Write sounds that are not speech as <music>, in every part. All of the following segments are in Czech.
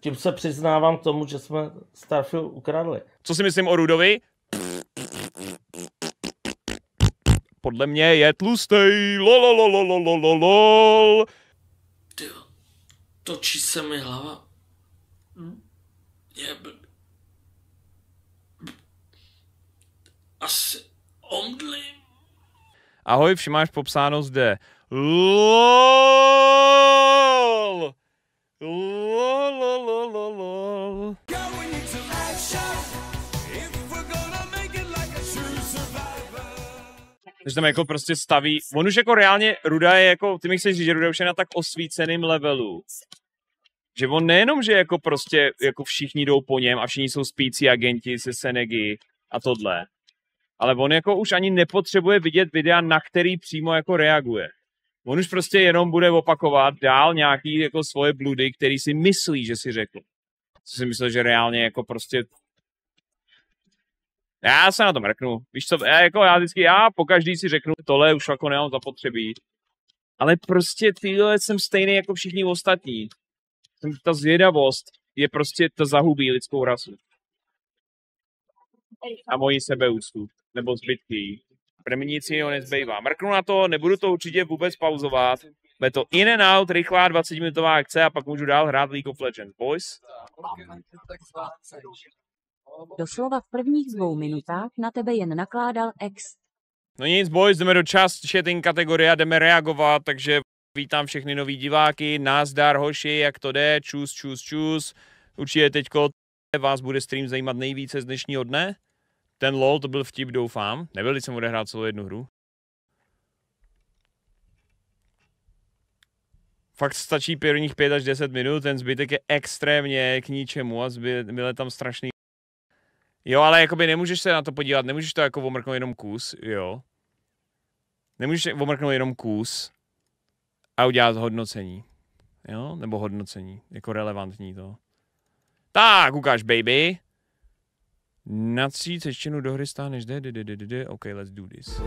Tím se přiznávám k tomu, že jsme Starfield ukradli. Co si myslím o Rudovi? Podle mě je tlustej. Lolololololol. Tyjo, točí se mi hlava. Hm? Je... Asi omdlím. Ahoj, všimáš popsáno zde. LOL! že Takže tam jako prostě staví, on už jako reálně, Ruda je jako, ty mi chceš říct, že Ruda už je na tak osvíceným levelu, že on nejenom, že jako prostě jako všichni jdou po něm a všichni jsou spící agenti se Senegy a tohle, ale on jako už ani nepotřebuje vidět videa, na který přímo jako reaguje. On už prostě jenom bude opakovat dál nějaký jako svoje bludy, který si myslí, že si řekl. Co si myslel, že reálně jako prostě já se na to mrknu. Víš co, já, jako já vždycky, já po každý si řeknu, tohle už jako nemám zapotřebí. Ale prostě tyhle jsem stejný jako všichni ostatní. Ta zvědavost je prostě, ta zahubí lidskou rasu. A moji sebeúctu, nebo zbytky nic jiného nezbývá. Mrknu na to, nebudu to určitě vůbec pauzovat. Bude to in and out, rychlá 20-minutová akce a pak můžu dál hrát League of Legends. Boys? Doslova v prvních dvou minutách na tebe jen nakládal ex. No nic, boys, jdeme do čas, chatting kategorie, jdeme reagovat, takže vítám všechny nový diváky, názdar, hoši, jak to jde, čus, čus, čus. Určitě teďko vás bude stream zajímat nejvíce z dnešního dne. Ten LOL to byl vtip, doufám. Nebyl, když jsem odehrál celou jednu hru. Fakt stačí prvních 5 až 10 minut, ten zbytek je extrémně k ničemu a zbyl tam strašný. Jo, ale jakoby nemůžeš se na to podívat, nemůžeš to jako omrknout jenom kus, jo. Nemůžeš omrknout jenom kus a udělat hodnocení, jo, nebo hodnocení, jako relevantní to. Tak, ukáž, baby. Natřít sečtinu do hry de. OK, let's do this.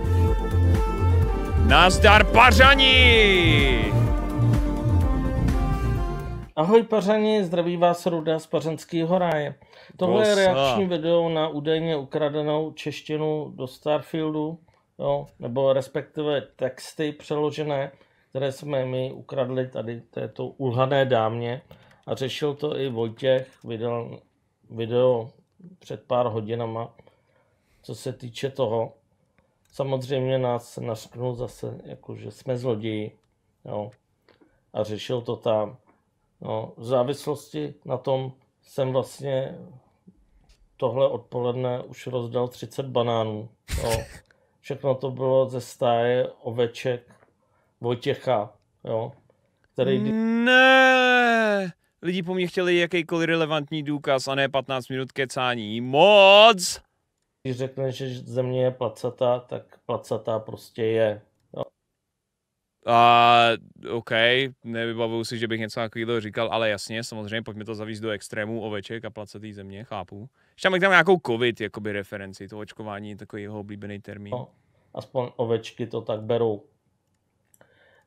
Nazdar pařani! Ahoj pařani, zdraví vás Ruda z Pařenského ráje. Tohle Bosa. je reakční video na údajně ukradenou češtinu do Starfieldu, jo, nebo respektive texty přeložené, které jsme my ukradli tady této ulhané dámě. A řešil to i Vojtěch, vydal video před pár hodinama, co se týče toho. Samozřejmě nás nasknul zase, jako že jsme zloději, jo, a řešil to tam. No, v závislosti na tom jsem vlastně tohle odpoledne už rozdal 30 banánů. Jo. Všechno to bylo ze stáje oveček Vojtěcha, jo, který... Ne! Lidi po mně chtěli jakýkoliv relevantní důkaz a ne 15 minut kecání. Moc! Když řekneš, že země je placatá, tak placatá prostě je. No. A OK, nevybavuju si, že bych něco takového říkal, ale jasně, samozřejmě, pojďme to zavíst do extrému oveček a placatý země, chápu. Ještě tam tam nějakou covid, jakoby referenci, to očkování je takový jeho oblíbený termín. No, aspoň ovečky to tak berou.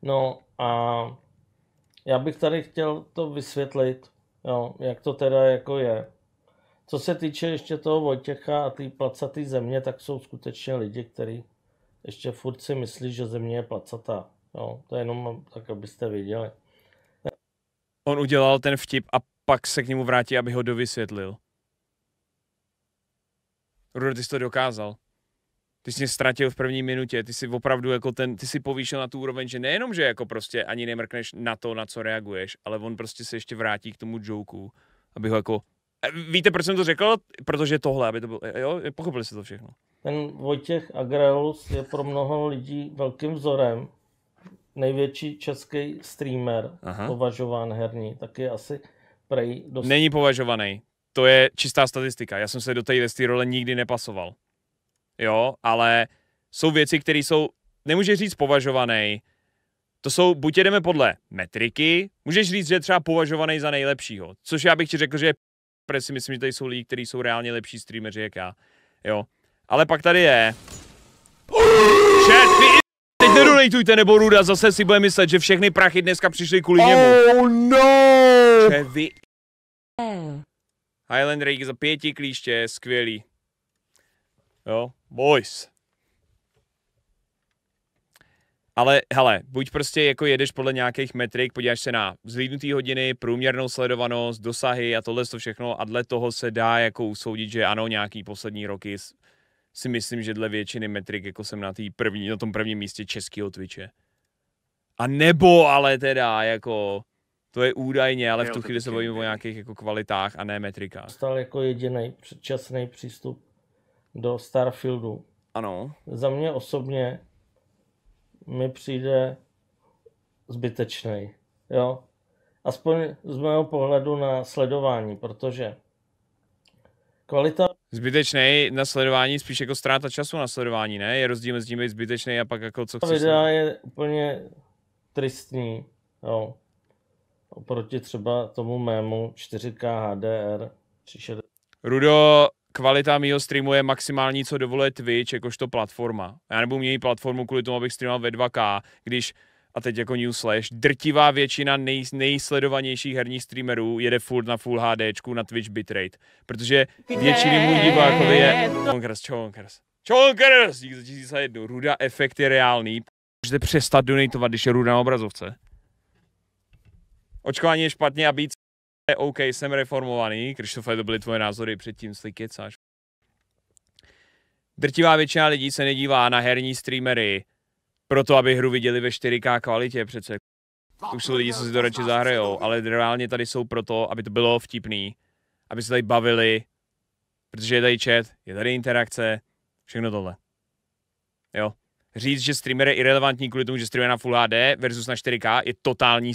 No a já bych tady chtěl to vysvětlit, jo, jak to teda jako je. Co se týče ještě toho Vojtěcha a té placaté země, tak jsou skutečně lidi, kteří ještě furt si myslí, že země je placatá. Jo, to je jenom tak, abyste viděli. On udělal ten vtip a pak se k němu vrátí, aby ho dovysvětlil. Rudy, ty jsi to dokázal ty jsi mě ztratil v první minutě, ty si opravdu jako ten, ty si povýšil na tu úroveň, že nejenom, že jako prostě ani nemrkneš na to, na co reaguješ, ale on prostě se ještě vrátí k tomu joku, aby ho jako, víte, proč jsem to řekl? Protože tohle, aby to bylo, jo, pochopili jste to všechno. Ten Vojtěch Agrelus je pro mnoho lidí velkým vzorem, největší český streamer, Aha. považován herní, tak je asi prej dost... Není považovaný, to je čistá statistika, já jsem se do té role nikdy nepasoval jo, ale jsou věci, které jsou, nemůže říct považovaný, to jsou, buď jedeme podle metriky, můžeš říct, že je třeba považovaný za nejlepšího, což já bych ti řekl, že je si myslím, že tady jsou lidi, kteří jsou reálně lepší streameři jak já, jo. Ale pak tady je. Chat, vy teď nedonatujte, nebo Ruda zase si bude myslet, že všechny prachy dneska přišly kvůli němu. Oh no! Chat, vy... Eh. Highland Rake za pěti klíště, skvělý. Jo, boys. Ale hele, buď prostě jako jedeš podle nějakých metrik, podíváš se na zlídnutý hodiny, průměrnou sledovanost, dosahy a tohle to všechno a dle toho se dá jako usoudit, že ano, nějaký poslední roky si myslím, že dle většiny metrik jako jsem na, tý první, na tom prvním místě českého Twitche. A nebo ale teda jako, to je údajně, ale jo, v tu chvíli se bojím o nějakých jako kvalitách a ne metrikách. Stal jako jediný předčasný přístup do Starfieldu. Ano. Za mě osobně mi přijde zbytečný. Jo? Aspoň z mého pohledu na sledování, protože kvalita... Zbytečný na sledování, spíš jako ztráta času na sledování, ne? Je rozdíl mezi tím být zbytečný a pak jako co chceš... Videa je úplně tristní, jo. Oproti třeba tomu mému 4K HDR 360. Rudo, kvalita mýho streamu je maximální, co dovoluje Twitch, jakožto platforma. Já nebudu měnit platformu kvůli tomu, abych streamoval ve 2K, když a teď jako Slash. drtivá většina nej, nejsledovanějších herních streamerů jede full na full HD na Twitch bitrate, protože většiny můj divákovi jako je Chonkers, Chonkers, Chonkers, Díky za jednu. Ruda efekt je reálný, můžete přestat donatovat, když je Ruda na obrazovce. Očkování je špatně a být OK, jsem reformovaný, Krištofe, to byly tvoje názory předtím, jestli kecáš. Drtivá většina lidí se nedívá na herní streamery, proto aby hru viděli ve 4K kvalitě přece. Už jsou lidi, co si to radši zahrajou, ale reálně tady jsou proto, aby to bylo vtipný, aby se tady bavili, protože je tady chat, je tady interakce, všechno tohle. Jo. Říct, že streamer je irrelevantní kvůli tomu, že streamuje na Full HD versus na 4K je totální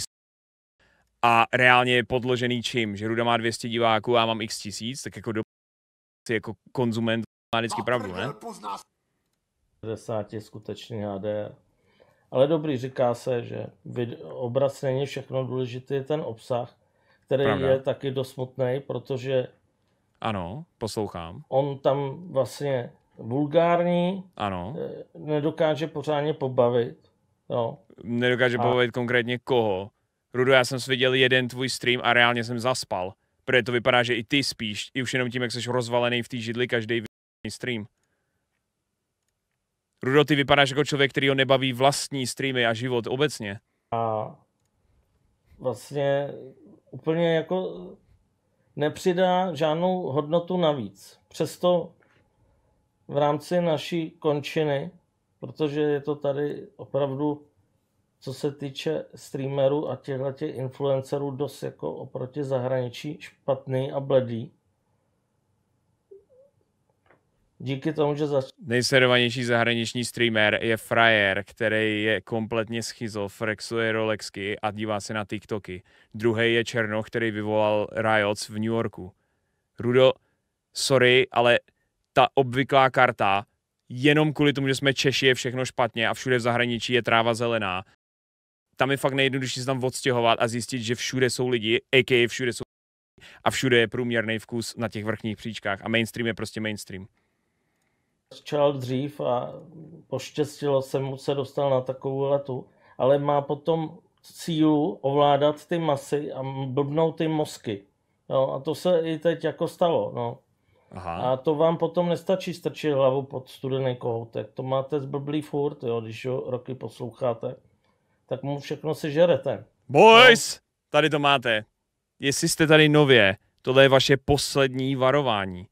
a reálně je podložený čím, že Ruda má 200 diváků a já mám x tisíc, tak jako do jako konzument má vždycky pravdu, ne? je skutečný HDR. Ale dobrý, říká se, že obraz není všechno důležitý, je ten obsah, který Pravda. je taky dosmutný, protože ano, poslouchám. On tam vlastně vulgární, ano. Eh, nedokáže pořádně pobavit. No. Nedokáže A... pobavit konkrétně koho. Rudo, já jsem viděl jeden tvůj stream a reálně jsem zaspal. Protože to vypadá, že i ty spíš, i už jenom tím, jak jsi rozvalený v té židli každý stream. Rudo, ty vypadáš jako člověk, který ho nebaví vlastní streamy a život obecně. A vlastně úplně jako nepřidá žádnou hodnotu navíc. Přesto v rámci naší končiny, protože je to tady opravdu co se týče streamerů a těchto influencerů dost jako oproti zahraničí špatný a bledý. Díky tomu, že zač... Nejsledovanější zahraniční streamer je frajer, který je kompletně schizo, frexuje rolexky a dívá se na TikToky. Druhý je Černo, který vyvolal riots v New Yorku. Rudo, sorry, ale ta obvyklá karta, jenom kvůli tomu, že jsme Češi, je všechno špatně a všude v zahraničí je tráva zelená, tam je fakt nejjednodušší se tam odstěhovat a zjistit, že všude jsou lidi, AK všude jsou lidi, a všude je průměrný vkus na těch vrchních příčkách a mainstream je prostě mainstream. Začal dřív a poštěstilo se mu se dostal na takovou letu, ale má potom cílu ovládat ty masy a blbnout ty mozky. No, a to se i teď jako stalo. No. Aha. A to vám potom nestačí strčit hlavu pod studený kohoutek. To máte zblblý furt, jo, když ho roky posloucháte tak mu všechno si žerete. Boys, no. tady to máte. Jestli jste tady nově, tohle je vaše poslední varování.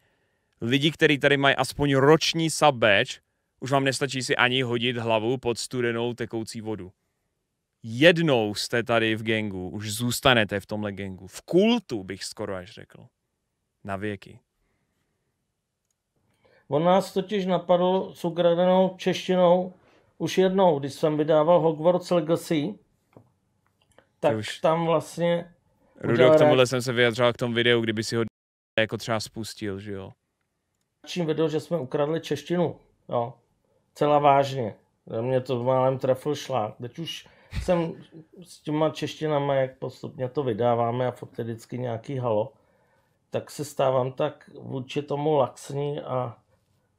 Lidi, kteří tady mají aspoň roční sub už vám nestačí si ani hodit hlavu pod studenou tekoucí vodu. Jednou jste tady v gengu, už zůstanete v tomhle gengu. V kultu bych skoro až řekl. Na věky. On nás totiž napadl s ukradenou češtinou už jednou, když jsem vydával Hogwarts Legacy, tak už... tam vlastně... Rudo, k tomuhle jsem se vyjadřoval k tomu videu, kdyby si ho jako třeba spustil, že jo? Čím video, že jsme ukradli češtinu, jo. Celá vážně. Mě to v málem trefil šlák. Teď už jsem s těma češtinama, jak postupně to vydáváme a fotě vždycky nějaký halo, tak se stávám tak vůči tomu laxní a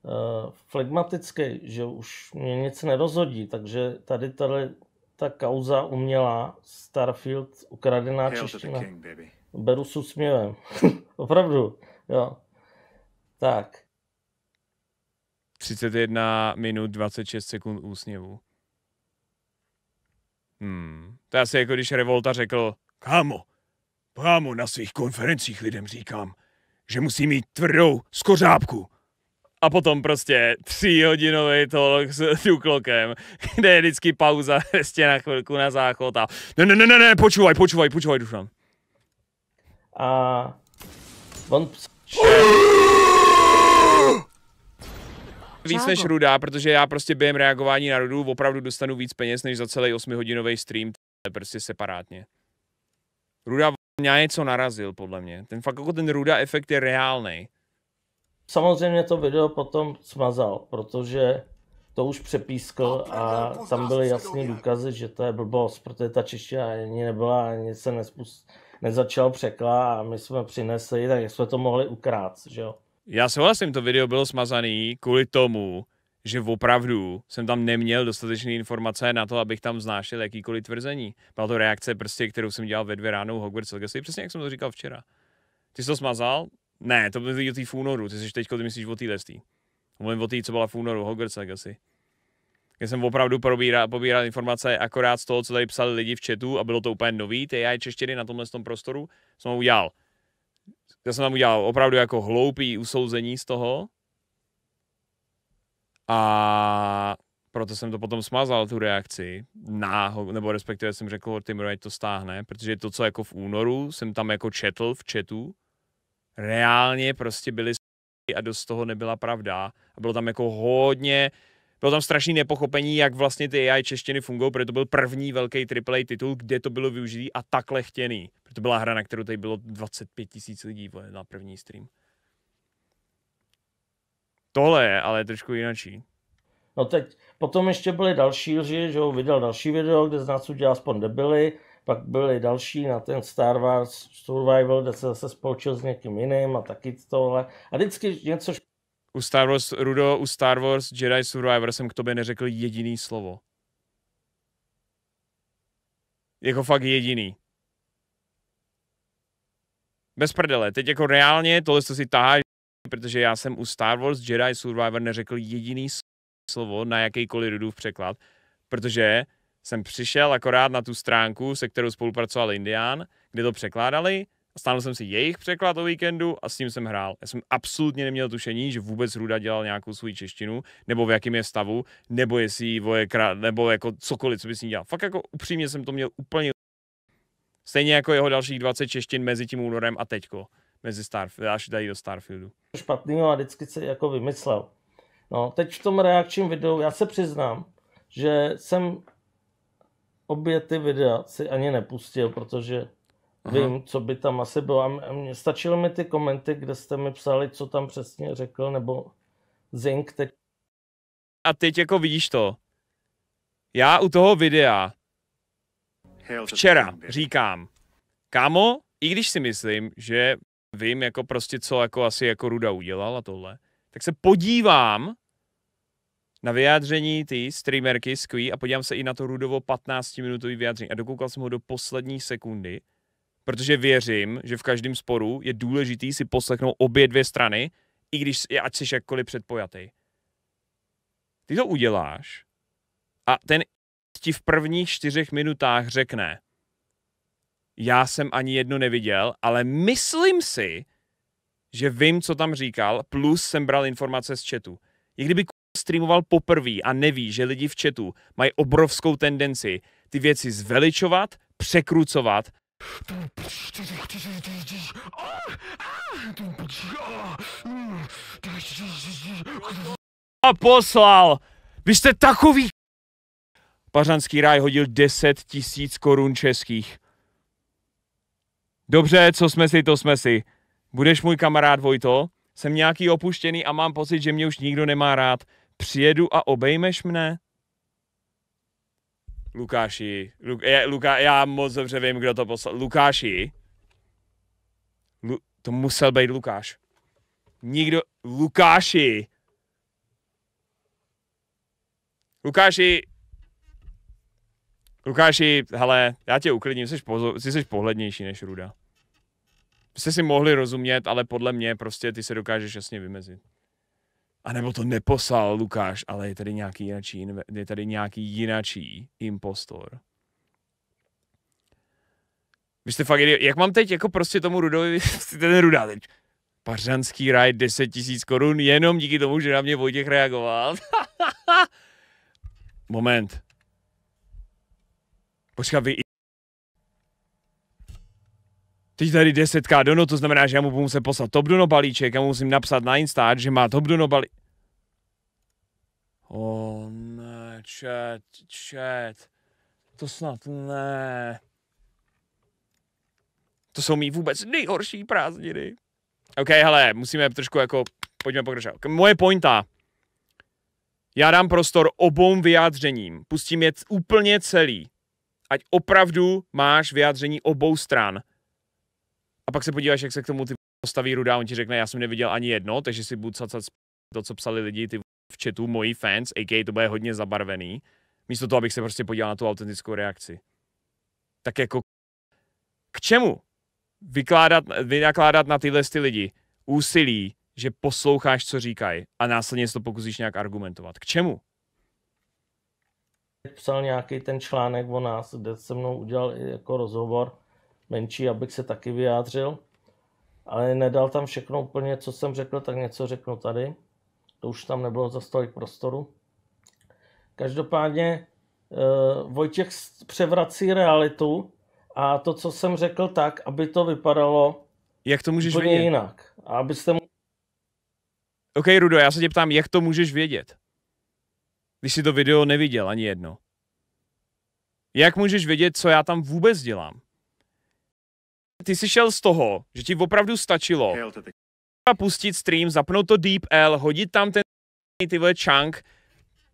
Eh, flegmatický, že už mě nic nerozhodí, takže tady tady ta kauza umělá Starfield ukradená Hail čeština. King, Beru s úsměvem. <laughs> Opravdu, jo. Tak. 31 minut 26 sekund úsměvu. Hmm. To je asi jako když Revolta řekl, kámo, kámo, na svých konferencích lidem říkám, že musí mít tvrdou skořápku a potom prostě tříhodinový talk s Duklokem, kde je vždycky pauza, <laughs> ještě na chvilku na záchod a ne, ne, ne, ne, ne, počúvaj, počúvaj, počúvaj, Dušan. A on... Víc než rudá, protože já prostě během reagování na rudu opravdu dostanu víc peněz než za celý 8-hodinový stream, prostě separátně. Ruda mě něco narazil, podle mě. Ten fakt jako ten ruda efekt je reálný. Samozřejmě to video potom smazal, protože to už přepískl a tam byly jasné důkazy, že to je blbost, protože ta čeština ani nebyla, ani se nespust, nezačal překlá a my jsme přinesli, tak jsme to mohli ukrát, že jo. Já souhlasím, to video bylo smazaný kvůli tomu, že opravdu jsem tam neměl dostatečné informace na to, abych tam znášel jakýkoliv tvrzení. Byla to reakce prostě, kterou jsem dělal ve dvě ráno u Hogwarts Legacy, přesně jak jsem to říkal včera. Ty jsi to smazal, ne, to byly ty v funoru. ty jsi teď, ty myslíš o téhle stý. Mluvím o té, co byla funoru. Hogwarts asi. Já jsem opravdu probíral, pobíral informace akorát z toho, co tady psali lidi v chatu a bylo to úplně nový, ty já češtiny na tomhle tom prostoru jsem udělal. Já jsem tam udělal opravdu jako hloupý usouzení z toho a proto jsem to potom smazal, tu reakci, na, nebo respektive jsem řekl, že to stáhne, protože to, co jako v únoru jsem tam jako četl v chatu, reálně prostě byli a dost toho nebyla pravda. A bylo tam jako hodně, bylo tam strašné nepochopení, jak vlastně ty AI češtiny fungují, protože to byl první velký AAA titul, kde to bylo využitý a takhle chtěný. Protože to byla hra, na kterou tady bylo 25 tisíc lidí na první stream. Tohle je ale trošku jinačí. No teď, potom ještě byly další lži, že jo, vydal další video, kde z nás udělal aspoň debily, pak byly další na ten Star Wars Survival, kde se zase spolčil s někým jiným a taky tohle. A vždycky něco U Star Wars, Rudo, u Star Wars Jedi Survivor jsem k tobě neřekl jediný slovo. Jako fakt jediný. Bez prdele, teď jako reálně tohle si taháš, protože já jsem u Star Wars Jedi Survivor neřekl jediný slovo na jakýkoliv Rudův překlad, protože jsem přišel akorát na tu stránku, se kterou spolupracoval Indian, kde to překládali, Stánul jsem si jejich překlad o víkendu a s tím jsem hrál. Já jsem absolutně neměl tušení, že vůbec Ruda dělal nějakou svou češtinu, nebo v jakém je stavu, nebo jestli voje krát, nebo jako cokoliv, co by s ní dělal. Fakt jako upřímně jsem to měl úplně Stejně jako jeho dalších 20 češtin mezi tím únorem a teďko, mezi Starfield, až dají do Starfieldu. Špatný a vždycky se jako vymyslel. No, teď v tom reakčním videu, já se přiznám, že jsem obě ty videa si ani nepustil, protože Aha. vím, co by tam asi bylo. A mě, stačilo mi ty komenty, kde jste mi psali, co tam přesně řekl, nebo Zink teď. A teď jako vidíš to. Já u toho videa včera říkám, kámo, i když si myslím, že vím jako prostě, co jako asi jako Ruda udělal a tohle, tak se podívám na vyjádření ty streamerky Squee a podívám se i na to Rudovo 15-minutový vyjádření. A dokoukal jsem ho do poslední sekundy, protože věřím, že v každém sporu je důležitý si poslechnout obě dvě strany, i když ať jsi jakkoliv předpojatý. Ty to uděláš a ten ti v prvních čtyřech minutách řekne, já jsem ani jedno neviděl, ale myslím si, že vím, co tam říkal, plus jsem bral informace z chatu. I kdyby streamoval poprvé a neví, že lidi v chatu mají obrovskou tendenci ty věci zveličovat, překrucovat a poslal! Vy jste takový Pařanský ráj hodil 10 tisíc korun českých. Dobře, co jsme si, to jsme si. Budeš můj kamarád Vojto, jsem nějaký opuštěný a mám pocit, že mě už nikdo nemá rád přijedu a obejmeš mne? Lukáši, Lu, je, Luka, já moc dobře vím, kdo to poslal. Lukáši, Lu, to musel být Lukáš. Nikdo, Lukáši. Lukáši, Lukáši, hele, já tě uklidním, jsi, pozo- jsi, jsi pohlednější než Ruda. Jste si mohli rozumět, ale podle mě prostě ty se dokážeš jasně vymezit a nebo to neposlal Lukáš, ale je tady nějaký jinačí, je tady nějaký jinačí impostor. Vy jste fakt, jak mám teď jako prostě tomu Rudovi, <laughs> ten Rudá teď, pařanský raj 10 tisíc korun, jenom díky tomu, že na mě Vojtěch reagoval. <laughs> Moment. Počkej, vy, teď tady 10k dono, to znamená, že já mu budu muset poslat top dono balíček, já mu musím napsat na Insta, že má top dono balíček. O ne, chat, chat, to snad ne. To jsou mý vůbec nejhorší prázdniny. OK, hele, musíme trošku jako, pojďme pokračovat. Moje pointa. Já dám prostor obou vyjádřením. Pustím je úplně celý. Ať opravdu máš vyjádření obou stran pak se podíváš, jak se k tomu ty postaví ruda, on ti řekne, já jsem neviděl ani jedno, takže si budu cacat to, co psali lidi ty v chatu, moji fans, a.k. to bude hodně zabarvený, místo toho, abych se prostě podíval na tu autentickou reakci. Tak jako k čemu vykládat, vynakládat na tyhle ty lidi úsilí, že posloucháš, co říkají a následně si to pokusíš nějak argumentovat. K čemu? Psal nějaký ten článek o nás, kde se mnou udělal jako rozhovor menší, abych se taky vyjádřil. Ale nedal tam všechno úplně, co jsem řekl, tak něco řeknu tady. To už tam nebylo za stolik prostoru. Každopádně eh, Vojtěch převrací realitu a to, co jsem řekl, tak, aby to vypadalo jak to můžeš vědět? jinak. A abyste mu... OK, Rudo, já se tě ptám, jak to můžeš vědět? Když si to video neviděl ani jedno. Jak můžeš vědět, co já tam vůbec dělám? ty jsi šel z toho, že ti opravdu stačilo pustit stream, zapnout to Deep L, hodit tam ten ty vole chunk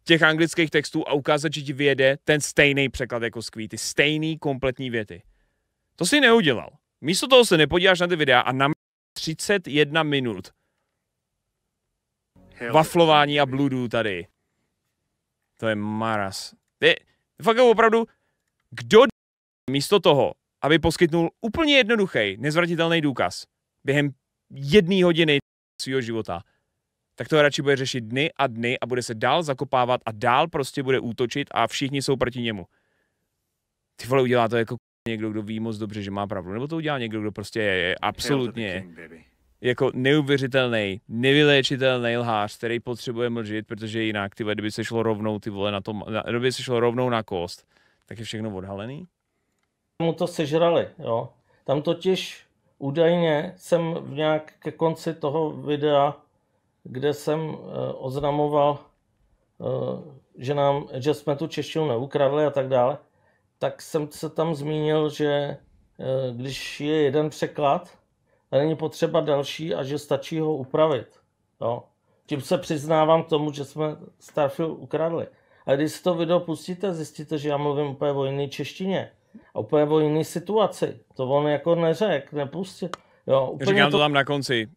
těch anglických textů a ukázat, že ti vyjede ten stejný překlad jako Squee, ty stejný kompletní věty. To si neudělal. Místo toho se nepodíváš na ty videa a na 31 minut vaflování a bludů tady. To je maras. Ty, fakt jako opravdu, kdo místo toho aby poskytnul úplně jednoduchý, nezvratitelný důkaz během jedné hodiny svého života, tak to radši bude řešit dny a dny a bude se dál zakopávat a dál prostě bude útočit a všichni jsou proti němu. Ty vole, udělá to jako někdo, kdo ví moc dobře, že má pravdu, nebo to udělá někdo, kdo prostě je absolutně jako neuvěřitelný, nevyléčitelný lhář, který potřebuje mlžit, protože jinak, ty vole, kdyby se šlo rovnou, ty vole, na tom, na, kdyby se šlo rovnou na kost, tak je všechno odhalený mu to sežrali. Jo. Tam totiž údajně jsem v nějak ke konci toho videa, kde jsem eh, oznamoval, eh, že, nám, že jsme tu češtinu neukradli a tak dále, tak jsem se tam zmínil, že eh, když je jeden překlad, a není potřeba další a že stačí ho upravit. Jo. Tím se přiznávám k tomu, že jsme Starfield ukradli. A když si to video pustíte, zjistíte, že já mluvím úplně o jiné češtině a úplně o jiný situaci. To on jako neřekl, nepustil. Jo, úplně Říkám to... to tam na konci.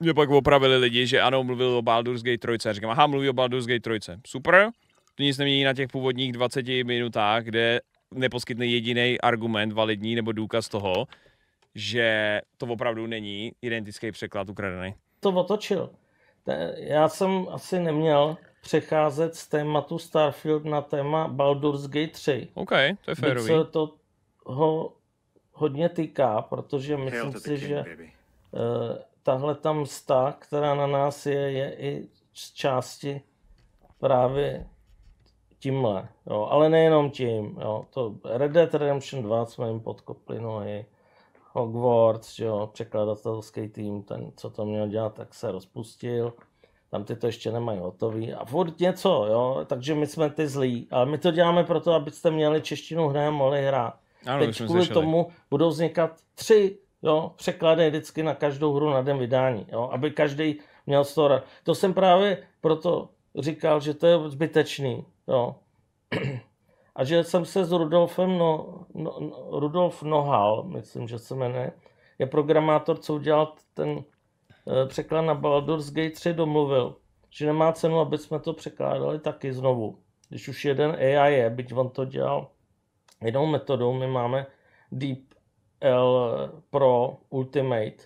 Mě pak opravili lidi, že ano, mluvil o Baldur's Gate 3. A říkám, aha, mluví o Baldur's Gate 3. Super, to nic nemění na těch původních 20 minutách, kde neposkytne jediný argument validní nebo důkaz toho, že to opravdu není identický překlad ukradený. To otočil. Já jsem asi neměl přecházet z tématu Starfield na téma Baldur's Gate 3. OK, to je férový. se to ho hodně týká, protože myslím si, king, že baby. Eh, tahle tam sta, která na nás je, je i z části právě tímhle, jo, ale nejenom tím, jo, to Red Dead Redemption 2 jsme jim podkopli nohy, Hogwarts, jo, překladatelský tým, ten, co to měl dělat, tak se rozpustil tam ty to ještě nemají hotový a furt něco, jo, takže my jsme ty zlí, ale my to děláme proto, abyste měli češtinu hne a mohli hrát. Ano, Teď kvůli zašeli. tomu budou vznikat tři jo, překlady vždycky na každou hru na den vydání, jo, aby každý měl z toho To jsem právě proto říkal, že to je zbytečný, jo. <clears throat> A že jsem se s Rudolfem, no-, no, no, Rudolf Nohal, myslím, že se jmenuje, je programátor, co udělal ten Eh, překlad na Baldur's Gate 3 domluvil, že nemá cenu, aby jsme to překládali taky znovu. Když už jeden AI je, byť on to dělal Jednou metodou, my máme Deep L Pro Ultimate,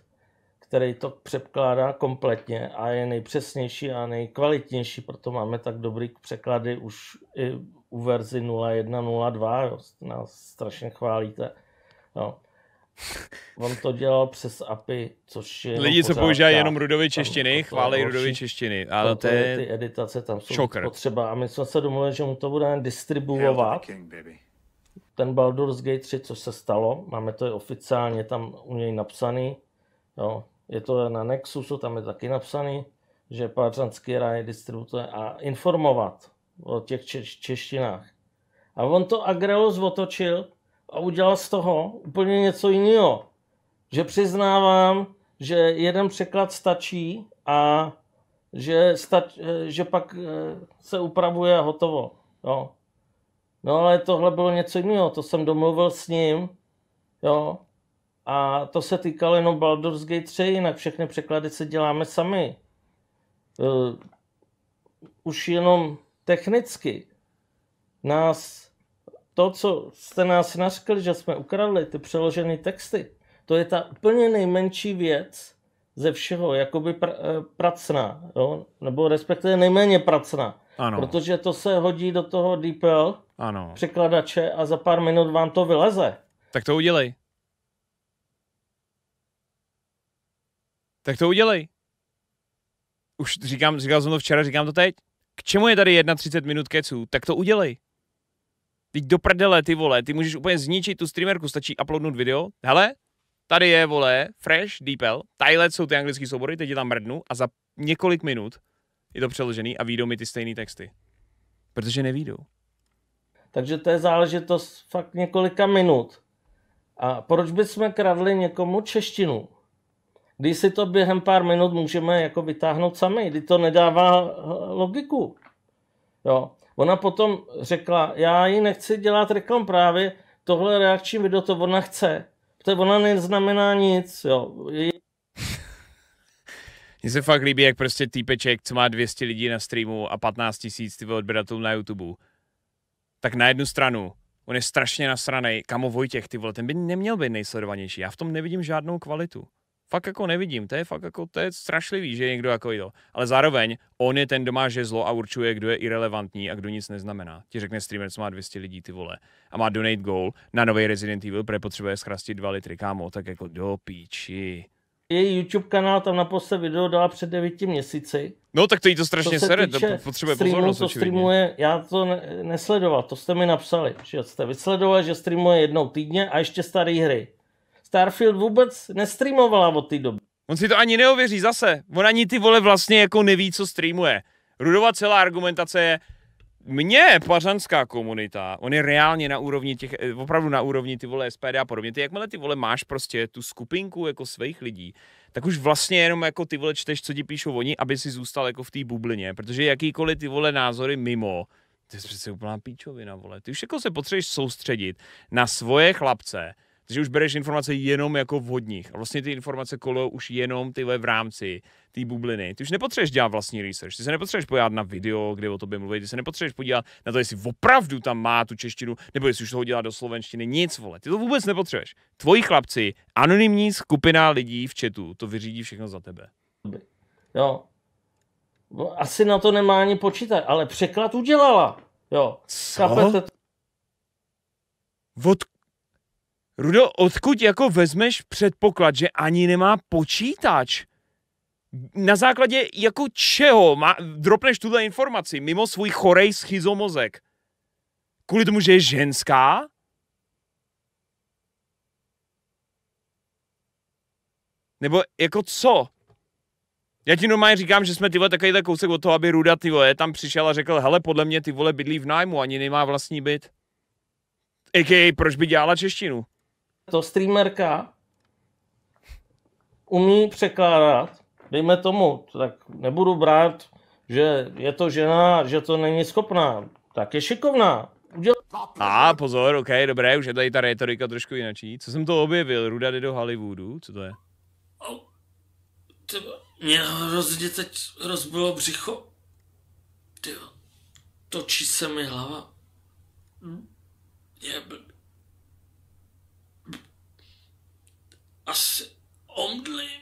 který to překládá kompletně a je nejpřesnější a nejkvalitnější, proto máme tak dobrý překlady už i u verzi 0102, nás strašně chválíte. No. <laughs> On to dělal přes API, což je... Lidi, co používají jenom rudové češtiny, chválí rudové češtiny, ale to je... Ty editace tam jsou šokr. potřeba a my jsme se domluvili, že mu to budeme distribuovat. Ten Baldur's Gate 3, co se stalo, máme to je oficiálně tam u něj napsaný, jo. je to na Nexusu, tam je taky napsaný, že Pářanský ráj distributuje a informovat o těch češ- češtinách. A on to Agreus otočil, a udělal z toho úplně něco jiného. Že přiznávám, že jeden překlad stačí a že, stač, že pak eh, se upravuje a hotovo. Jo. No ale tohle bylo něco jiného, to jsem domluvil s ním, jo. A to se týkalo jenom Baldur's Gate 3, jinak všechny překlady se děláme sami. Eh, už jenom technicky nás to, co jste nás nařkli, že jsme ukradli, ty přeložené texty, to je ta úplně nejmenší věc ze všeho, jakoby pr- eh, pracná, jo? nebo respektive nejméně pracná. Ano. Protože to se hodí do toho DeepL ano. překladače a za pár minut vám to vyleze. Tak to udělej. Tak to udělej. Už říkám, říkal jsem to včera, říkám to teď. K čemu je tady 31 minut keců? Tak to udělej. Teď do prdele, ty vole, ty můžeš úplně zničit tu streamerku, stačí uploadnout video. Hele, tady je, vole, Fresh, DeepL, Tyler jsou ty anglické soubory, teď je tam mrdnu a za několik minut je to přeložený a výjdou mi ty stejné texty. Protože nevídou. Takže to je záležitost fakt několika minut. A proč bychom kradli někomu češtinu? Když si to během pár minut můžeme jako vytáhnout sami, kdy to nedává logiku. Jo. Ona potom řekla, já ji nechci dělat reklam právě, tohle reakční video to ona chce. To ona neznamená nic, jo. Mně se fakt líbí, jak prostě týpeček, co má 200 lidí na streamu a 15 tisíc ty odběratelů na YouTube. Tak na jednu stranu, on je strašně nasranej, kamo Vojtěch, ty vole, ten by neměl být nejsledovanější, já v tom nevidím žádnou kvalitu fakt jako nevidím. To je fakt jako, to je strašlivý, že je někdo jako to. Ale zároveň on je ten, kdo má žezlo a určuje, kdo je irrelevantní a kdo nic neznamená. Ti řekne streamer, co má 200 lidí, ty vole. A má donate goal na nový Resident Evil, protože potřebuje schrastit 2 litry, kámo. Tak jako do píči. Její YouTube kanál tam na poste video dala před 9 měsíci. No tak to jí to strašně se sere, to potřebuje streamu, pozornost. To streamuje, já to ne, nesledoval, to jste mi napsali, že jste vysledovali, že streamuje jednou týdně a ještě staré hry. Starfield vůbec nestreamovala od té doby. On si to ani neověří zase. On ani ty vole vlastně jako neví, co streamuje. Rudova celá argumentace je, mně pařanská komunita, on je reálně na úrovni těch, eh, opravdu na úrovni ty vole SPD a podobně, ty jakmile ty vole máš prostě tu skupinku jako svých lidí, tak už vlastně jenom jako ty vole čteš, co ti píšou oni, aby si zůstal jako v té bublině, protože jakýkoliv ty vole názory mimo, to je přece úplná píčovina, vole. Ty už jako se potřebuješ soustředit na svoje chlapce, takže už bereš informace jenom jako vhodních. A vlastně ty informace kolo už jenom tyhle v rámci té bubliny. Ty už nepotřebuješ dělat vlastní research, ty se nepotřebuješ podívat na video, kde o tobě mluví, ty se nepotřebuješ podívat na to, jestli opravdu tam má tu češtinu, nebo jestli už toho dělá do slovenštiny, nic vole. Ty to vůbec nepotřebuješ. Tvoji chlapci, anonymní skupina lidí v chatu, to vyřídí všechno za tebe. Jo. Asi na to nemá ani počítat, ale překlad udělala. Jo. Co? Od Rudo, odkud jako vezmeš předpoklad, že ani nemá počítač? Na základě jako čeho má, dropneš tuto informaci mimo svůj chorej schizomozek? Kvůli tomu, že je ženská? Nebo jako co? Já ti normálně říkám, že jsme ty vole takovýhle kousek od toho, aby Ruda ty vole tam přišel a řekl, hele, podle mě ty vole bydlí v nájmu, ani nemá vlastní byt. A.k.a. proč by dělala češtinu? to streamerka umí překládat, dejme tomu, tak nebudu brát, že je to žena, že to není schopná, tak je šikovná. Uděl... A pozor, ok, dobré, už je tady ta retorika trošku jinačí. Co jsem to objevil? Ruda jde do Hollywoodu, co to je? Oh, mě hrozně teď rozbilo břicho. Ty, točí se mi hlava. Je, asi omdlím.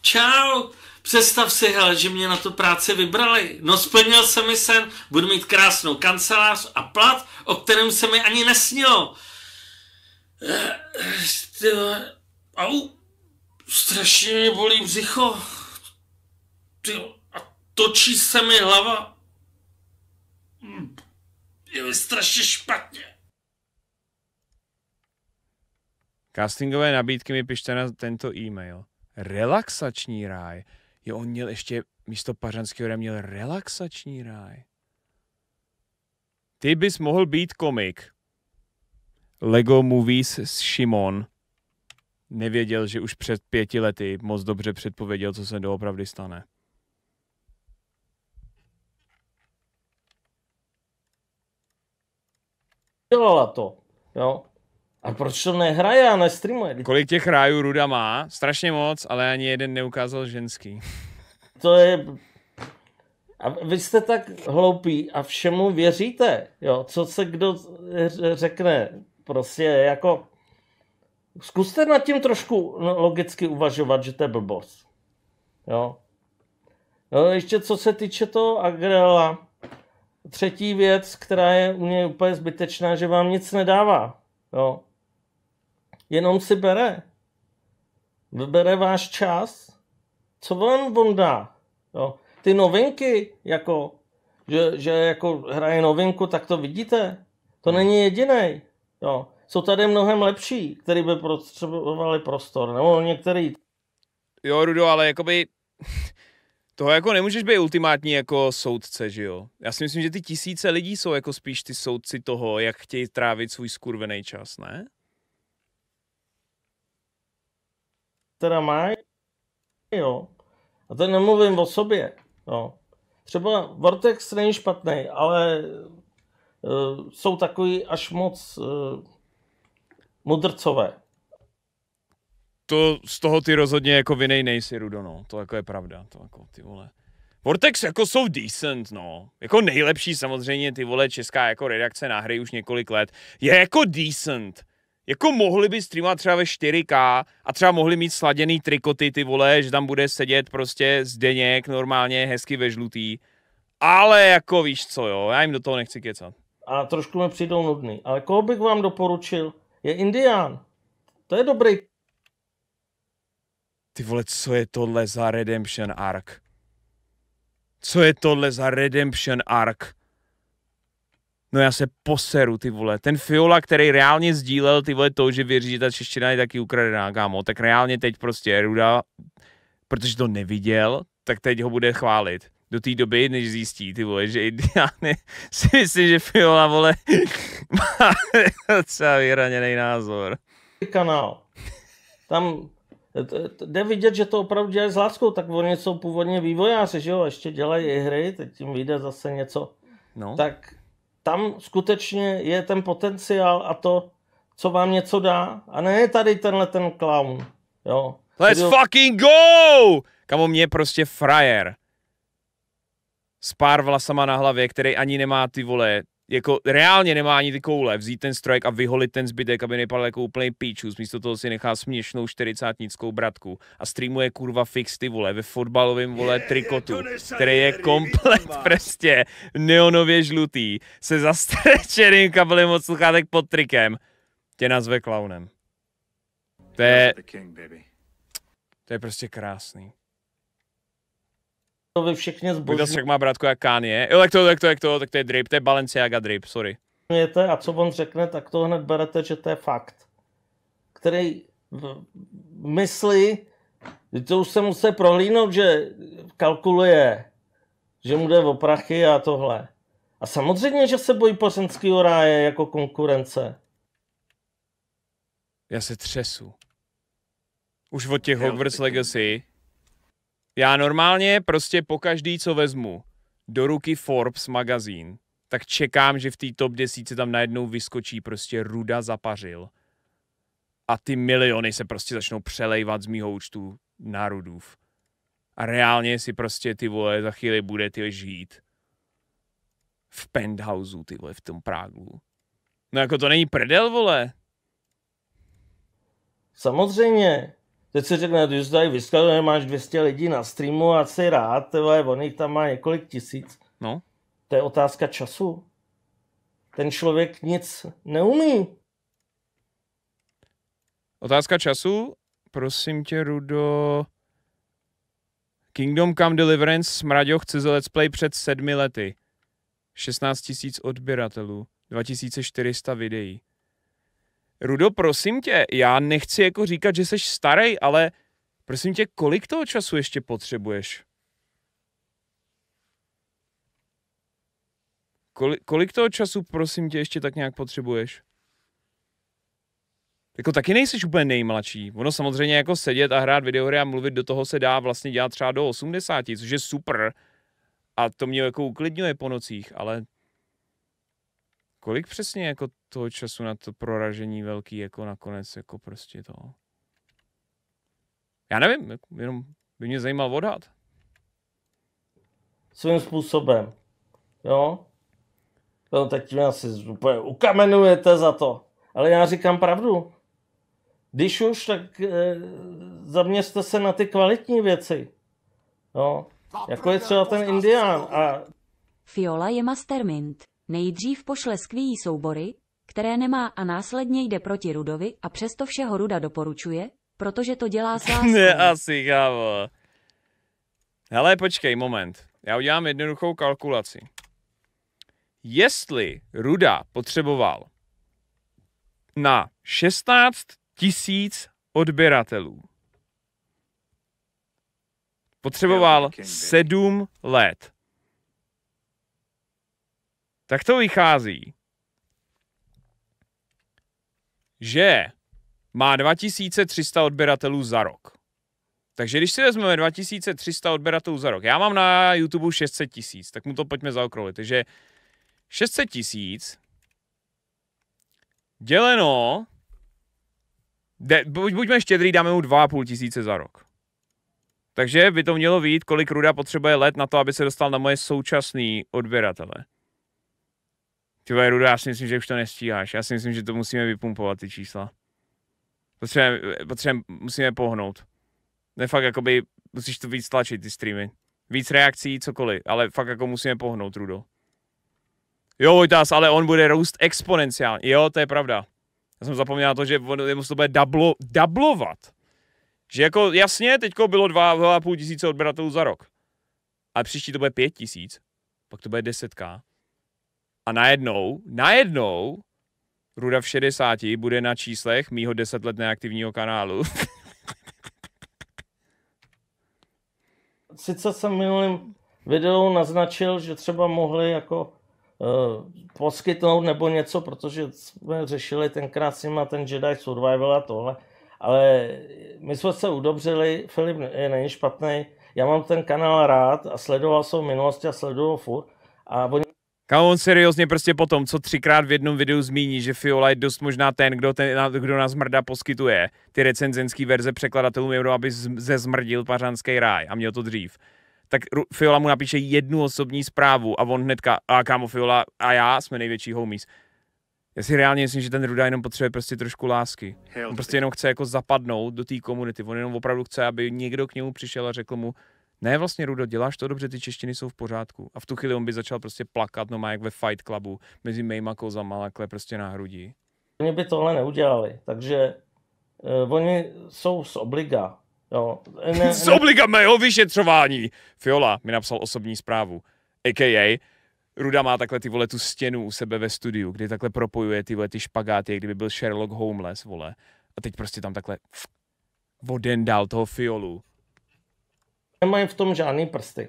Čau. Představ si, hele, že mě na tu práci vybrali. No splnil se mi sen, budu mít krásnou kancelář a plat, o kterém se mi ani nesnilo. Eh, eh, au, strašně mě bolí břicho. a točí se mi hlava. Hm, je mi strašně špatně. Castingové nabídky mi pište na tento e-mail. Relaxační ráj. Jo, on měl ještě místo pařanského ráje měl relaxační ráj. Ty bys mohl být komik. Lego Movies s Šimon nevěděl, že už před pěti lety moc dobře předpověděl, co se doopravdy stane. Dělala to, jo. A proč to nehraje a nestreamuje? Kolik těch rájů Ruda má? Strašně moc, ale ani jeden neukázal ženský. <laughs> To je... A vy jste tak hloupí a všemu věříte, jo, co se kdo řekne, prostě jako... Zkuste nad tím trošku logicky uvažovat, že to je blbost, jo. No ještě co se týče toho Agrela, třetí věc, která je u něj úplně zbytečná, že vám nic nedává, jo jenom si bere. Vybere váš čas. Co vám on dá? Jo. Ty novinky, jako, že, že jako hraje novinku, tak to vidíte. To hmm. není jediný. Jsou tady mnohem lepší, který by potřebovali prostor, nebo některý. Jo, Rudo, ale jakoby <laughs> toho jako nemůžeš být ultimátní jako soudce, že jo? Já si myslím, že ty tisíce lidí jsou jako spíš ty soudci toho, jak chtějí trávit svůj skurvený čas, ne? teda mají, jo. A to nemluvím o sobě, jo. Třeba Vortex není špatný, ale uh, jsou takový až moc uh, mudrcové. To z toho ty rozhodně jako vinej nejsi, Rudo, no. To jako je pravda, to jako ty vole. Vortex jako jsou decent, no. Jako nejlepší samozřejmě ty vole česká jako redakce na hry už několik let. Je jako decent. Jako mohli by streamovat třeba ve 4K a třeba mohli mít sladěný trikoty, ty vole, že tam bude sedět prostě zdeněk normálně hezky ve žlutý. Ale jako víš co, jo, já jim do toho nechci kecat. A trošku mi přijdou nudný. Ale koho bych vám doporučil? Je Indián. To je dobrý. Ty vole, co je tohle za Redemption Arc? Co je tohle za Redemption Arc? no já se poseru, ty vole. Ten Fiola, který reálně sdílel, ty vole, to, že věří, že ta čeština je taky ukradená, kámo, tak reálně teď prostě Ruda, protože to neviděl, tak teď ho bude chválit. Do té doby, než zjistí, ty vole, že indiány <laughs> si myslím, že Fiola, vole, <laughs> má docela vyhraněný názor. Kanál. Tam jde vidět, že to opravdu dělají s láskou, tak oni jsou původně vývojáři, že jo, ještě dělají i hry, teď jim vyjde zase něco. No. Tak tam skutečně je ten potenciál a to, co vám něco dá. A ne tady tenhle ten clown. Jo. Let's Kdyby... fucking go! Kamo mě prostě frajer. S pár vlasama na hlavě, který ani nemá ty vole jako reálně nemá ani ty koule, vzít ten strike a vyholit ten zbytek, aby nepadl jako úplný píčus, místo toho si nechá směšnou čtyřicátnickou bratku a streamuje kurva fix ty vole ve fotbalovém vole trikotu, který je komplet prostě neonově žlutý, se zastrčeným kabelem od sluchátek pod trikem, tě nazve klaunem. To je, to je prostě krásný to vy všechny zbožňujete. Viděl jsi, jak má bratku jak Kán je? Jo, tak to, tak to, tak to, tak to je drip, to je Balenciaga drip, sorry. A co on řekne, tak to hned berete, že to je fakt. Který myslí, to už se musí prohlínout, že kalkuluje, že mu jde o prachy a tohle. A samozřejmě, že se bojí pořenského ráje jako konkurence. Já se třesu. Už od těch Hogwarts Legacy já normálně prostě po každý, co vezmu do ruky Forbes magazín, tak čekám, že v té top 10 tam najednou vyskočí prostě ruda zapařil. A ty miliony se prostě začnou přelejvat z mýho účtu na rudův. A reálně si prostě ty vole za chvíli bude ty žít v penthouse, ty vole, v tom Prágu. No jako to není prdel, vole. Samozřejmě teď se řekne, že jsi tady vyskazuje, máš 200 lidí na streamu a jsi rád, tebe, on jich tam má několik tisíc. No. To je otázka času. Ten člověk nic neumí. Otázka času, prosím tě, Rudo. Kingdom Come Deliverance smraďoch chce let's play před sedmi lety. 16 000 odběratelů, 2400 videí. Rudo, prosím tě, já nechci jako říkat, že jsi starý, ale prosím tě, kolik toho času ještě potřebuješ? Kolik, kolik toho času, prosím tě, ještě tak nějak potřebuješ? Jako taky nejsi úplně nejmladší. Ono samozřejmě jako sedět a hrát videohry a mluvit do toho se dá vlastně dělat třeba do 80, což je super. A to mě jako uklidňuje po nocích, ale kolik přesně jako toho času na to proražení velký jako nakonec jako prostě to? Já nevím, jako jenom by mě zajímal odhad. Svým způsobem. Jo? No, teď mě asi úplně ukamenujete za to. Ale já říkám pravdu. Když už, tak e, zaměřte se na ty kvalitní věci. Jo? Jako je třeba ten Indián. A... Fiola je mastermind. Nejdřív pošle skvíjí soubory, které nemá a následně jde proti Rudovi a přesto všeho Ruda doporučuje, protože to dělá s <laughs> láskou. Asi, kámo. Hele, počkej, moment. Já udělám jednoduchou kalkulaci. Jestli Ruda potřeboval na 16 tisíc odběratelů, potřeboval 7 let tak to vychází, že má 2300 odběratelů za rok. Takže když si vezmeme 2300 odběratelů za rok, já mám na YouTube 600 tisíc, tak mu to pojďme zaokrouhlit. Takže 600 tisíc děleno, de, buď, buďme štědrý, dáme mu 2,5 tisíce za rok. Takže by to mělo vít, kolik Ruda potřebuje let na to, aby se dostal na moje současný odběratele. Ty Rudo, já si myslím, že už to nestíháš. Já si myslím, že to musíme vypumpovat, ty čísla. Potřebujeme, potřebujeme musíme pohnout. Ne fakt, jakoby, musíš to víc tlačit, ty streamy. Víc reakcí, cokoliv, ale fakt jako musíme pohnout, Rudo. Jo, Vojtas, ale on bude růst exponenciálně. Jo, to je pravda. Já jsem zapomněl na to, že on, jemu se to bude dublo, dublovat. Že jako, jasně, teďko bylo 2,5 tisíce odběratelů za rok. A příští to bude 5 tisíc, pak to bude 10 a najednou, najednou, Ruda v 60 bude na číslech mýho 10 let neaktivního kanálu. Sice jsem minulým videu naznačil, že třeba mohli jako uh, poskytnout nebo něco, protože jsme řešili tenkrát s nima ten Jedi Survival a tohle, ale my jsme se udobřili, Filip je není špatný, já mám ten kanál rád a sledoval jsem v minulosti a sleduju furt a oni kam on seriózně prostě potom, co třikrát v jednom videu zmíní, že Fiola je dost možná ten, kdo, ten, kdo nás mrda poskytuje. Ty recenzenský verze překladatelům jenom, aby zezmrdil pařanský ráj a měl to dřív. Tak Fiola mu napíše jednu osobní zprávu a on hnedka, a kámo Fiola a já jsme největší homies. Já si reálně myslím, že ten Ruda jenom potřebuje prostě trošku lásky. On prostě jenom chce jako zapadnout do té komunity. On jenom opravdu chce, aby někdo k němu přišel a řekl mu, ne vlastně Rudo, děláš to dobře, ty češtiny jsou v pořádku. A v tu chvíli on by začal prostě plakat, no má jak ve Fight Clubu, mezi mejma kouzama, lakle prostě na hrudi. Oni by tohle neudělali, takže uh, oni jsou z obliga. Jo. <laughs> Ne, z obliga mého vyšetřování. Fiola mi napsal osobní zprávu. A.k.a. Ruda má takhle ty vole tu stěnu u sebe ve studiu, kdy takhle propojuje ty vole ty špagáty, jak kdyby byl Sherlock Holmes vole. A teď prostě tam takhle voden dál toho Fiolu nemají v tom žádný prsty.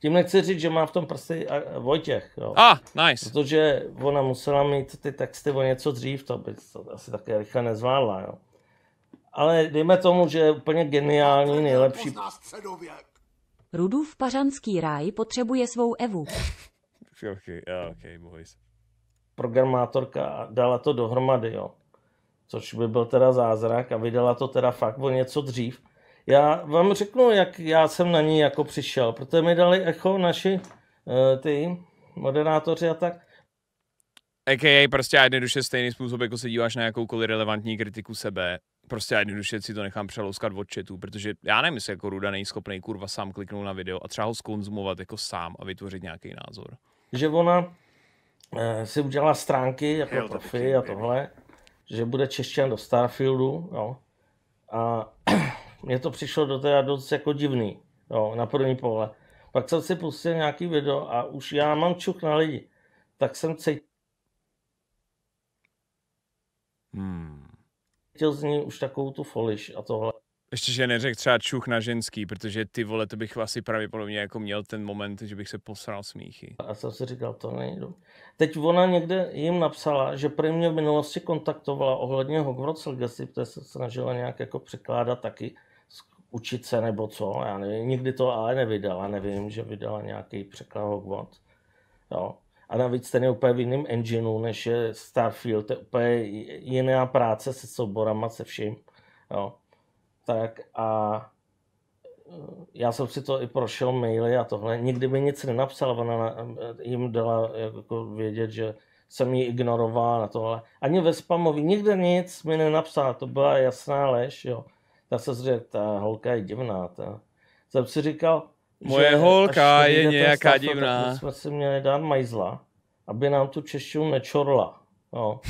Tím nechci říct, že má v tom prsty Vojtěch. Jo. Ah, nice. Protože ona musela mít ty texty o něco dřív, to by to asi také rychle nezvládla. Jo. Ale dejme tomu, že je úplně geniální, nejlepší. Rudův pařanský ráj potřebuje svou Evu. <laughs> okay, okay, boys. Programátorka dala to dohromady, jo. Což by byl teda zázrak a vydala to teda fakt o něco dřív. Já vám řeknu, jak já jsem na ní jako přišel, protože mi dali echo naši eh, ty moderátoři a tak. AKA prostě jednoduše stejný způsob, jako se díváš na jakoukoliv relevantní kritiku sebe, prostě jednoduše si to nechám přelouskat od chatu, protože já nevím, jestli jako Ruda schopný kurva sám kliknout na video a třeba ho skonzumovat jako sám a vytvořit nějaký názor. Že ona e, si udělala stránky jako jo, profi a tohle, že bude češtěn do Starfieldu, jo. A <clears throat> eh, mně to přišlo do teda dost jako divný, jo, na první pohled. Pak jsem si pustil nějaký video a už já mám čuk na lidi. Tak jsem cítil hmm. z ní už takovou tu foliš a tohle. Ještě, že neřekl třeba čuch na ženský, protože ty vole, to bych asi pravděpodobně jako měl ten moment, že bych se posral smíchy. A jsem si říkal, to nejdu. Teď ona někde jim napsala, že pro mě v minulosti kontaktovala ohledně Hogwarts Legacy, protože se snažila nějak jako překládat taky učit se nebo co, já nevím, nikdy to ale nevydala, nevím, že vydala nějaký překlad Hogwarts, jo. A navíc ten je úplně v jiném engineu, než je Starfield, to je úplně jiná práce se souborama, se vším, jo. Tak a eh, já jsem si to i prošel maily a tohle, nikdy mi nic nenapsal, ona eh, jim dala jako vědět, že jsem ji ignoroval na tohle. Ani ve spamovi, nikde nic mi nenapsala, to byla jasná lež, jo já jsem si řekl, ta holka je divná. Ta. Jsem si říkal, Moje holka je nějaká stav, divná. Tak jsme si měli dát majzla, aby nám tu češtinu nečorla. No.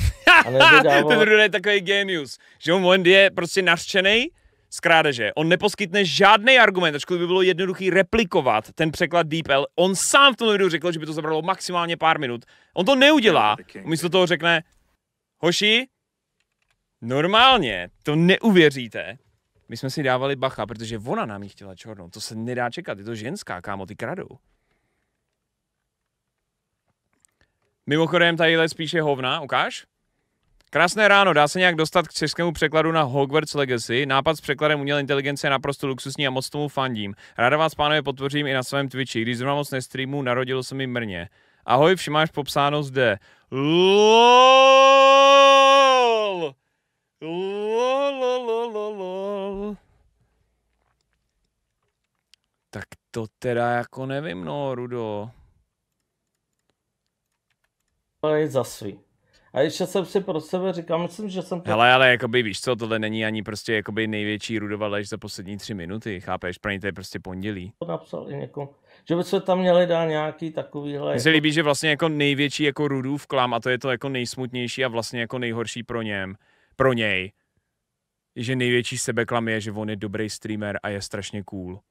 A <laughs> Ten Ruda je takový genius, že on je prostě nařčený z krádeže. On neposkytne žádný argument, ačkoliv by bylo jednoduchý replikovat ten překlad DeepL. On sám v tom videu řekl, že by to zabralo maximálně pár minut. On to neudělá. Místo toho řekne, hoši, normálně, to neuvěříte my jsme si dávali bacha, protože ona nám jí chtěla černou. To se nedá čekat, je to ženská, kámo, ty kradou. Mimochodem, tadyhle spíše hovna, ukáž? Krásné ráno, dá se nějak dostat k českému překladu na Hogwarts Legacy. Nápad s překladem umělé inteligence je naprosto luxusní a moc tomu fandím. Ráda vás, pánové, potvořím i na svém Twitchi. Když zrovna moc nestreamu, narodilo se mi mrně. Ahoj, všimáš popsáno zde. LOL! Lololololol. Tak to teda jako nevím, no, Rudo. To no, je za svý. A ještě jsem si pro sebe říkal, myslím, že jsem to... Hele, ale jakoby víš co, tohle není ani prostě jakoby největší rudova lež za poslední tři minuty, chápeš? Pro ně to je prostě pondělí. To napsal i někomu. Že se tam měli dát nějaký takovýhle... Mně se jako- líbí, že vlastně jako největší jako rudův klam a to je to jako nejsmutnější a vlastně jako nejhorší pro něm pro něj, že největší sebeklam je, že on je dobrý streamer a je strašně cool.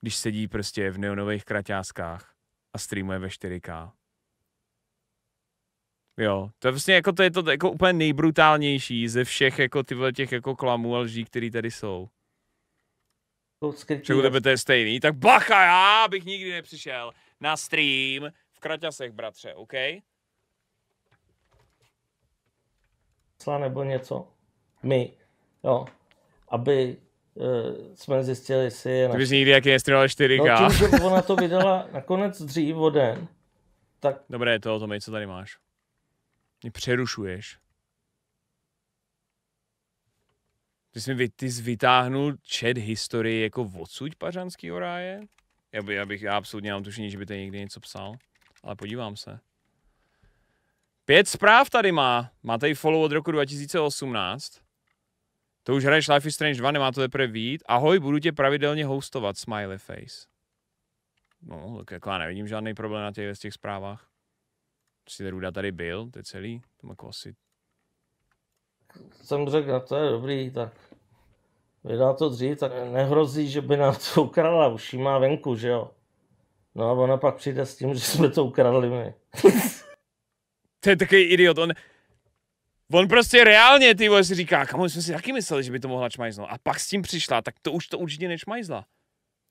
Když sedí prostě v neonových kraťáskách a streamuje ve 4K. Jo, to je vlastně jako to je to jako úplně nejbrutálnější ze všech jako tyhle těch jako klamů a lží, které tady jsou. Čeho tebe to je stejný, tak bacha, já bych nikdy nepřišel na stream v kraťasech, bratře, OK? třeba nebo něco. My, jo, aby uh, jsme zjistili, jestli je... Ty bys nikdy jak je 4K. No, tím, že ona to vydala nakonec dřív o den, tak... Dobré, to o tom, co tady máš. Mě přerušuješ. Ty jsi, vy, ty jsi vytáhnul chat historii jako odsuť pařanský oráje? Já, by, já bych já absolutně nemám tušení, že by to někdy něco psal, ale podívám se. Pět zpráv tady má. Má tady follow od roku 2018. To už hraješ Life is Strange 2, nemá to teprve vít. Ahoj, budu tě pravidelně hostovat, smiley face. No, tak jako já nevidím žádný problém na těch, těch zprávách. Prostě Ruda tady byl, to je celý. To jako asi... Jsem řekl, no, to je dobrý, tak vydá to dřív, tak nehrozí, že by nám to ukradla, už má venku, že jo. No a ona pak přijde s tím, že jsme to ukradli my. <laughs> To je takový idiot, on... On prostě reálně, ty vole, si říká, kamo, jsme si taky mysleli, že by to mohla čmajznout. A pak s tím přišla, tak to už to určitě nečmajzla.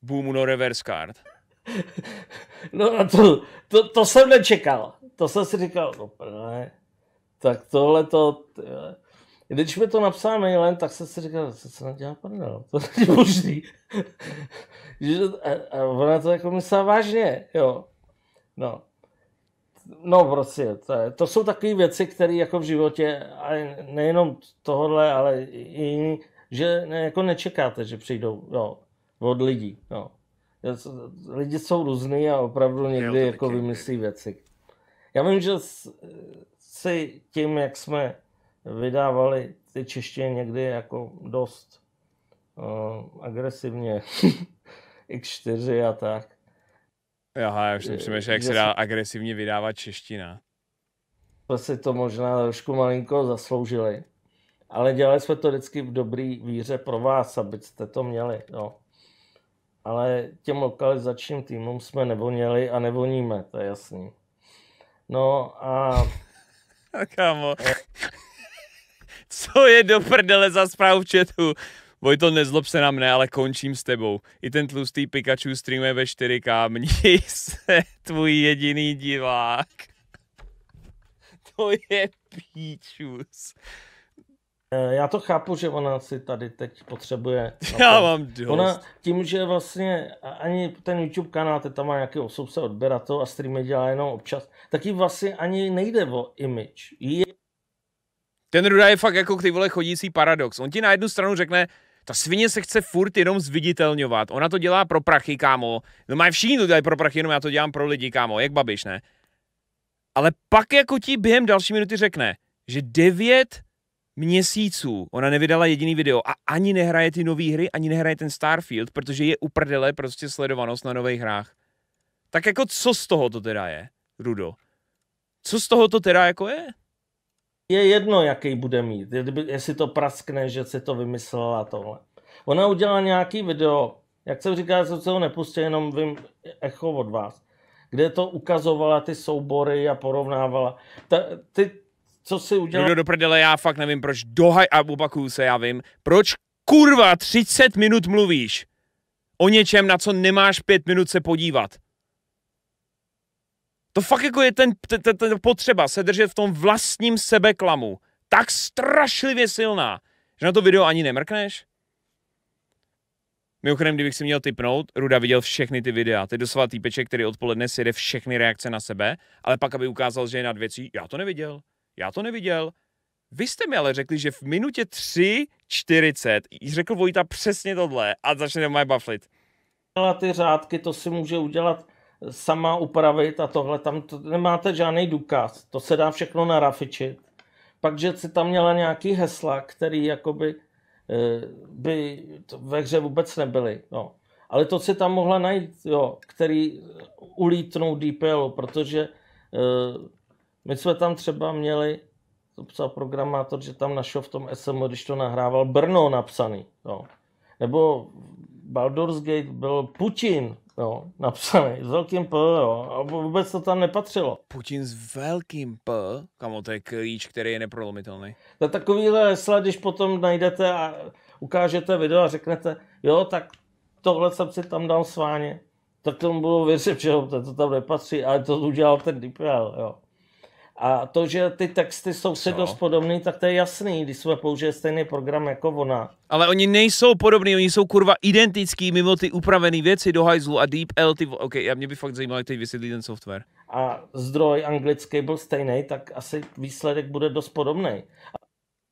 Boom, no reverse card. <laughs> No a to, to, to jsem nečekal. To jsem si říkal, no ne. Tak tohle to... Když mi to napsal mailem, tak jsem si říkal, co se nadělá no, <laughs> to je možný. <laughs> a, a ona to jako myslela vážně, jo. No, no prostě, to, je, to jsou takové věci, které jako v životě, a nejenom tohle, ale i jiný, že ne, jako nečekáte, že přijdou jo, no, od lidí. No. Jo. Lidi jsou různý a opravdu někdy jo, jako vymyslí věci. Já vím, že si tím, jak jsme vydávali ty češtiny někdy jako dost uh, agresivně, <laughs> x4 a tak, Jo, já už jsem přemýšlel, jak se dá agresivně vydávat čeština. To si to možná trošku malinko zasloužili. Ale dělali jsme to vždycky v dobrý víře pro vás, abyste to měli. No. Ale těm lokalizačním týmům jsme nevoněli a nevoníme, to je jasný. No a... <laughs> Kámo, eh. co je do prdele za zprávu v chatu? Vojto, nezlob se na mne, ale končím s tebou. I ten tlustý Pikachu streamuje ve 4K. Mní <laughs> se, tvůj jediný divák. <laughs> To je píčus. E, já to chápu, že ona si tady teď potřebuje. <laughs> Já mám dost. Ona tím, že vlastně ani ten YouTube kanál, teď tam má nějaký se odběra to a streamy dělá jenom občas, tak jí vlastně ani nejde o image. Je... Ten Ruda je fakt jako ty vole chodící paradox. On ti na jednu stranu řekne, ta svině se chce furt jenom zviditelňovat. Ona to dělá pro prachy, kámo. No má všichni to dělají pro prachy, jenom já to dělám pro lidi, kámo. Jak babiš, ne? Ale pak jako ti během další minuty řekne, že devět měsíců ona nevydala jediný video a ani nehraje ty nové hry, ani nehraje ten Starfield, protože je uprdele prostě sledovanost na nových hrách. Tak jako co z toho to teda je, Rudo? Co z toho to teda jako je? je jedno, jaký bude mít, jestli to praskne, že si to vymyslela tohle. Ona udělala nějaký video, jak jsem říkal, jsem se ho nepustil, jenom vím echo od vás, kde to ukazovala ty soubory a porovnávala. Ta, ty, co si udělal... Kdo do prdele, já fakt nevím, proč dohaj, a opakuju se, já vím, proč kurva 30 minut mluvíš o něčem, na co nemáš 5 minut se podívat. To fakt jako je ten, ten, ten, ten potřeba se držet v tom vlastním sebeklamu. Tak strašlivě silná, že na to video ani nemrkneš. Mimochodem, kdybych si měl typnout, Ruda viděl všechny ty videa. Ty doslova týpeček, který odpoledne si jede všechny reakce na sebe, ale pak, aby ukázal, že je nad věcí, já to neviděl, já to neviděl. Vy jste mi ale řekli, že v minutě 3.40 řekl Vojta přesně tohle a začne moje baflit. Ale ty řádky, to si může udělat sama upravit a tohle. Tam to, nemáte žádný důkaz. To se dá všechno narafičit. Pak, že si tam měla nějaký hesla, který jakoby eh, by ve hře vůbec nebyly. No. Ale to si tam mohla najít, jo, který ulítnou DPL, protože eh, my jsme tam třeba měli, to psal programátor, že tam našel v tom SMO, když to nahrával, Brno napsaný. Jo. No. Nebo Baldur's Gate byl Putin, jo, napsaný, s velkým P, jo, a vůbec to tam nepatřilo. Putin s velkým P, kamo, to je klíč, který je neprolomitelný. Na takovýhle hesla, když potom najdete a ukážete video a řeknete, jo, tak tohle jsem si tam dal sváně, tak tomu bylo věřit, že to tam nepatří, ale to udělal ten DPL, jo. A to, že ty texty jsou si no. dost podobný, tak to je jasný, když jsme použili stejný program jako ona. Ale oni nejsou podobní, oni jsou kurva identický, mimo ty upravené věci do hajzlu a L ty... OK, já mě by fakt zajímalo, jak teď vysvětlí ten software. A zdroj anglický byl stejný, tak asi výsledek bude dost podobný.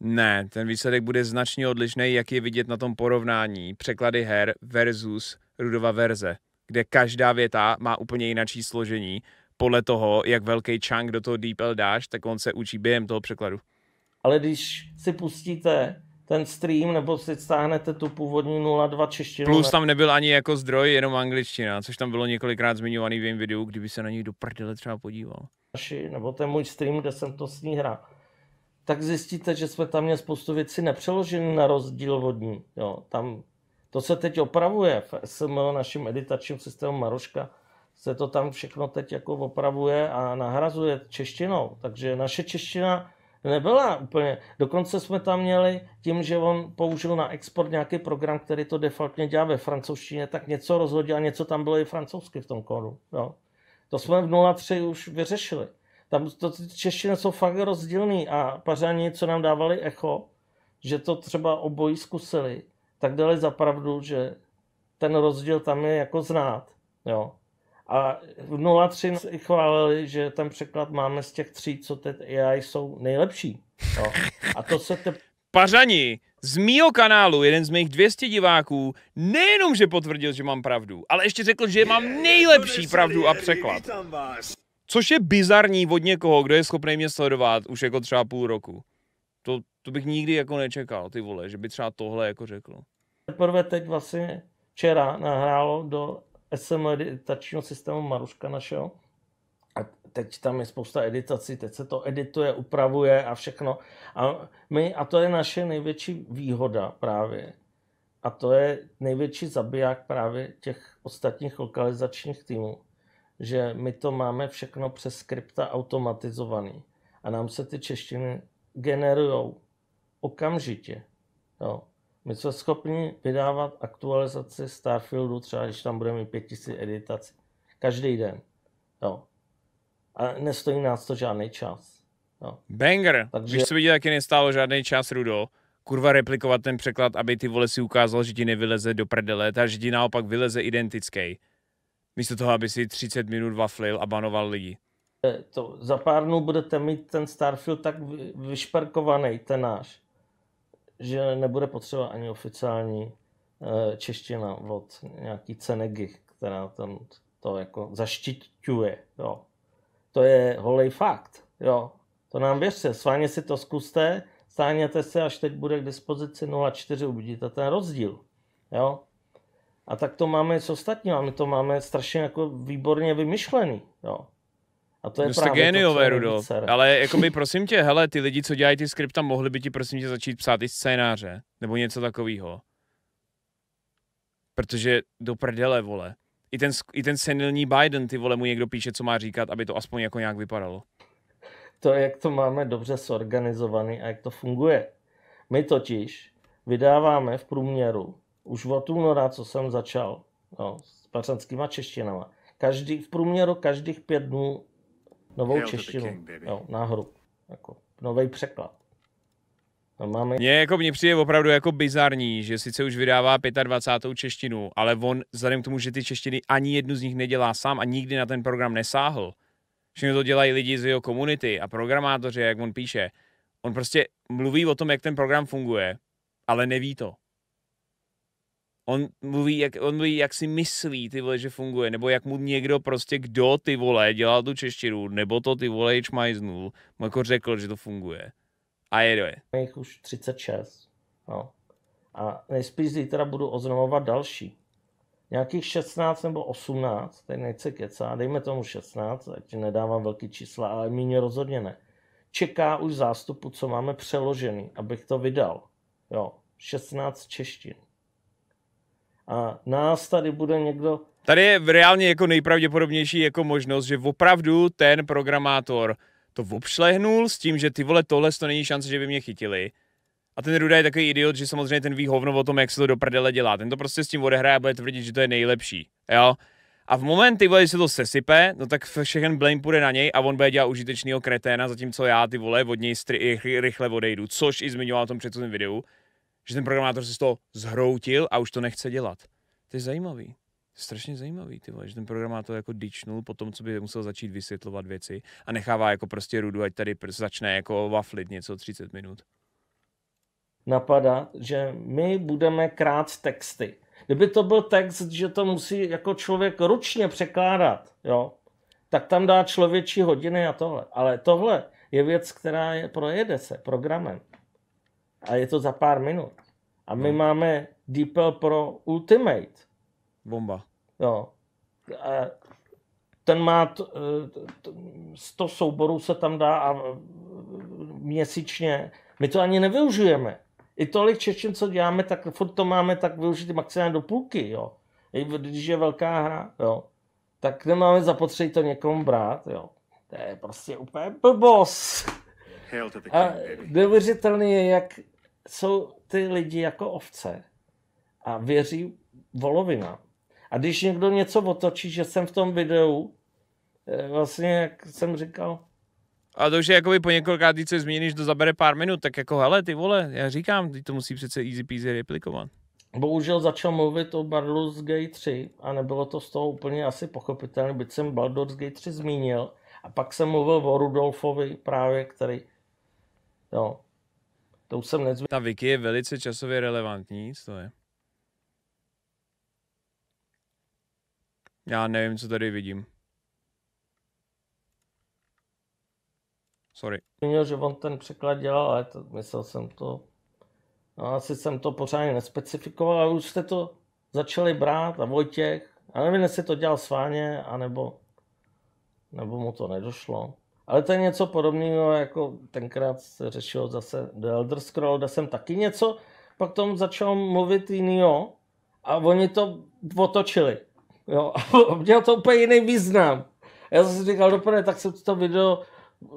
Ne, ten výsledek bude značně odlišný, jak je vidět na tom porovnání překlady her versus Rudova verze, kde každá věta má úplně jiné složení podle toho, jak velký chunk do toho DeepL dáš, tak on se učí během toho překladu. Ale když si pustíte ten stream, nebo si stáhnete tu původní 0.2 češtinu. Plus tam nebyl ani jako zdroj, jenom angličtina, což tam bylo několikrát zmiňovaný v jejím videu, kdyby se na něj do prdele třeba podíval. Nebo ten můj stream, kde jsem to s ní hrál. Tak zjistíte, že jsme tam měli spoustu věcí nepřeložený na rozdíl od ní. Jo, tam to se teď opravuje v SML naším editačním systému Maroška se to tam všechno teď jako opravuje a nahrazuje češtinou. Takže naše čeština nebyla úplně. Dokonce jsme tam měli tím, že on použil na export nějaký program, který to defaultně dělá ve francouzštině, tak něco rozhodil a něco tam bylo i francouzsky v tom kódu. Jo. To jsme v 03 už vyřešili. Tam to, ty češtiny jsou fakt rozdílný a pařani, co nám dávali echo, že to třeba obojí zkusili, tak dali zapravdu, že ten rozdíl tam je jako znát. Jo. A v 03 chválili, že ten překlad máme z těch tří, co teď AI jsou nejlepší. No. A to se te... Pařani, z mýho kanálu, jeden z mých 200 diváků, nejenom, že potvrdil, že mám pravdu, ale ještě řekl, že mám nejlepší pravdu a překlad. Což je bizarní od někoho, kdo je schopný mě sledovat už jako třeba půl roku. To, to bych nikdy jako nečekal, ty vole, že by třeba tohle jako řekl. Teprve teď vlastně včera nahrálo do SM editačního systému Maruška našeho. A teď tam je spousta editací, teď se to edituje, upravuje a všechno. A, my, a to je naše největší výhoda právě. A to je největší zabiják právě těch ostatních lokalizačních týmů, že my to máme všechno přes skripta automatizovaný. A nám se ty češtiny generují okamžitě. Jo. My jsme schopni vydávat aktualizaci Starfieldu, třeba když tam budeme mít 5000 editací. Každý den. Jo. A nestojí nás to žádný čas. Jo. Banger! Takže... Víš, viděl, jak je nestálo žádný čas, Rudo? Kurva replikovat ten překlad, aby ty vole si ukázal, že ti nevyleze do prdele, takže ti naopak vyleze identický. Místo toho, aby si 30 minut vaflil a banoval lidi. Eh, to, za pár dnů budete mít ten Starfield tak vyšperkovaný, ten náš že nebude potřeba ani oficiální eh, čeština od nějaký Cenegy, která tam to jako zaštiťuje. Jo. To je holej fakt. Jo. To nám věřte, sváně si to zkuste, stáněte se, až teď bude k dispozici 0,4, uvidíte ten rozdíl. Jo. A tak to máme s ostatními, my to máme strašně jako výborně vymyšlený. Jo. A to je no právě géniové, Rudo. Ale jako by prosím tě, hele, ty lidi, co dělají ty skripta, mohli by ti prosím tě začít psát i scénáře, nebo něco takového. Protože do prdele, vole. I ten, I ten senilní Biden, ty vole, mu někdo píše, co má říkat, aby to aspoň jako nějak vypadalo. To, jak to máme dobře sorganizovaný a jak to funguje. My totiž vydáváme v průměru už od února, co jsem začal, no, s pařanskýma češtinama, každý, v průměru každých pět dnů novou češtinu. Jo, náhodou. Jako nový překlad. No, máme... Mně jako mě přijde opravdu jako bizarní, že sice už vydává 25. češtinu, ale on vzhledem k tomu, že ty češtiny ani jednu z nich nedělá sám a nikdy na ten program nesáhl. Všechno to dělají lidi z jeho komunity a programátoři, jak on píše. On prostě mluví o tom, jak ten program funguje, ale neví to. On mluví, jak, on mluví, jak si myslí, ty vole, že funguje, nebo jak mu někdo prostě, kdo ty vole dělal tu češtinu, nebo to ty vole ječ mají čmajznul, mu jako řekl, že to funguje. A je to Je jich už 36. No. A nejspíš zítra budu oznamovat další. Nějakých 16 nebo 18, teď nechce kecá, dejme tomu 16, ať nedávám velký čísla, ale míně rozhodně ne. Čeká už zástupu, co máme přeložený, abych to vydal. Jo, 16 češtin a nás tady bude někdo... Tady je reálně jako nejpravděpodobnější jako možnost, že opravdu ten programátor to obšlehnul s tím, že ty vole, tohle to není šance, že by mě chytili. A ten Ruda je takový idiot, že samozřejmě ten ví hovno o tom, jak se to do prdele dělá. Ten to prostě s tím odehraje a bude tvrdit, že to je nejlepší. Jo? A v moment, ty vole, když se to sesype, no tak všechen blame půjde na něj a on bude dělat užitečného kreténa, zatímco já ty vole od něj stry, rychle odejdu, což i zmiňoval v tom předchozím videu že ten programátor se z toho zhroutil a už to nechce dělat. To je zajímavý. Strašně zajímavý, ty vole, že ten programátor jako dičnul po tom, co by musel začít vysvětlovat věci a nechává jako prostě rudu, ať tady začne jako waflit něco 30 minut. Napadá, že my budeme krát texty. Kdyby to byl text, že to musí jako člověk ručně překládat, jo, tak tam dá člověčí hodiny a tohle. Ale tohle je věc, která je, projede se programem a je to za pár minut. A my no. máme DeepL pro Ultimate. Bomba. Jo. A ten má t, e, t, 100 souborů se tam dá a e, měsíčně. My to ani nevyužijeme. I tolik Čečin, co děláme, tak furt to máme tak využít maximálně do půlky, jo. I když je velká hra, jo. Tak nemáme zapotřebí to někomu brát, jo. To je prostě úplně blbost. A neuvěřitelný je, jak jsou ty lidi jako ovce a věří volovina. A když někdo něco otočí, že jsem v tom videu, eh, vlastně, jak jsem říkal, a to už je jakoby po několikrát, co je změníš, to zabere pár minut, tak jako hele, ty vole, já říkám, ty to musí přece easy peasy replikovat. Bohužel začal mluvit o Baldur's Gate 3 a nebylo to z toho úplně asi pochopitelné, byť jsem Baldur's Gate 3 zmínil a pak jsem mluvil o Rudolfovi právě, který Jo. To už jsem nezvěděl. Ta wiki je velice časově relevantní, co to je? Já nevím, co tady vidím. Sorry. Měl, že on ten překlad dělal, ale to, myslel jsem to. No, asi jsem to pořádně nespecifikoval, ale už jste to začali brát a Vojtěch. A nevím, jestli to dělal sváně, anebo nebo mu to nedošlo. Ale to je něco podobného, jako tenkrát se řešilo zase The Elder Scroll, kde jsem taky něco, pak tomu začal mluvit jinýho a oni to otočili. Jo, <laughs> a měl to úplně jiný význam. Já jsem si říkal, dopadne, tak jsem to video eh,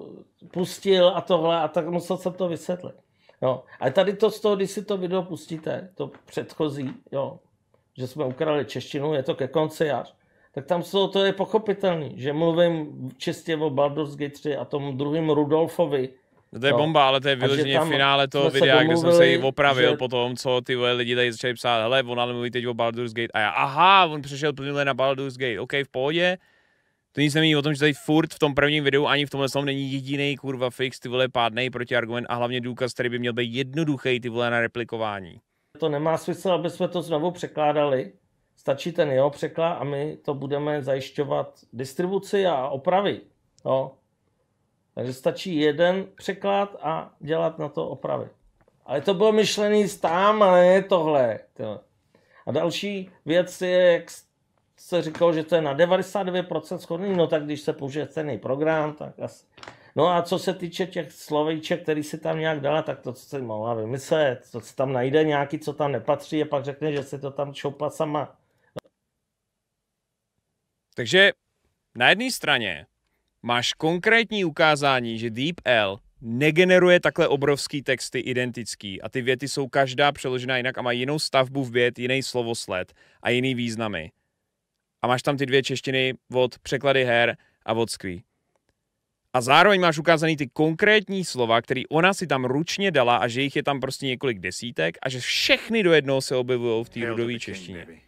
pustil a tohle a tak musel jsem to vysvětlit. Jo. A tady to z toho, když si to video pustíte, to předchozí, jo, že jsme ukrali češtinu, je to ke konci jař, tak tam jsou, to je pochopitelný, že mluvím čistě o Baldur's Gate 3 a tom druhým Rudolfovi, to je no. bomba, ale to je vyloženě v finále toho videa, kde jsem se jí opravil že... po tom, co ty vole lidi tady začali psát, hele, on ale mluví teď o Baldur's Gate a já, aha, on přešel plynule na Baldur's Gate, OK, v pohodě. To nic nemění o tom, že tady furt v tom prvním videu ani v tomhle tom není jediný kurva fix, ty vole pádnej protiargument a hlavně důkaz, který by měl být jednoduchý ty vole na replikování. To nemá smysl, aby jsme to znovu překládali, stačí ten jeho překlad a my to budeme zajišťovat distribuci a opravy. Jo. Takže stačí jeden překlad a dělat na to opravy. Ale to bylo myšlený tam, ale ne tohle. A další věc je, jak se říkalo, že to je na 99% schodný, no tak když se použije cený program, tak asi. No a co se týče těch slovíček, který si tam nějak dala, tak to, co si mohla vymyslet, to se tam najde nějaký, co tam nepatří a pak řekne, že se to tam šoupla sama. Takže na jedné straně máš konkrétní ukázání, že DeepL negeneruje takhle obrovský texty identický a ty věty jsou každá přeložena jinak a mají jinou stavbu vět, jiný slovosled a jiný významy. A máš tam ty dvě češtiny od překlady her a od skví. A zároveň máš ukázaný ty konkrétní slova, které ona si tam ručně dala a že jich je tam prostě několik desítek a že všechny do jednoho se objevují v té rudové češtině. Baby.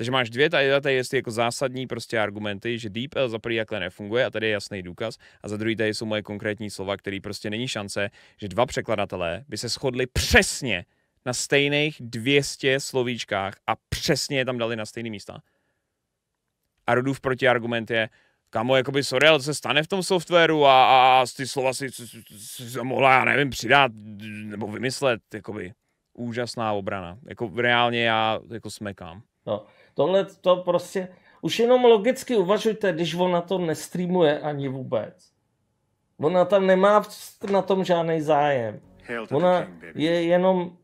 Takže máš dvě tady, tady jestli jako zásadní prostě argumenty, že DeepL za prvý jakhle nefunguje a tady je jasný důkaz a za druhý tady jsou moje konkrétní slova, který prostě není šance, že dva překladatelé by se shodli přesně na stejných 200 slovíčkách a přesně je tam dali na stejné místa. A Rudův protiargument je, kamo, jakoby sorry, ale se stane v tom softwaru a, a, a ty slova si, si, si, si mohla, já nevím, přidat nebo vymyslet, jakoby úžasná obrana. Jako reálně já jako smekám. No. Tohle to prostě, už jenom logicky uvažujte, když ona to nestreamuje ani vůbec. Ona tam nemá na tom žádný zájem. Ona je jenom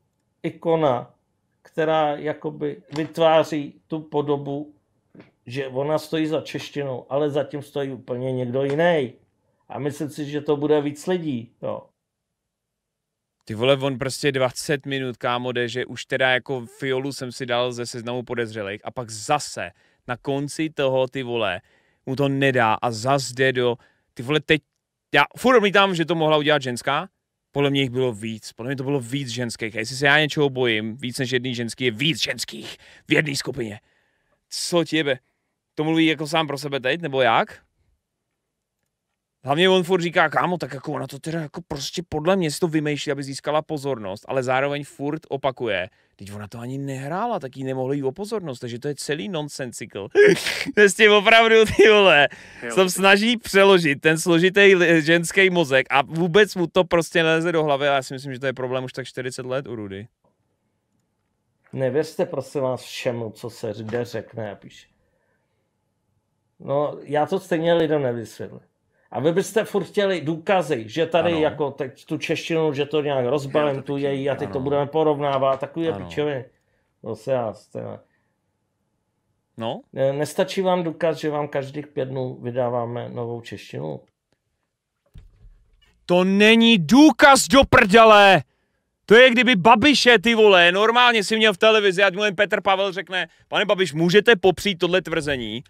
ikona, která jakoby vytváří tu podobu, že ona stojí za češtinou, ale zatím stojí úplně někdo jiný. A myslím si, že to bude víc lidí. Jo. Ty vole, on prostě 20 minut, kámo, jde, že už teda jako Fiolu jsem si dal ze seznamu podezřelých a pak zase na konci toho, ty vole, mu to nedá a zase jde do, ty vole, teď, já furt odmítám, že to mohla udělat ženská, podle mě jich bylo víc, podle mě to bylo víc ženských a jestli se já něčeho bojím, víc než jedný ženský je víc ženských v jedné skupině. Co těbe? To mluví jako sám pro sebe teď, nebo jak? Hlavně on furt říká, kámo, tak jako ona to teda jako prostě podle mě si to vymýšlí, aby získala pozornost, ale zároveň furt opakuje, teď ona to ani nehrála, tak jí nemohli jít o pozornost, takže to je celý nonsensical. to <laughs> je s tím opravdu, ty vole, se snaží přeložit ten složitý ženský mozek a vůbec mu to prostě neleze do hlavy a já si myslím, že to je problém už tak 40 let u Rudy. Nevěřte prosím vás všemu, co se jde řekne a píše. No, já to stejně lidem nevysvětlím. A vy byste furt chtěli důkazy, že tady ano. jako teď tu češtinu, že to nějak rozbalím, tu její a teď ano. to budeme porovnávat, takový je pičově. se já jste... No? Nestačí vám důkaz, že vám každých pět dnů vydáváme novou češtinu? To není důkaz do prdele! To je kdyby Babiše, ty vole, normálně si měl v televizi, ať mu jen Petr Pavel řekne, pane Babiš, můžete popřít tohle tvrzení?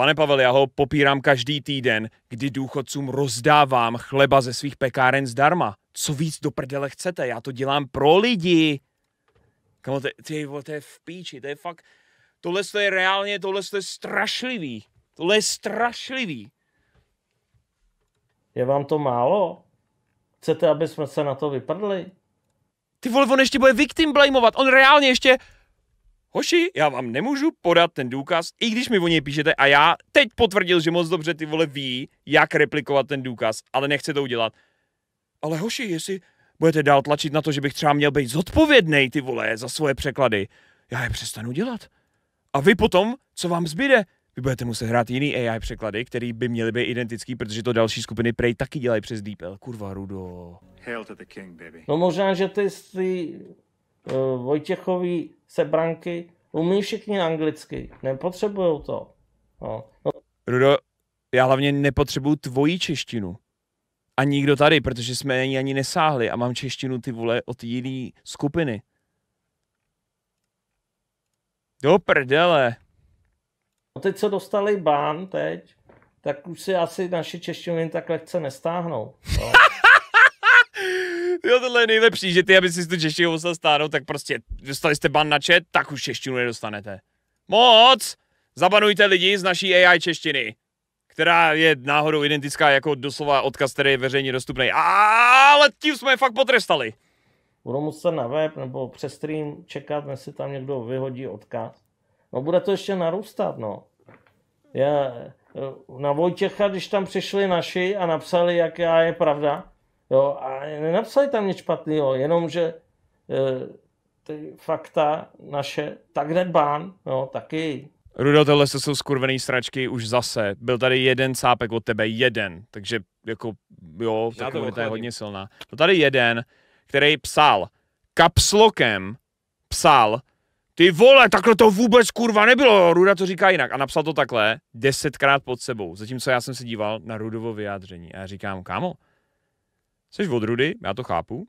Pane Pavel, já ho popírám každý týden, kdy důchodcům rozdávám chleba ze svých pekáren zdarma. Co víc do prdele chcete? Já to dělám pro lidi. Kamo, to, ty, to je v píči, to je fakt... Tohle je reálně, tohle je strašlivý. Tohle je strašlivý. Je vám to málo? Chcete, aby jsme se na to vypadli? Ty vole, on ještě bude victim blamovat. On reálně ještě hoši, já vám nemůžu podat ten důkaz, i když mi o něj píšete a já teď potvrdil, že moc dobře ty vole ví, jak replikovat ten důkaz, ale nechce to udělat. Ale hoši, jestli budete dál tlačit na to, že bych třeba měl být zodpovědný ty vole za svoje překlady, já je přestanu dělat. A vy potom, co vám zbyde, vy budete muset hrát jiný AI překlady, který by měly být identický, protože to další skupiny Prej taky dělají přes DeepL. Kurva, Rudo. Hail to the king, baby. No možná, že ty jsi uh, eh, Vojtěchovi sebranky, umí všichni anglicky, nepotřebují to. No. no. Rudo, já hlavně nepotřebuju tvoji češtinu. A nikdo tady, protože jsme ani, ani nesáhli a mám češtinu ty vole od jiný skupiny. Do prdele. No teď, co dostali bán teď, tak už si asi naši češtinu jen tak lehce nestáhnou. No. Jo, tohle je nejlepší, že ty, aby si tu češtinu musel stáhnout, tak prostě dostali jste ban na chat, tak už češtinu nedostanete. Moc! Zabanujte lidi z naší AI češtiny, která je náhodou identická jako doslova odkaz, který je veřejně dostupný. Ale tím jsme je fakt potrestali. Budu muset na web nebo přes stream čekat, než si tam někdo vyhodí odkaz. No bude to ještě narůstat, no. Já, eh, na Vojtěcha, když tam přišli naši a napsali, jaká je pravda, Jo, a nenapsali tam nic špatného, jenomže e, ty fakta naše, tak nedbán, no, taky. Rudo, tohle jsou skurvený sračky už zase. Byl tady jeden cápek od tebe, jeden, takže jako jo, ta komunita je hodně silná. Byl tady jeden, který psal, kapslokem psal, ty vole, takhle to vůbec kurva nebylo, Ruda to říká jinak. A napsal to takhle desetkrát pod sebou, zatímco já jsem se díval na Rudovo vyjádření a já říkám, kámo, Jsi od Rudy, já to chápu,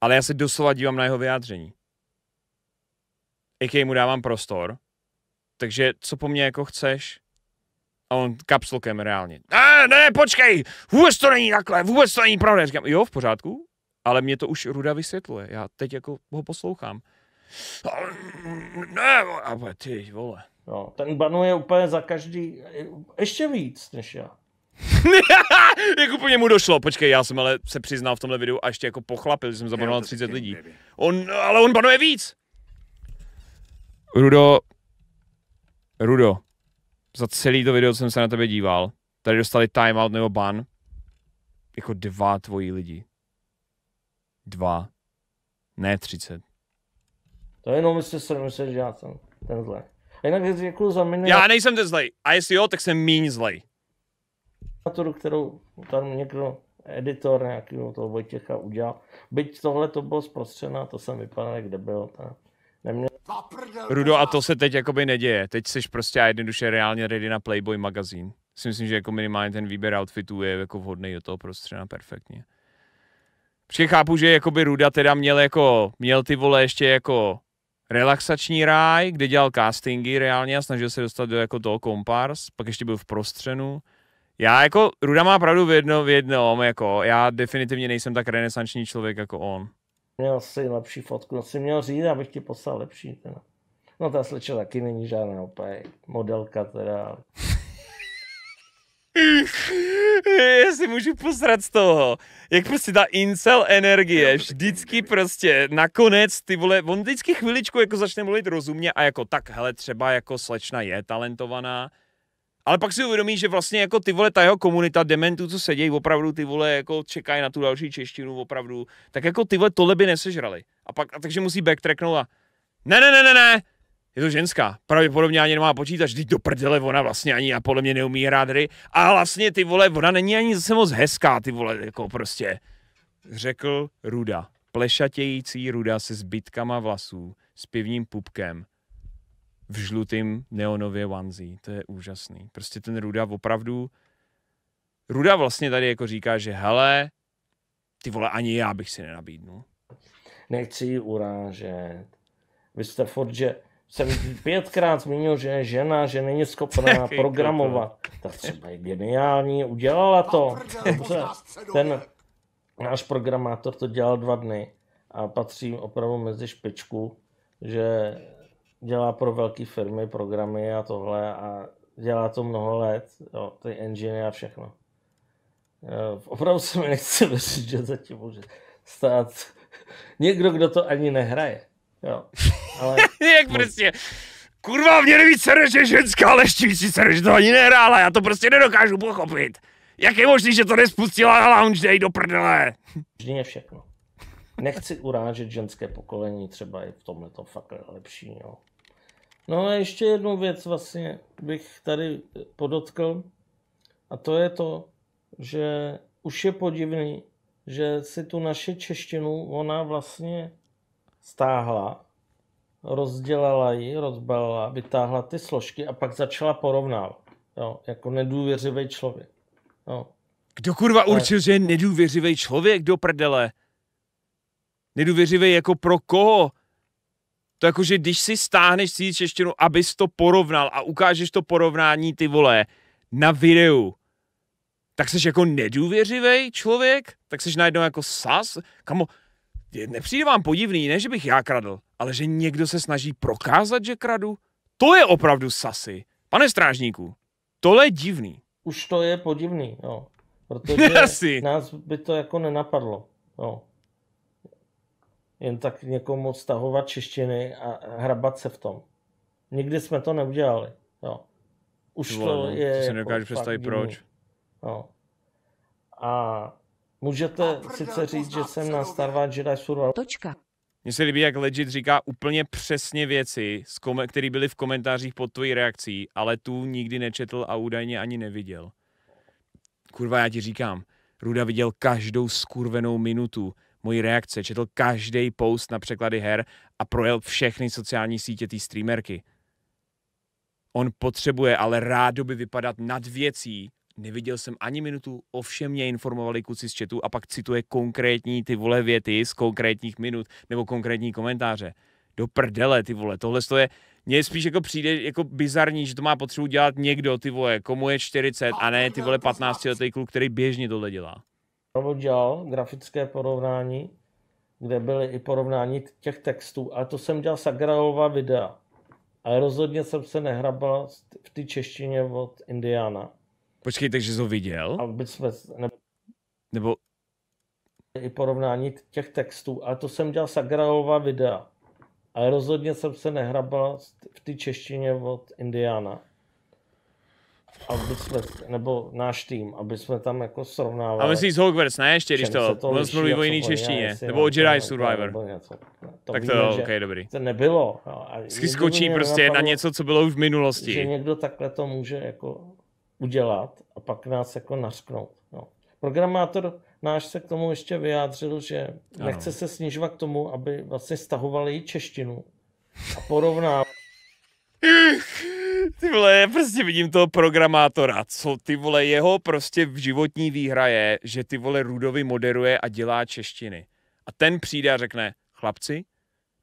ale já se doslova dívám na jeho vyjádření. Jaký mu dávám prostor, takže co po mně jako chceš? A on kapslokem reálně. Ne, ne, počkej, vůbec to není takhle, vůbec to není pravda. Říkám, jo, v pořádku, ale mě to už Ruda vysvětluje, já teď jako ho poslouchám. Ne, ale ty vole. No, ten banuje úplně za každý, ještě víc než já. <laughs> jak úplně mu došlo. Počkej, já jsem ale se přiznal v tomhle videu a ještě jako pochlapil, že jsem zabanoval 30 lidí. On, no, ale on banuje víc. Rudo, Rudo, za celý to video jsem se na tebe díval. Tady dostali timeout nebo ban. Jako dva tvoji lidi. Dva. Ne 30. To je jenom si srovnal, že já jsem ten A jinak děkuji za mini. Já nejsem ten zlej. A jestli jo, tak jsem míň zlej kterou tam někdo, editor nějakého toho Vojtěcha udělal. Byť tohle to bylo zprostřená, to jsem vypadal kde bylo Ta neměl... Rudo, a to se teď jakoby neděje. Teď jsi prostě a jednoduše reálně ready na Playboy magazín. Si myslím, že jako minimálně ten výběr outfitů je jako vhodný do toho prostřena perfektně. Protože chápu, že jakoby Ruda teda měl jako, měl ty vole ještě jako relaxační ráj, kde dělal castingy reálně a snažil se dostat do jako toho kompars, pak ještě byl v prostřenu, já jako, Ruda má pravdu v, jedno, v jednom, jako, já definitivně nejsem tak renesanční člověk jako on. Měl jsi lepší fotku, jsi měl říct, abych ti poslal lepší. Teda. No ta slečna taky není žádná úplně modelka teda. <laughs> Já si můžu posrat z toho, jak prostě ta incel energie, vždycky prostě nakonec ty vole, on vždycky chviličku jako začne mluvit rozumně a jako tak, hele, třeba jako slečna je talentovaná, ale pak si uvědomí, že vlastně jako ty vole, ta jeho komunita dementů, co sedějí, opravdu ty vole jako čekají na tu další češtinu, opravdu, tak jako ty vole tohle by nesežrali. A pak, a takže musí backtracknout a ne, ne, ne, ne, ne, je to ženská. Pravděpodobně ani nemá počítač, teď do prdele, ona vlastně ani a podle mě neumí hrát hry. A vlastně ty vole, ona není ani zase moc hezká, ty vole, jako prostě. Řekl Ruda. Plešatějící Ruda se zbytkama vlasů, s pivním pupkem v žlutém neonově onesie. To je úžasný. Prostě ten Ruda opravdu... Ruda vlastně tady jako říká, že hele, ty vole, ani já bych si nenabídnul. Nechci ji urážet. Vy jste furt, že jsem pětkrát zmínil, že je žena, že není schopná <laughs> programovat. Tak třeba je geniální, udělala to. ten náš programátor to dělal dva dny a patří opravdu mezi špičku, že dělá pro velké firmy programy a tohle a dělá to mnoho let, jo, ty engine a všechno. Jo, eh, opravdu se mi nechce věřit, že zatím může stát někdo, kdo to ani nehraje. Jo, ale... <laughs> Jak no. prostě... Kurva, mě nejvíc se že ženská, ale ještě víc se že to ani nehrála, já to prostě nedokážu pochopit. Jak je možný, že to nespustila na lounge day do prdele? Vždy je všechno. Nechci urážet ženské pokolení, třeba i v tomhle to fakt lepší, jo. No a ještě jednu věc vlastně bych tady podotkl, a to je to, že už je podivný, že si tu naši češtinu ona vlastně stáhla, rozdělala ji, rozbalila, vytáhla ty složky a pak začala porovnávat. Jo, jako nedůvěřivý člověk. Jo. Kdo kurva určil, že je nedůvěřivý člověk do prdele? Nedůvěřivý jako pro koho? To jako, že, když si stáhneš si češtinu, abys to porovnal a ukážeš to porovnání, ty vole, na videu, tak seš jako nedůvěřivý člověk? Tak seš najednou jako sas? Kamo, nepřijde vám podivný, ne, že bych já kradl, ale že někdo se snaží prokázat, že kradu? To je opravdu sasy. Pane strážníku, tohle je divný. Už to je podivný, jo. <laughs> Protože Asi. nás by to jako nenapadlo. Jo jen tak někomu stahovat češtiny a hrabat se v tom. Nikdy jsme to neudělali. Jo. Už Vole, to no, je... To se jako nedokážu představit proč. No. A můžete a sice říct, že jsem na Star Wars Jedi Survival. Točka. Mně se líbí, jak Legit říká úplně přesně věci, které byly v komentářích pod tvojí reakcí, ale tu nikdy nečetl a údajně ani neviděl. Kurva, já ti říkám, Ruda viděl každou skurvenou minutu moji reakce, četl každý post na překlady her a projel všechny sociální sítě té streamerky. On potřebuje ale rádo by vypadat nad věcí, neviděl jsem ani minutu, ovšem mě informovali kluci z chatu a pak cituje konkrétní ty vole věty z konkrétních minut nebo konkrétní komentáře. Do prdele ty vole, tohle je, mně spíš jako přijde jako bizarní, že to má potřebu dělat někdo, ty vole, komu je 40 a ne ty vole 15 letý kluk, který běžně tohle dělá dělal grafické porovnání, kde byly i porovnání těch textů, ale to jsem dělal Sagralova videa. Ale rozhodně jsem se nehrabal v té češtině od Indiana. Počkej, takže jsi ho viděl? A vůbec jsme, ne... Nebo... I porovnání těch textů, ale to jsem dělal Sagralova videa. Ale rozhodně jsem se nehrabal v té češtině od Indiana aby jsme, nebo náš tým, aby jsme tam jako srovnávali. A myslíš Hogwarts, ne? Ještě, když to, to on mluví jako o jiný češtině, no, nebo o Jedi Survivor. To, to tak to to, ok, dobrý. To nebylo. No, skočí prostě napadlo, na něco, co bylo už v minulosti. Že někdo takhle to může jako udělat a pak nás jako nařknout. No. Programátor náš se k tomu ještě vyjádřil, že ano. nechce se snižovat k tomu, aby vlastně stahovali i češtinu a porovnávali. Ty vole, prostě vidím toho programátora, co ty vole, jeho prostě v životní výhra je, že ty vole Rudovi moderuje a dělá češtiny. A ten přijde a řekne, chlapci,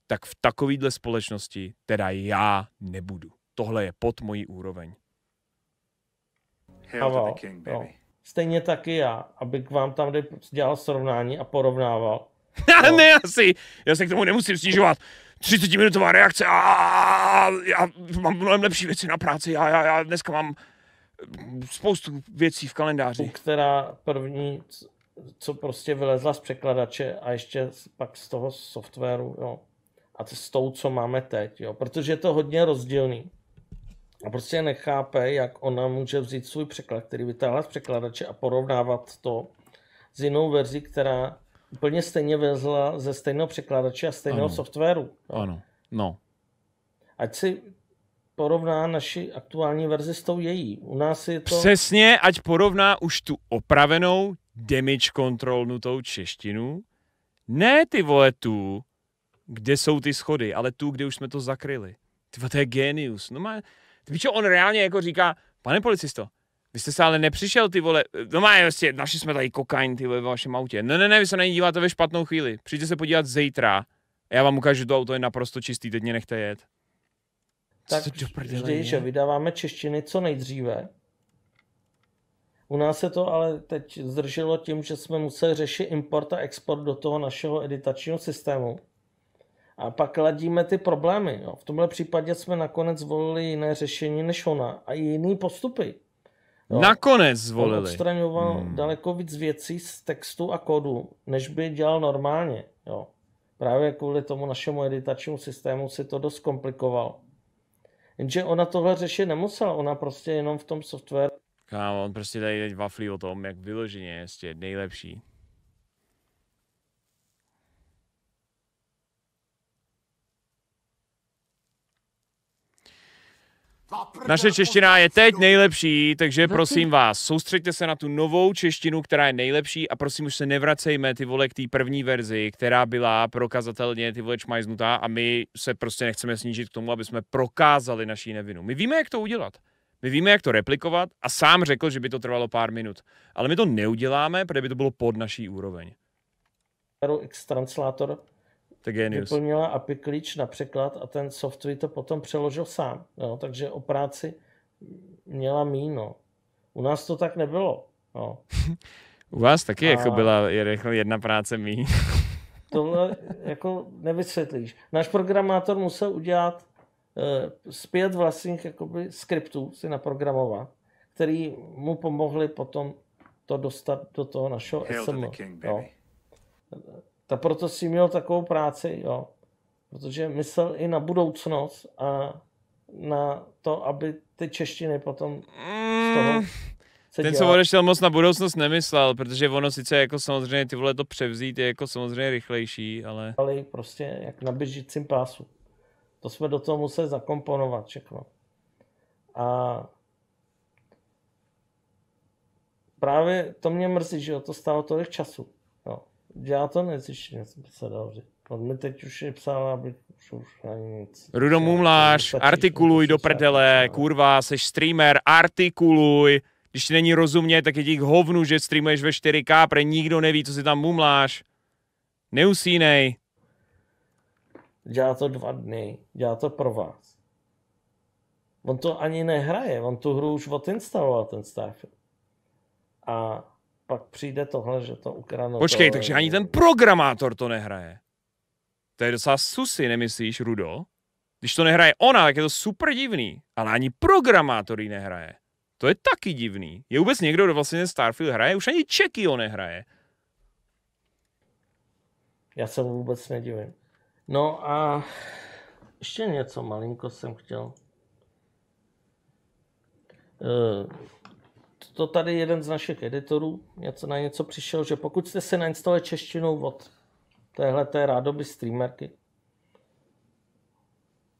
tak v takovýhle společnosti teda já nebudu. Tohle je pod mojí úroveň. the king, no. baby. Stejně taky já, abych vám tam dělal srovnání a porovnával. <laughs> ne, no. asi, já se k tomu nemusím snižovat. 30-minutová reakce a, já mám mnohem lepší věci na práci, já, já, já dneska mám spoustu věcí v kalendáři. Která první, co prostě vylezla z překladače a ještě pak z toho softwaru, jo. A to s tou, co máme teď, jo. Protože je to hodně rozdílný. A prostě nechápe, jak ona může vzít svůj překlad, který vytáhla z překladače a porovnávat to s jinou verzi, která úplně stejně vezla ze stejného překladače a stejného ano. softwaru. Jo? Ano, no. Ať si porovná naši aktuální verzi s tou její. U nás je to... Přesně, ať porovná už tu opravenou damage kontrolnutou češtinu, ne ty vole tu, kde jsou ty schody, ale tu, kde už jsme to zakryli. Ty to je genius. No má, víš, on reálně jako říká, pane policisto, vy jste se ale nepřišel, ty vole, no má vlastně, prostě, naši jsme tady kokain, ty vole, ve vašem autě. Ne, ne, ne, vy se na ní díváte ve špatnou chvíli. Přijďte se podívat zítra. Já vám ukážu, že to auto je naprosto čistý, teď mě nechte jet. Tak co to vždy, je? že vydáváme češtiny co nejdříve. U nás se to ale teď zdrželo tím, že jsme museli řešit import a export do toho našeho editačního systému. A pak ladíme ty problémy. Jo. V tomhle případě jsme nakonec volili jiné řešení než ona a jiný postupy. No, Nakonec zvolili. On odstraňoval hmm. daleko víc věcí z textu a kódu, než by dělal normálně. Jo. Právě kvůli tomu našemu editačnímu systému si to dost komplikoval. Jenže ona tohle řešit nemusela, ona prostě jenom v tom software. Kámo, on prostě tady teď vaflí o tom, jak vyloženě je prostě nejlepší. Naše čeština je teď nejlepší, takže prosím vás, soustřeďte se na tu novou češtinu, která je nejlepší a prosím už se nevracejme ty vole k té první verzi, která byla prokazatelně ty vole čmajznutá a my se prostě nechceme snížit k tomu, aby jsme prokázali naší nevinu. My víme, jak to udělat. My víme, jak to replikovat a sám řekl, že by to trvalo pár minut. Ale my to neuděláme, protože by to bylo pod naší úroveň. X-translátor to genius. vyplnila API klíč na překlad a ten software to potom přeložil sám. Jo? takže o práci měla míno. U nás to tak nebylo. Jo? <laughs> U vás taky a... jako byla jedna práce mí. <laughs> tohle jako nevysvětlíš. Náš programátor musel udělat e, zpět vlastních jakoby, skriptů si naprogramovat, který mu pomohli potom to dostat do toho našeho SML. Ta proto si měl takovou práci, jo. Protože myslel i na budoucnost a na to, aby ty češtiny potom z toho mm. se Ten, co odešel moc na budoucnost, nemyslel, protože ono sice jako samozřejmě ty vole to převzít je jako samozřejmě rychlejší, ale... Ale prostě jak na běžícím pásu. To jsme do toho museli zakomponovat všechno. A právě to mě mrzí, že jo, to stálo tolik času já to nezjištěl, jsem se dobře. On mi teď už je psal, aby už, už ani nic. Rudo Mumláš, artikuluj do prdele, no. kurva, seš streamer, artikuluj. Když ti není rozumět, tak je ti hovnu, že streamuješ ve 4K, pre nikdo neví, co si tam mumláš. Neusínej. Dělá to dva dny, dělá to pro vás. On to ani nehraje, on tu hru už odinstaloval, ten Starfield. A pak přijde tohle, že to ukradnou. Počkej, to... takže ani ten programátor to nehraje. To je docela susy, nemyslíš, Rudo? Když to nehraje ona, tak je to super divný. Ale ani programátor ji nehraje. To je taky divný. Je vůbec někdo, kdo vlastně Starfield hraje? Už ani Čeky ho nehraje. Já se vůbec nedivím. No a ještě něco malinko jsem chtěl. Eh, to tady jeden z našich editorů něco na něco přišel, že pokud jste si nainstalovali češtinu od téhle té rádoby streamerky,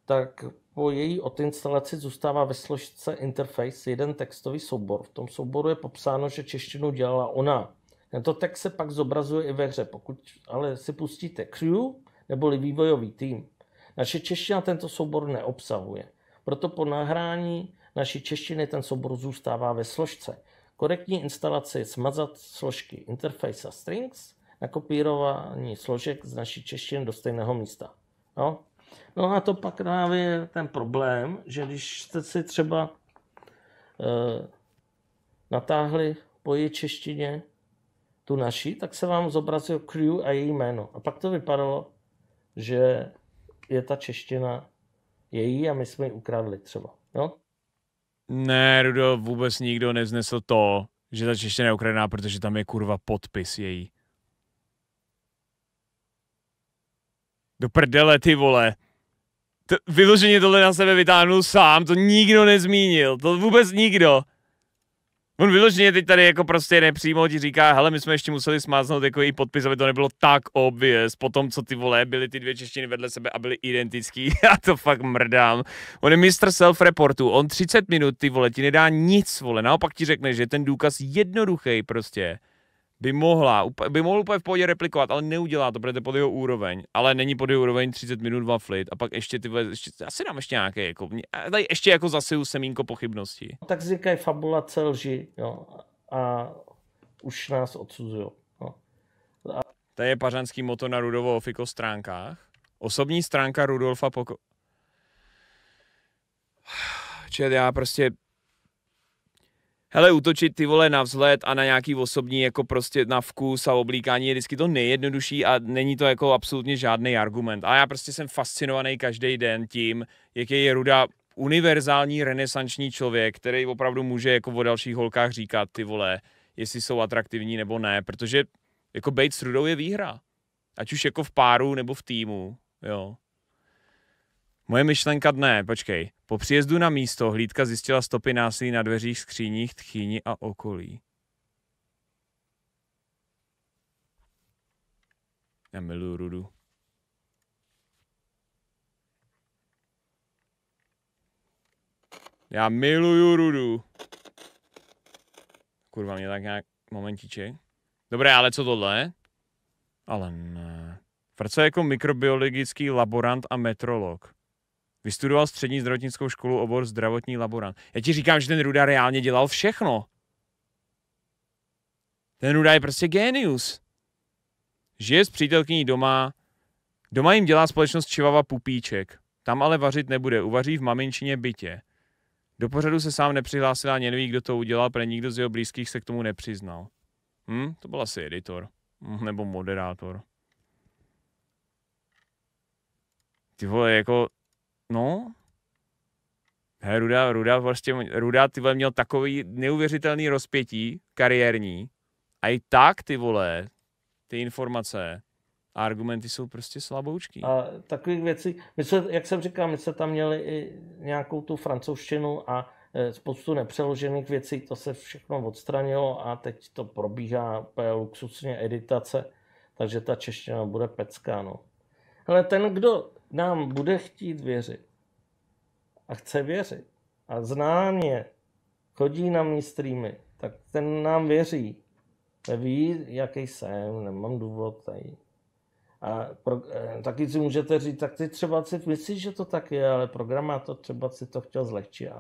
tak po její odinstalaci zůstává ve složce interface jeden textový soubor. V tom souboru je popsáno, že češtinu dělala ona. Tento text se pak zobrazuje i ve hře, pokud ale si pustíte crew neboli vývojový tým. Naše čeština tento soubor neobsahuje. Proto po nahrání naší češtiny ten soubor zůstává ve složce korektní instalaci smazat složky interface a strings, nakopírování složek z naší češtiny do stejného místa. No. No a to pak právě je ten problém, že když jste si třeba e, natáhli po její češtině tu naší, tak se vám zobrazil crew a její jméno. A pak to vypadalo, že je ta čeština její a my jsme ji ukradli třeba. Jo? No. Ne, Rudo, vůbec nikdo neznesl to, že ta čeština je ukradená, protože tam je kurva podpis její. Do prdele, ty vole. To, vyloženě tohle na sebe vytáhnul sám, to nikdo nezmínil, to vůbec nikdo. On vyloženě teď tady jako prostě nepřímo ti říká, hele, my jsme ještě museli smáznout jako i podpis, aby to nebylo tak obvious, po tom, co ty vole, byly ty dvě češtiny vedle sebe a byly identický, <laughs> já to fakt mrdám. On je mistr self-reportu, on 30 minut ty vole ti nedá nic vole, naopak ti řekne, že ten důkaz jednoduchý prostě by mohla, by mohl úplně v pohodě replikovat, ale neudělá to, protože to pod jeho úroveň. Ale není pod jeho úroveň 30 minut, dva flit a pak ještě ty, ještě, asi dám ještě nějaké, jako, tady ještě jako zaseju semínko pochybnosti. Tak říkají fabulace lži, jo, a už nás odsuzují. No. A... To je pařanský moto na Rudovo Fiko stránkách. Osobní stránka Rudolfa Poko... <sighs> Čet, já prostě Hele, útočit ty vole na vzhled a na nějaký osobní, jako prostě na vkus a oblíkání je vždycky to nejjednodušší a není to jako absolutně žádný argument. A já prostě jsem fascinovaný každý den tím, jaký je Ruda univerzální renesanční člověk, který opravdu může jako o dalších holkách říkat ty vole, jestli jsou atraktivní nebo ne, protože jako bejt s Rudou je výhra. Ať už jako v páru nebo v týmu, jo. Moje myšlenka dne, počkej. Po příjezdu na místo hlídka zjistila stopy násilí na dveřích, skříních, tchýni a okolí. Já miluju Rudu. Já miluju Rudu. Kurva, mě tak nějak momentíček. Dobré, ale co tohle? Ale ne. Pracuje jako mikrobiologický laborant a metrolog. Vystudoval střední zdravotnickou školu obor zdravotní laborant. Já ti říkám, že ten Ruda reálně dělal všechno. Ten Ruda je prostě genius. Žije s přítelkyní doma, doma jim dělá společnost Čivava Pupíček. Tam ale vařit nebude, uvaří v maminčině bytě. Do pořadu se sám nepřihlásil a neví, kdo to udělal, protože nikdo z jeho blízkých se k tomu nepřiznal. Hm, to byl asi editor. Hm, nebo moderátor. Ty vole, jako No, He, Ruda, Ruda, vlastně, Ruda vole, měl takový neuvěřitelný rozpětí kariérní a i tak ty vole, ty informace a argumenty jsou prostě slaboučky. A takových věcí, my jsme, jak jsem říkal, my jsme tam měli i nějakou tu francouzštinu a e, spoustu nepřeložených věcí, to se všechno odstranilo a teď to probíhá úplně luxusně editace, takže ta čeština bude pecká, no. Hele, ten, kdo nám bude chtít věřit. A chce věřit. A zná mě. Chodí na mý streamy. Tak ten nám věří. Ví, jaký jsem, nemám důvod tady. A pro, eh, taky si můžete říct, tak ty třeba si myslíš, že to tak je, ale programátor třeba si to chtěl zlehčit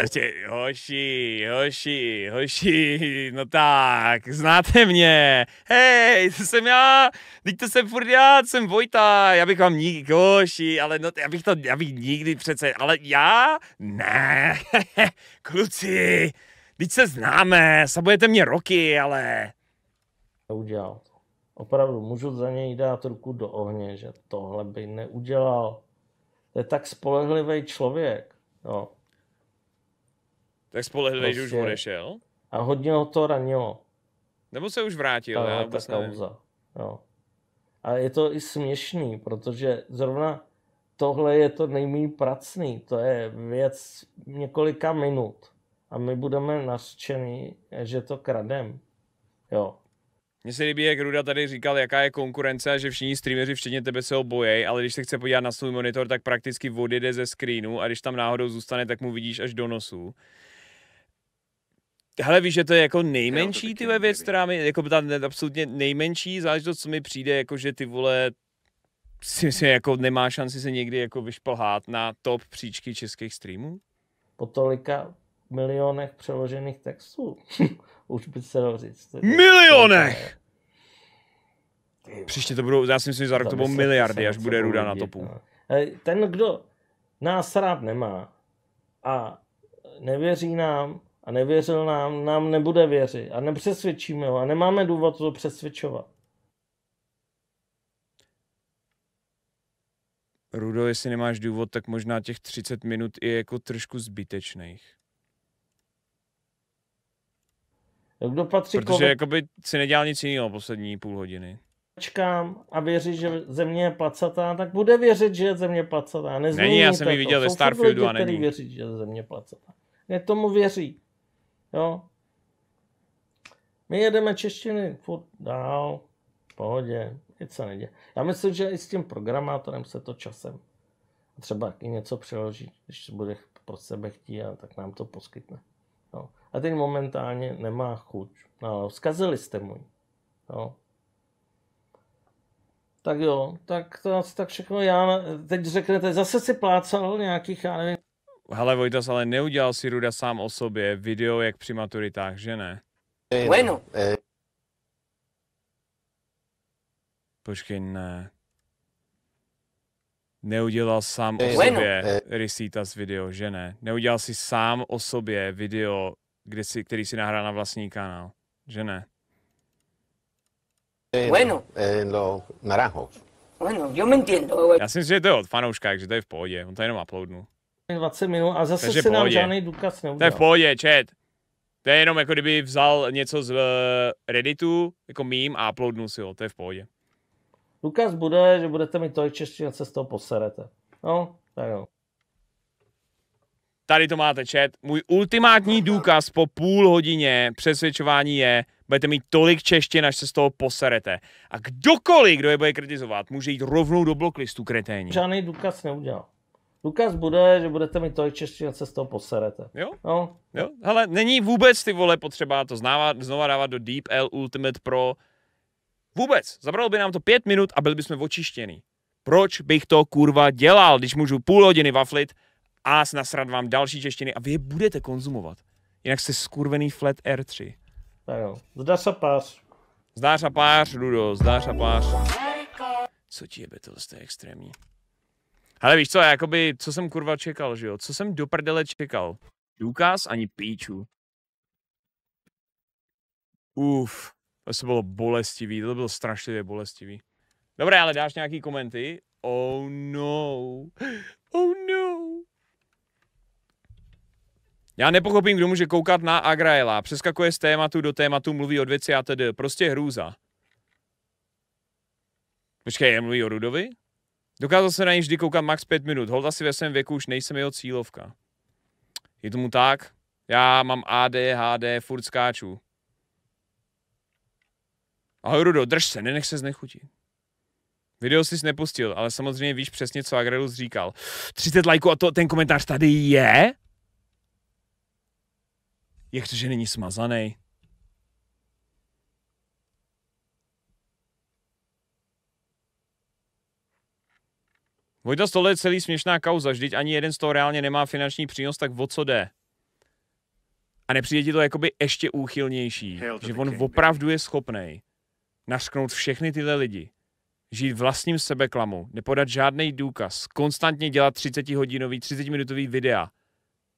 ještě, hoši, hoši, hoši, no tak, znáte mě, hej, to jsem já, teď to jsem furt já, jsem Vojta, já bych vám nikdy, hoši, ale no, já bych to, já bych nikdy přece, ale já, ne, <laughs> kluci, teď se známe, sabujete mě roky, ale... To udělal, Opravdu, můžu za něj dát ruku do ohně, že tohle by neudělal. To je tak spolehlivý člověk, jo. No. Tak spolehlivý, prostě... že už prostě odešel. A hodně ho to ranilo. Nebo se už vrátil, ta, já vůbec kauza. Jo. A je to i směšný, protože zrovna tohle je to nejméně pracný. To je věc několika minut. A my budeme nařčený, že to kradem. Jo. Mně se líbí, jak Ruda tady říkal, jaká je konkurence a že všichni streameři, včetně tebe, se ho ale když se chce podívat na svůj monitor, tak prakticky jde ze screenu a když tam náhodou zůstane, tak mu vidíš až do nosu. Hele, víš, že to je jako nejmenší ty věc, která mi, jako ta absolutně nejmenší záležitost, co mi přijde, jako že ty vole, si myslím, jako nemá šanci se někdy jako vyšplhát na top příčky českých streamů? Po tolika milionech přeložených textů, <laughs> už by se dalo říct. Milionech! Příště to budou, já si myslím, že za rok to budou miliardy, až bude Ruda na topu. No. Ten, kdo nás rád nemá a nevěří nám, a nevěřil nám, nám nebude věřit a nepřesvědčíme ho a nemáme důvod to přesvědčovat. Rudo, jestli nemáš důvod, tak možná těch 30 minut je jako trošku zbytečných. Kdo patří Protože COVID... jakoby si nedělal nic jiného poslední půl hodiny. Čkám a věří, že země je placatá, tak bude věřit, že je země placatá. Nezměníte není, já jsem ji viděl ve Starfieldu a není. věří, že je země placatá. Ne tomu věří. Jo. My jedeme češtiny furt dál, v pohodě, nic se neděje. Já myslím, že i s tím programátorem se to časem třeba i něco přeloží, když bude pro sebe chtít, a tak nám to poskytne. Jo. A teď momentálně nemá chuť. No, vzkazili jste můj. Jo. Tak jo, tak to asi tak všechno já, teď řeknete, zase si plácal nějakých, já nevím, Hele Vojtas, ale neudělal si Ruda sám o sobě video jak při maturitách, že ne? Bueno. Počkej, ne. Neudělal sám o eh, sobě eh. Risitas video, že ne? Neudělal si sám o sobě video, kde si, který si nahrál na vlastní kanál, že ne? Eh, bueno. Lo. naranjos. Bueno, yo me entiendo. Já si myslím, že to je od fanouška, takže to je v pohodě. On to jenom uploadnul. 20 minut a zase Takže se nám žádný důkaz neudělal. To je v pohodě, chat. To je jenom jako kdyby vzal něco z uh, Redditu, jako mím a uploadnul si ho, to je v pohodě. Důkaz bude, že budete mít tolik češtiny, se z toho poserete. No, tak jo. Tady to máte, chat. Můj ultimátní důkaz po půl hodině přesvědčování je, budete mít tolik češtin, až se z toho poserete. A kdokoliv, kdo je bude kritizovat, může jít rovnou do bloklistu kreténi. Žádný důkaz neudělal. Důkaz bude, že budete mít tolik češtiny, se z toho poserete. Jo? No. jo? Hele, není vůbec ty vole potřeba to znávat, znova dávat do Deep L Ultimate Pro. Vůbec. Zabralo by nám to pět minut a byli bychom očištěný. Proč bych to kurva dělal, když můžu půl hodiny vaflit a nasrat vám další češtiny a vy je budete konzumovat. Jinak jste skurvený flat R3. Tak jo. Zdá se pás. Zdá se pás, Ludo, zdá se pás. Co ti je, to jste extrémní. Ale víš co, jakoby, co jsem kurva čekal, že jo? Co jsem do prdele čekal? Důkaz ani píču. Uf, to bylo bolestivý, to bylo strašlivě bolestivý. Dobré, ale dáš nějaký komenty? Oh no. Oh no. Já nepochopím, kdo může koukat na Agraela. Přeskakuje z tématu do tématu, mluví od věci a tedy. Prostě hrůza. Počkej, je mluví o Rudovi? Dokázal se na ní vždy koukat max 5 minut. Hold asi ve svém věku už nejsem jeho cílovka. Je tomu tak? Já mám AD, HD, furt skáču. Ahoj Rudo, drž se, nenech se znechutit. Video jsi nepustil, ale samozřejmě víš přesně, co Agrelus říkal. 30 lajků a to, ten komentář tady je? Jak to, že není smazaný? Vojta, tohle je celý směšná kauza, vždyť ani jeden z toho reálně nemá finanční přínos, tak o co jde? A nepřijde ti to jakoby ještě úchylnější, že on opravdu je schopný našknout všechny tyhle lidi, žít vlastním sebeklamu, nepodat žádný důkaz, konstantně dělat 30-hodinový, 30-minutový videa,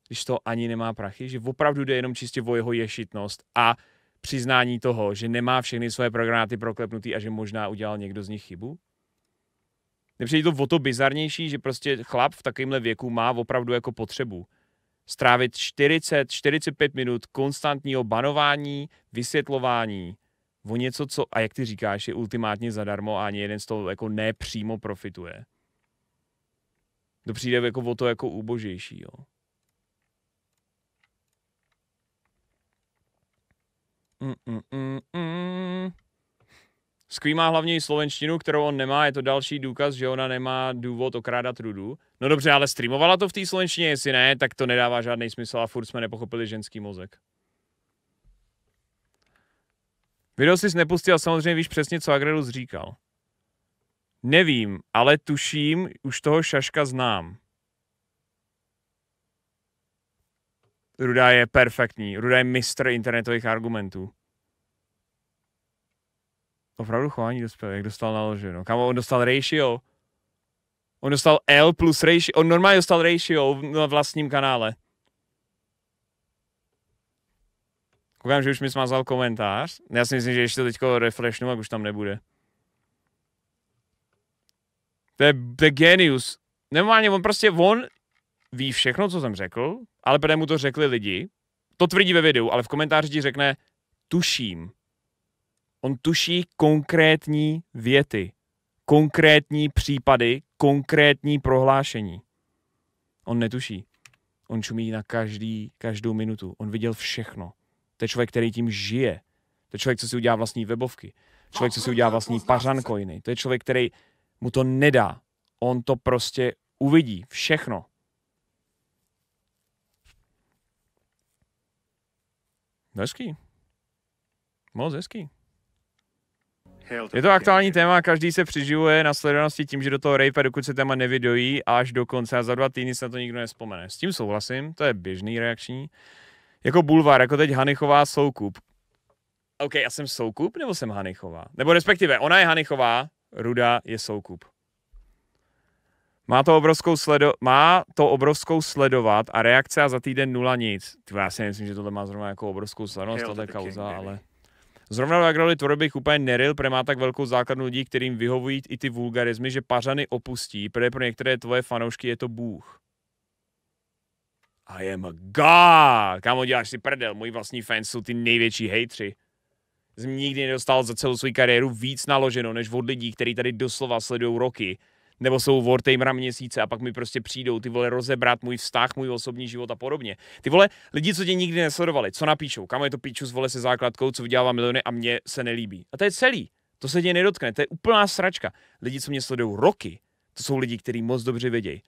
když to ani nemá prachy, že opravdu jde jenom čistě o jeho ješitnost a přiznání toho, že nemá všechny své programáty proklepnutý a že možná udělal někdo z nich chybu? Nepřijde to o to bizarnější, že prostě chlap v takovémhle věku má opravdu jako potřebu strávit 40, 45 minut konstantního banování, vysvětlování o něco, co, a jak ty říkáš, je ultimátně zadarmo a ani jeden z toho jako nepřímo profituje. To přijde jako o to jako úbožejší, jo. Mm, mm, mm, mm. Skvímá hlavně i slovenštinu, kterou on nemá, je to další důkaz, že ona nemá důvod okrádat rudu. No dobře, ale streamovala to v té slovenštině, jestli ne, tak to nedává žádný smysl a furt jsme nepochopili ženský mozek. Video jsi nepustil, samozřejmě víš přesně, co Agrelus říkal. Nevím, ale tuším, už toho šaška znám. Ruda je perfektní, Ruda je mistr internetových argumentů opravdu chování dospělých, jak dostal na lži, no. Kámo, on dostal ratio. On dostal L plus ratio, on normálně dostal ratio na vlastním kanále. Koukám, že už mi smazal komentář. Já si myslím, že ještě to teďko refreshnu, tak už tam nebude. To je, to je genius. Normálně on prostě, on ví všechno, co jsem řekl, ale protože mu to řekli lidi, to tvrdí ve videu, ale v komentáři ti řekne, tuším. On tuší konkrétní věty, konkrétní případy, konkrétní prohlášení. On netuší. On čumí na každý, každou minutu. On viděl všechno. To je člověk, který tím žije. To je člověk, co si udělá vlastní webovky. Člověk, co si udělá vlastní pařankojny. To je člověk, který mu to nedá. On to prostě uvidí. Všechno. No, hezký. Moc hezký. Je to aktuální téma, každý se přiživuje na sledovanosti tím, že do toho rape, dokud se téma nevydojí, až do konce a za dva týdny se na to nikdo nespomene. S tím souhlasím, to je běžný reakční. Jako bulvár, jako teď Hanichová Soukup. OK, já jsem Soukup nebo jsem Hanichová? Nebo respektive, ona je Hanichová, Ruda je Soukup. Má to obrovskou, sledo- má to obrovskou sledovat a reakce a za týden nula nic. Ty já si myslím, že tohle má zrovna jako obrovskou sledovanost, tahle kauza, ale... Zrovna agroli tvorby bych úplně neril, protože má tak velkou základnu lidí, kterým vyhovují i ty vulgarizmy, že pařany opustí, protože pro některé tvoje fanoušky je to bůh. I am a god! Kámo, děláš si prdel, moji vlastní fans jsou ty největší hejtři. Jsem nikdy nedostal za celou svou kariéru víc naloženo, než od lidí, kteří tady doslova sledují roky nebo jsou Wartamera měsíce a pak mi prostě přijdou ty vole rozebrat můj vztah, můj osobní život a podobně. Ty vole, lidi, co tě nikdy nesledovali, co napíšou, kam je to píču s vole se základkou, co vydělává miliony a mě se nelíbí. A to je celý. To se tě nedotkne, to je úplná sračka. Lidi, co mě sledují roky, to jsou lidi, kteří moc dobře vědějí,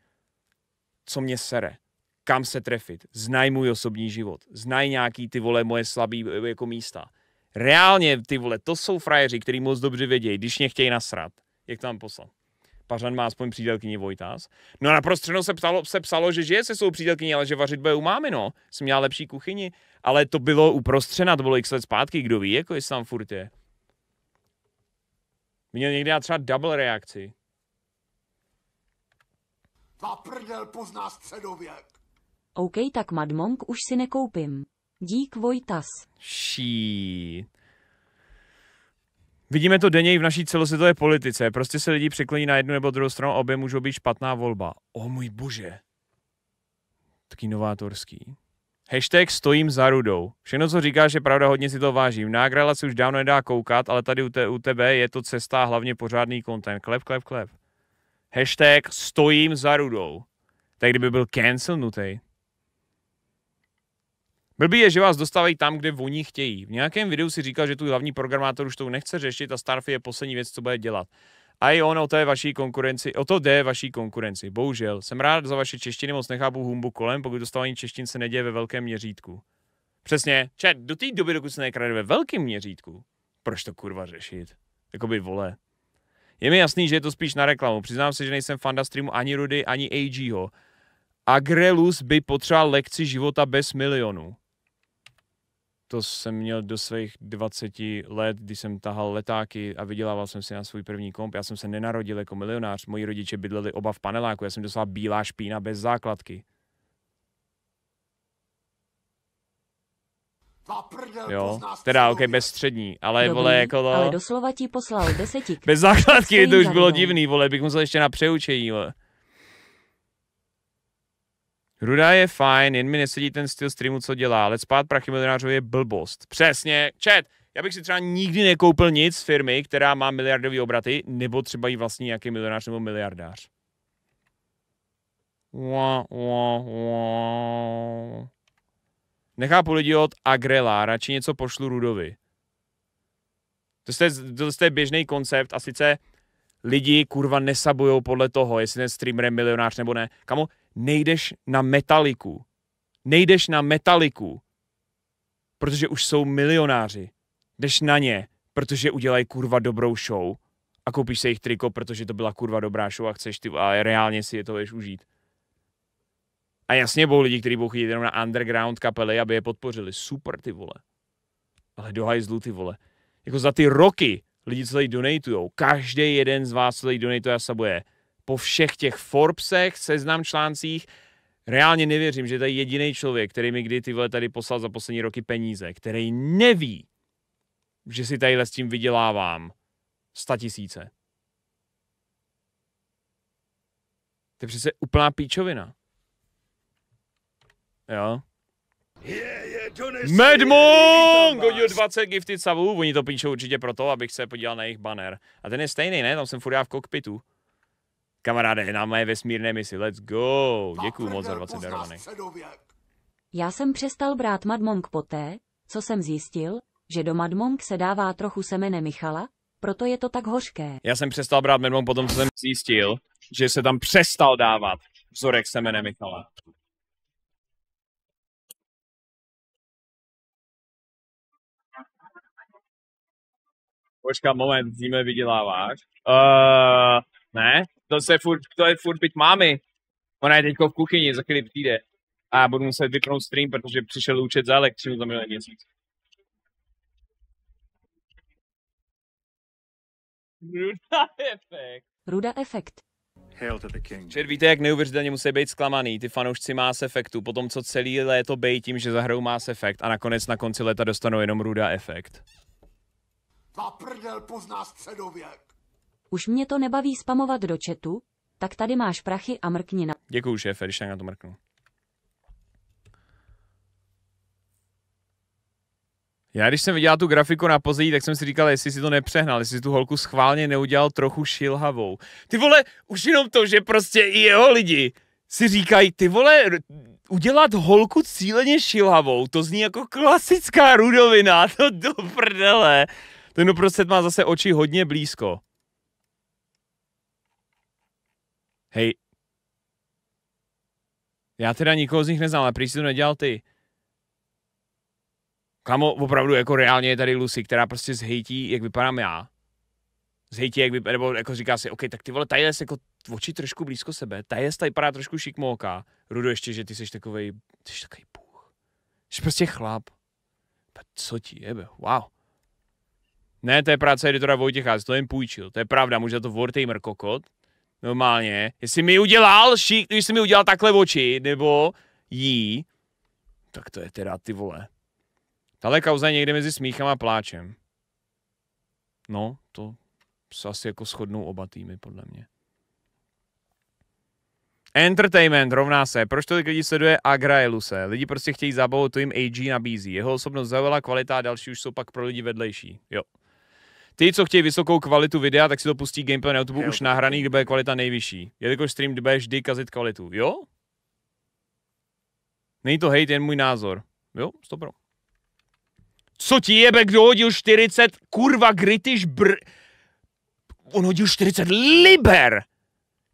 co mě sere, kam se trefit, znají můj osobní život, znají nějaký ty vole moje slabý e, jako místa. Reálně ty vole, to jsou frajeři, kteří moc dobře vědějí, když mě chtějí nasrat, jak mám poslat. Pařan má aspoň přítelkyni Vojtas. No a na prostředno se, ptalo, se psalo, že žije se svou přítelkyní, ale že vařit bude u mámy, no. Jsem měla lepší kuchyni. Ale to bylo uprostřena, to bylo x let zpátky, kdo ví, jako jestli tam furt je. Měl někdy třeba double reakci. Ta prdel pozná středověk. OK, tak Madmong už si nekoupím. Dík Vojtas. Shit. Vidíme to denně i v naší celosvětové politice. Prostě se lidi překloní na jednu nebo druhou stranu obě můžou být špatná volba. O můj bože. Taký novátorský. Hashtag stojím za rudou. Všechno, co říkáš, je pravda, hodně si to vážím. Nágrala se už dávno nedá koukat, ale tady u, te, u tebe je to cesta hlavně pořádný content. Klep, klep, klep. Hashtag stojím za rudou. Tak kdyby byl cancelnutý. Blbý je, že vás dostávají tam, kde oni chtějí. V nějakém videu si říkal, že tu hlavní programátor už to nechce řešit a Starfy je poslední věc, co bude dělat. A i on o je vaší konkurenci, o to jde vaší konkurenci, bohužel. Jsem rád za vaše češtiny, moc nechápu humbu kolem, pokud dostávání češtin se neděje ve velkém měřítku. Přesně, čet, do té doby, dokud se nekrade ve velkém měřítku, proč to kurva řešit? Jakoby vole. Je mi jasný, že je to spíš na reklamu. Přiznám se, že nejsem fanda streamu ani Rudy, ani AGho. Agrelus by potřeboval lekci života bez milionů to jsem měl do svých 20 let, kdy jsem tahal letáky a vydělával jsem si na svůj první komp. Já jsem se nenarodil jako milionář, moji rodiče bydleli oba v paneláku, já jsem dostal bílá špína bez základky. Jo, teda ok, bez střední, ale Dobrý, vole jako to... Ale doslova ti poslal desetik. bez základky, to už bylo divný, vole, bych musel ještě na přeučení, vole. Ruda je fajn, jen mi nesedí ten styl streamu, co dělá, ale spát prachy milionářů je blbost. Přesně, chat, já bych si třeba nikdy nekoupil nic z firmy, která má miliardové obraty, nebo třeba jí vlastní nějaký milionář nebo miliardář. Nechápu lidi od Agrela, radši něco pošlu Rudovi. To je, to je běžný koncept a sice lidi kurva nesabujou podle toho, jestli ten streamer je milionář nebo ne. Kamu? nejdeš na metaliku. Nejdeš na metaliku, protože už jsou milionáři. Jdeš na ně, protože udělají kurva dobrou show a koupíš se jich triko, protože to byla kurva dobrá show a chceš ty, a reálně si je to budeš užít. A jasně budou lidi, kteří budou chodit jenom na underground kapely, aby je podpořili. Super, ty vole. Ale do hajzlu, ty vole. Jako za ty roky lidi, co tady donatujou, každý jeden z vás, co tady donatuje a sabuje, po všech těch Forbesech, seznam článcích, reálně nevěřím, že to je jediný člověk, který mi kdy tyhle tady poslal za poslední roky peníze, který neví, že si tadyhle s tím vydělávám 100 tisíce. To je přece úplná píčovina. Jo? Medmong! Hodil 20 gifted savů, oni to píčou určitě proto, abych se podíval na jejich banner. A ten je stejný, ne? Tam jsem furt já v kokpitu. Kamaráde, na moje vesmírné misi, let's go. Děkuju moc za 20 darovaný. Já jsem přestal brát Madmong poté, co jsem zjistil, že do Madmong se dává trochu semene Michala, proto je to tak hořké. Já jsem přestal brát Madmong potom, co jsem zjistil, že se tam přestal dávat vzorek semene Michala. Počkat, moment, zíme vyděláváš. Uh, ne, to se furt, to je furt byť mámy. Ona je teďko v kuchyni, za chvíli přijde. A budu muset vypnout stream, protože přišel účet za elektřinu za milé měsíc. Ruda efekt. Ruda efekt. Čer, víte, jak neuvěřitelně musí být zklamaný ty fanoušci Mass Effectu, potom co celý léto bej tím, že zahrajou Mass Effect a nakonec na konci léta dostanou jenom Ruda efekt. Za prdel pozná středověk. Už mě to nebaví spamovat do četu, tak tady máš prachy a mrkni na... Děkuju, šéfe, když tak na to mrknu. Já když jsem viděl tu grafiku na pozadí, tak jsem si říkal, jestli si to nepřehnal, jestli si tu holku schválně neudělal trochu šilhavou. Ty vole, už jenom to, že prostě i jeho lidi si říkají, ty vole, udělat holku cíleně šilhavou, to zní jako klasická rudovina, <laughs> to do prdele. Ten prostě má zase oči hodně blízko. Hej. Já teda nikoho z nich neznám, ale prý to nedělal ty. Kamo, opravdu jako reálně je tady Lucy, která prostě zhejtí, jak vypadám já. Zhejtí, jak vypadám, nebo jako říká si, OK, tak ty vole, tady jsi jako oči trošku blízko sebe, tady je tady padá trošku šikmolka. Rudo ještě, že ty jsi takovej, ty jsi takový bůh. Jsi prostě chlap. co ti jebe, wow. Ne, to je práce editora Vojtěcha, to jen půjčil, to je pravda, může za to Wartamer kokot, normálně, jestli mi udělal šík, když jsi mi udělal takhle oči, nebo jí, tak to je teda ty vole. Tahle kauza je někde mezi smíchem a pláčem. No, to se asi jako shodnou oba týmy, podle mě. Entertainment rovná se. Proč tolik lidí sleduje a grajelu Lidi prostě chtějí zábavu, to jim AG nabízí. Jeho osobnost zaujala kvalita a další už jsou pak pro lidi vedlejší. Jo. Ty, co chtějí vysokou kvalitu videa, tak si to pustí gameplay na YouTube už nahraný, kde bude kvalita nejvyšší. Jelikož stream bude vždy kazit kvalitu. Jo? Není to hejt, jen můj názor. Jo, stopro. Co ti jebe, kdo hodil 40, kurva, British br... On hodil 40 liber!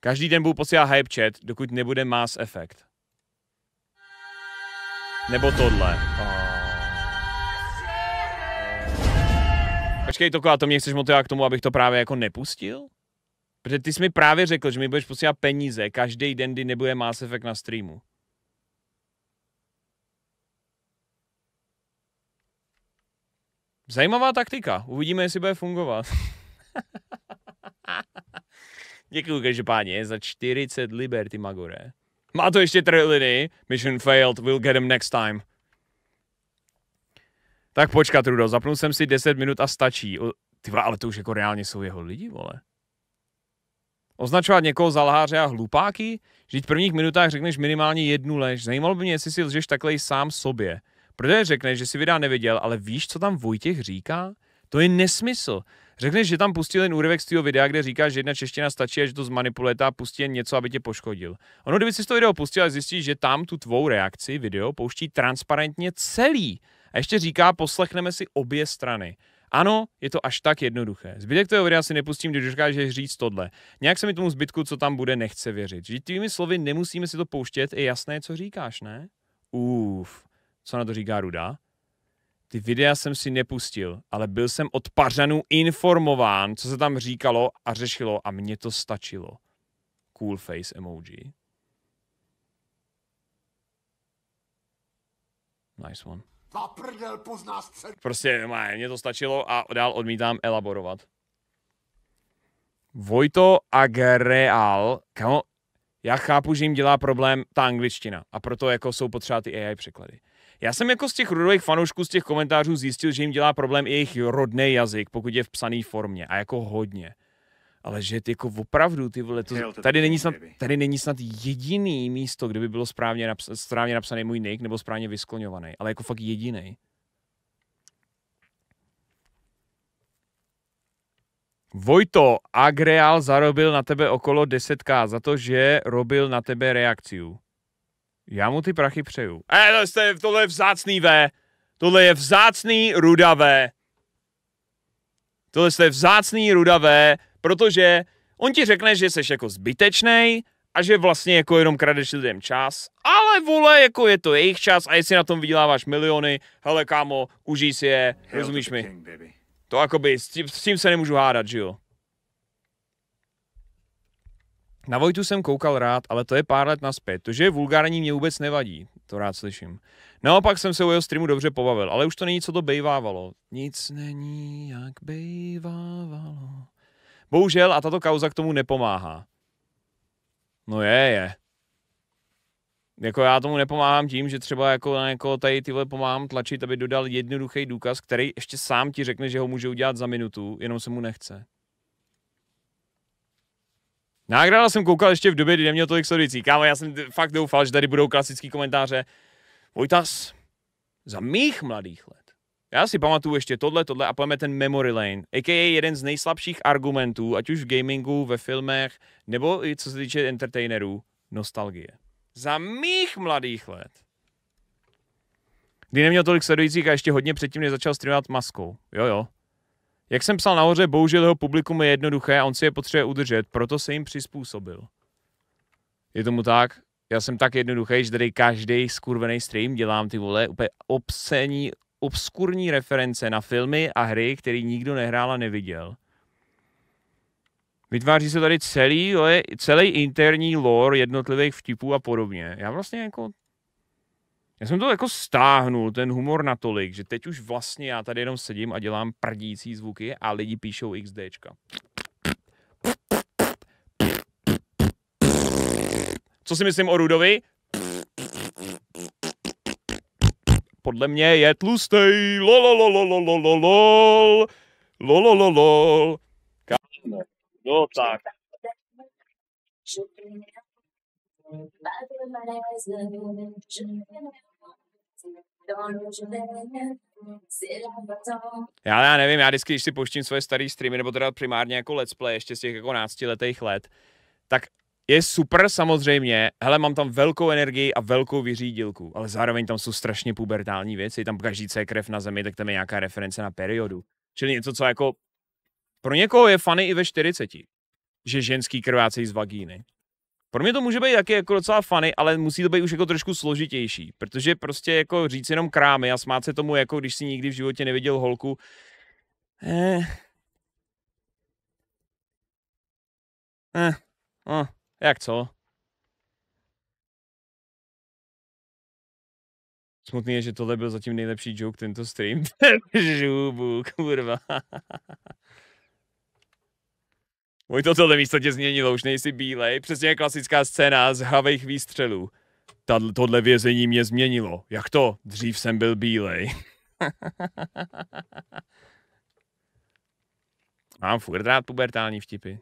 Každý den budu posílat hype chat, dokud nebude Mass Effect. Nebo tohle. Oh. Počkej, Toko, a to mě chceš motivovat k tomu, abych to právě jako nepustil? Protože ty jsi mi právě řekl, že mi budeš posílat peníze každý den, kdy nebude Mass Effect na streamu. Zajímavá taktika. Uvidíme, jestli bude fungovat. <laughs> Děkuji každopádně za 40 liber, ty magore. Má to ještě trhliny. Mission failed, we'll get him next time. Tak počkat, Rudo, zapnul jsem si 10 minut a stačí. O, ty ale to už jako reálně jsou jeho lidi, vole. Označovat někoho za lháře a hlupáky? Že v prvních minutách řekneš minimálně jednu lež. Zajímalo by mě, jestli si lžeš takhle i sám sobě. Protože řekneš, že si videa neviděl, ale víš, co tam Vojtěch říká? To je nesmysl. Řekneš, že tam pustil jen úryvek z toho videa, kde říkáš, že jedna čeština stačí a že to zmanipuluje a pustí jen něco, aby tě poškodil. Ono, kdyby si to video pustil a zjistíš, že tam tu tvou reakci video pouští transparentně celý. A ještě říká, poslechneme si obě strany. Ano, je to až tak jednoduché. Zbytek toho videa si nepustím, když dokážeš říct tohle. Nějak se mi tomu zbytku, co tam bude, nechce věřit. Že tvými slovy nemusíme si to pouštět, je jasné, co říkáš, ne? Uf, co na to říká Ruda? Ty videa jsem si nepustil, ale byl jsem od pařanů informován, co se tam říkalo a řešilo a mně to stačilo. Cool face emoji. Nice one. Ta prdel pozná střed. Prostě má, mě to stačilo a dál odmítám elaborovat. Vojto Agreal, kamo, já chápu, že jim dělá problém ta angličtina a proto jako jsou potřeba ty AI překlady. Já jsem jako z těch rudových fanoušků z těch komentářů zjistil, že jim dělá problém i jejich rodný jazyk, pokud je v psaný formě a jako hodně ale že ty jako opravdu, ty vole, to, tady, není snad, tady není snad jediný místo, kde by bylo správně, naps, správně napsaný můj nick nebo správně vyskloňovaný, ale jako fakt jediný. Vojto, Agreal zarobil na tebe okolo 10k za to, že robil na tebe reakciu. Já mu ty prachy přeju. E, to je tohle je vzácný V. Tohle je vzácný rudavé. Tohle je vzácný rudavé protože on ti řekne, že jsi jako zbytečný a že vlastně jako jenom kradeš lidem čas, ale vole, jako je to jejich čas a jestli na tom vyděláváš miliony, hele kámo, užij si je, Hail rozumíš mi? King, to to by, s tím, s tím se nemůžu hádat, že jo? Na Vojtu jsem koukal rád, ale to je pár let naspět. To, že je vulgární, mě vůbec nevadí. To rád slyším. Naopak jsem se u jeho streamu dobře pobavil, ale už to není, co to bejvávalo. Nic není, jak bejvávalo. Bohužel a tato kauza k tomu nepomáhá. No je, je. Jako já tomu nepomáhám tím, že třeba jako jako tady tyhle pomáhám tlačit, aby dodal jednoduchý důkaz, který ještě sám ti řekne, že ho může udělat za minutu, jenom se mu nechce. Nágrada jsem koukal ještě v době, kdy neměl tolik sledující. Kámo, já jsem fakt doufal, že tady budou klasický komentáře. Vojtas, za mých mladých let já si pamatuju ještě tohle, tohle a pojďme ten memory lane, a.k.a. jeden z nejslabších argumentů, ať už v gamingu, ve filmech, nebo i co se týče entertainerů, nostalgie. Za mých mladých let, kdy neměl tolik sledujících a ještě hodně předtím, než začal streamovat maskou. Jo, jo. Jak jsem psal nahoře, bohužel jeho publikum je jednoduché a on si je potřebuje udržet, proto se jim přizpůsobil. Je tomu tak? Já jsem tak jednoduchý, že tady každý skurvený stream dělám ty vole úplně obscení, obskurní reference na filmy a hry, které nikdo nehrál a neviděl. Vytváří se tady celý, celý interní lore jednotlivých vtipů a podobně. Já vlastně jako... Já jsem to jako stáhnul, ten humor natolik, že teď už vlastně já tady jenom sedím a dělám prdící zvuky a lidi píšou XDčka. Co si myslím o Rudovi? podle mě je tlustej, lololololololol, lolololol. no tak. Já, já nevím, já vždycky, když si poštím svoje staré streamy, nebo teda primárně jako let's play, ještě z těch jako náctiletých let, tak je super samozřejmě, hele, mám tam velkou energii a velkou vyřídilku, ale zároveň tam jsou strašně pubertální věci, tam každý, co je krev na zemi, tak tam je nějaká reference na periodu. Čili něco, co jako pro někoho je fany i ve 40, že ženský krvácí z vagíny. Pro mě to může být taky jako docela funny, ale musí to být už jako trošku složitější, protože prostě jako říct jenom krámy a smát se tomu, jako když si nikdy v životě neviděl holku, eh, eh, oh. Jak co? Smutný je, že tohle byl zatím nejlepší joke tento stream. <laughs> Žubu, kurva. Můj to tohle místo tě změnilo, už nejsi bílej. Přesně klasická scéna z havejch výstřelů. Tadl, tohle vězení mě změnilo. Jak to? Dřív jsem byl bílej. <laughs> Mám furt rád pubertální vtipy.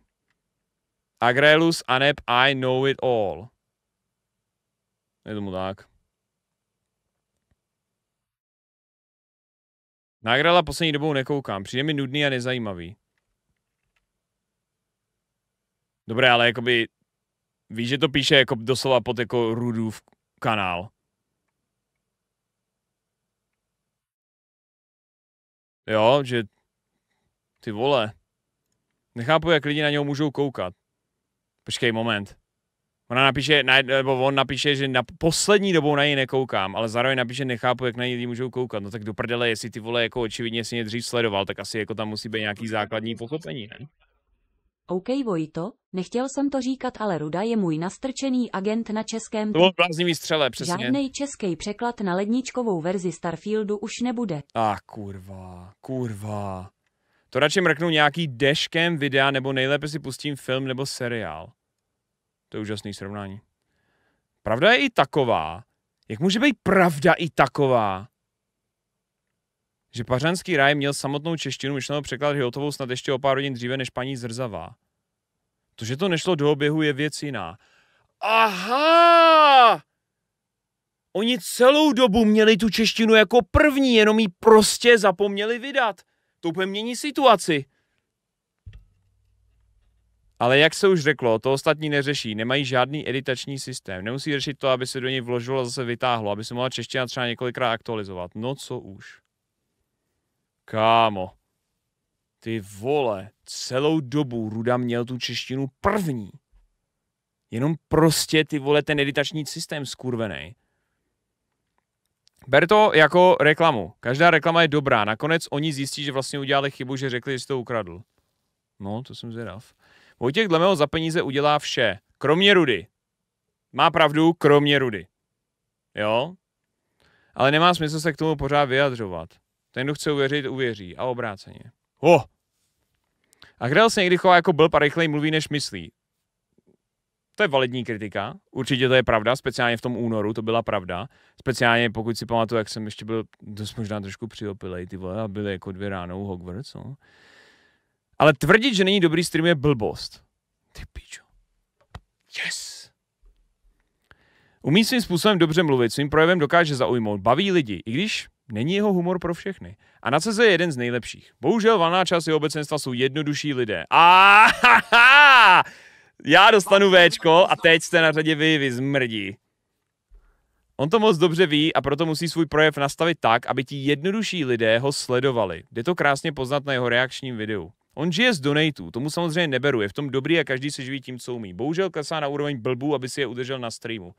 Agrelus Aneb I know it all. Je tomu tak. Na Agrela poslední dobou nekoukám. Přijde mi nudný a nezajímavý. Dobré, ale jakoby... Víš, že to píše jako doslova pod jako Rudův kanál. Jo, že... Ty vole. Nechápu, jak lidi na něho můžou koukat. Počkej, moment. Ona napíše, na, nebo on napíše, že na poslední dobou na něj nekoukám, ale zároveň napíše, nechápu, jak na něj můžou koukat. No tak do prdele, jestli ty vole jako očividně si mě dřív sledoval, tak asi jako tam musí být nějaký základní pochopení, ne? OK Vojto, nechtěl jsem to říkat, ale Ruda je můj nastrčený agent na českém... To bylo střele, přesně. Žádnej český překlad na ledničkovou verzi Starfieldu už nebude. A ah, kurva, kurva. To radši mrknu nějaký deškem videa, nebo nejlépe si pustím film nebo seriál. To je úžasný srovnání. Pravda je i taková. Jak může být pravda i taková? Že pařanský ráj měl samotnou češtinu myšlenou překlad Hiltovou snad ještě o pár hodin dříve než paní Zrzavá. To, že to nešlo do oběhu, je věc jiná. Aha! Oni celou dobu měli tu češtinu jako první, jenom ji prostě zapomněli vydat. To úplně mění situaci. Ale jak se už řeklo, to ostatní neřeší, nemají žádný editační systém, nemusí řešit to, aby se do něj vložilo a zase vytáhlo, aby se mohla čeština třeba několikrát aktualizovat. No co už. Kámo. Ty vole, celou dobu Ruda měl tu češtinu první. Jenom prostě ty vole ten editační systém skurvený. Ber to jako reklamu. Každá reklama je dobrá. Nakonec oni zjistí, že vlastně udělali chybu, že řekli, že jsi to ukradl. No, to jsem zvědav. Vojtěch dle mého za peníze udělá vše. Kromě Rudy. Má pravdu, kromě Rudy. Jo? Ale nemá smysl se k tomu pořád vyjadřovat. Ten, kdo chce uvěřit, uvěří. A obráceně. Ho! Oh! A Grell se někdy chová jako blb a rychleji mluví, než myslí to je validní kritika, určitě to je pravda, speciálně v tom únoru to byla pravda, speciálně pokud si pamatuju, jak jsem ještě byl dost možná trošku přiopilej, ty vole, a byly jako dvě ráno u Hogwarts, no. Ale tvrdit, že není dobrý stream je blbost. Ty pičo. Yes! Umí svým způsobem dobře mluvit, svým projevem dokáže zaujmout, baví lidi, i když není jeho humor pro všechny. A na CZ je jeden z nejlepších. Bohužel valná část jeho obecenstva jsou jednodušší lidé. A já dostanu V a teď jste na řadě vy, vy zmrdí. On to moc dobře ví a proto musí svůj projev nastavit tak, aby ti jednodušší lidé ho sledovali. Jde to krásně poznat na jeho reakčním videu. On žije z donatů, tomu samozřejmě neberu, je v tom dobrý a každý se živí tím, co umí. Bohužel klesá na úroveň blbů, aby si je udržel na streamu.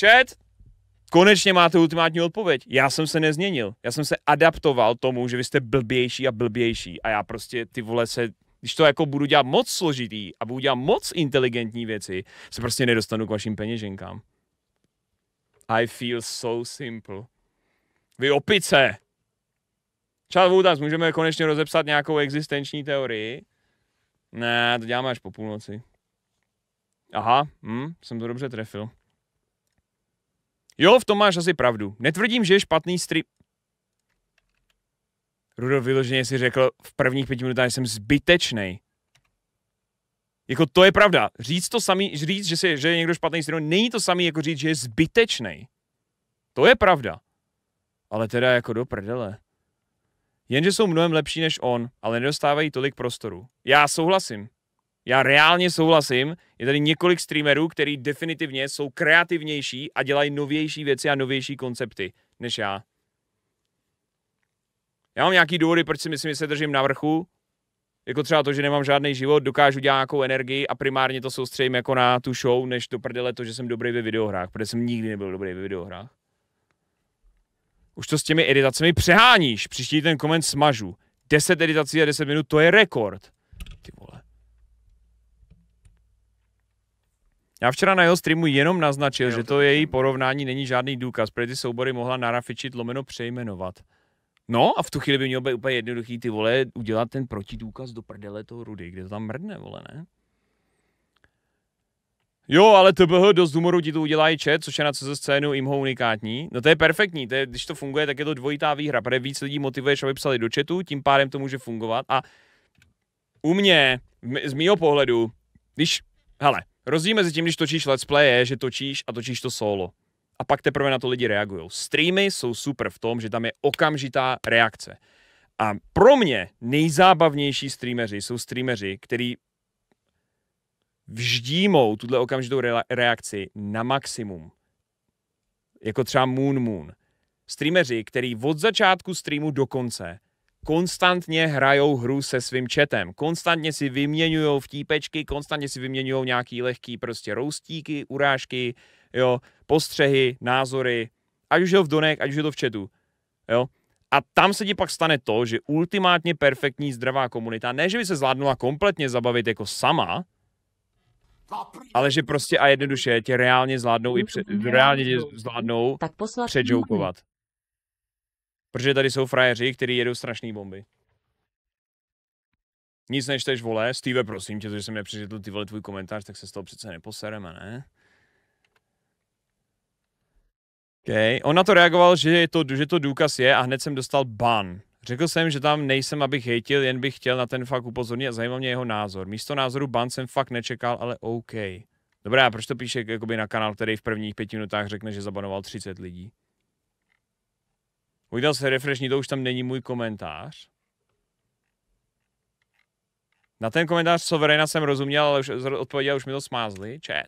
Chat, konečně máte ultimátní odpověď. Já jsem se nezměnil, já jsem se adaptoval tomu, že vy jste blbější a blbější a já prostě ty vole se když to jako budu dělat moc složitý a budu dělat moc inteligentní věci, se prostě nedostanu k vašim peněženkám. I feel so simple. Vy opice! Čau, Vůtas, můžeme konečně rozepsat nějakou existenční teorii? Ne, to děláme až po půlnoci. Aha, hm, jsem to dobře trefil. Jo, v tom máš asi pravdu. Netvrdím, že je špatný stream... Rudo vyloženě si řekl v prvních pěti minutách, že jsem zbytečný. Jako to je pravda. Říct to samý, říct, že, si, že je někdo špatný stranou, není to samý, jako říct, že je zbytečný. To je pravda. Ale teda jako do prdele. Jenže jsou mnohem lepší než on, ale nedostávají tolik prostoru. Já souhlasím. Já reálně souhlasím. Je tady několik streamerů, který definitivně jsou kreativnější a dělají novější věci a novější koncepty než já. Já mám nějaký důvody, proč si myslím, že se držím na vrchu, jako třeba to, že nemám žádný život, dokážu dělat nějakou energii a primárně to soustředím jako na tu show, než do prdele to, že jsem dobrý ve videohrách, protože jsem nikdy nebyl dobrý ve videohrách. Už to s těmi editacemi přeháníš, příští ten koment smažu. 10 editací a 10 minut, to je rekord. Ty vole. Já včera na jeho streamu jenom naznačil, jo, že to její porovnání není žádný důkaz, protože ty soubory mohla narafičit lomeno přejmenovat. No a v tu chvíli by mělo být úplně jednoduchý ty vole udělat ten protidůkaz do prdele toho Rudy, kde to tam mrdne, vole, ne? Jo, ale TBH dost humoru ti to udělá i chat, což je na CZ scénu imho unikátní. No to je perfektní, to je, když to funguje, tak je to dvojitá výhra, protože víc lidí motivuješ, aby psali do chatu, tím pádem to může fungovat. A u mě, z mýho pohledu, když, hele, rozdíl mezi tím, když točíš let's play, je, že točíš a točíš to solo a pak teprve na to lidi reagují. Streamy jsou super v tom, že tam je okamžitá reakce. A pro mě nejzábavnější streameři jsou streameři, který vždímou tuhle okamžitou reakci na maximum. Jako třeba Moon Moon. Streameři, který od začátku streamu do konce konstantně hrajou hru se svým chatem, konstantně si vyměňují vtípečky, konstantně si vyměňují nějaký lehký prostě roustíky, urážky, jo, postřehy, názory, ať už je to v Donek, ať už je to v chatu. Jo? A tam se ti pak stane to, že ultimátně perfektní zdravá komunita, ne že by se zvládnula kompletně zabavit jako sama, ale že prostě a jednoduše tě reálně zvládnou i před, mhm. reálně tě zvládnou tak předžoukovat. Protože tady jsou frajeři, kteří jedou strašné bomby. Nic než tež vole, Steve, prosím tě, že jsem nepřečetl ty vole tvůj komentář, tak se z toho přece neposereme, ne? Okay. On na to reagoval, že, je to, že to důkaz je a hned jsem dostal ban. Řekl jsem, že tam nejsem, abych hejtil, jen bych chtěl na ten fakt upozornit a zajímal mě jeho názor. Místo názoru ban jsem fakt nečekal, ale OK. Dobrá, proč to píše jakoby na kanál, který v prvních pěti minutách řekne, že zabanoval 30 lidí? Udělal se refreshní, to už tam není můj komentář. Na ten komentář Sovereina jsem rozuměl, ale už odpověděl, už mi to smázli. Chat.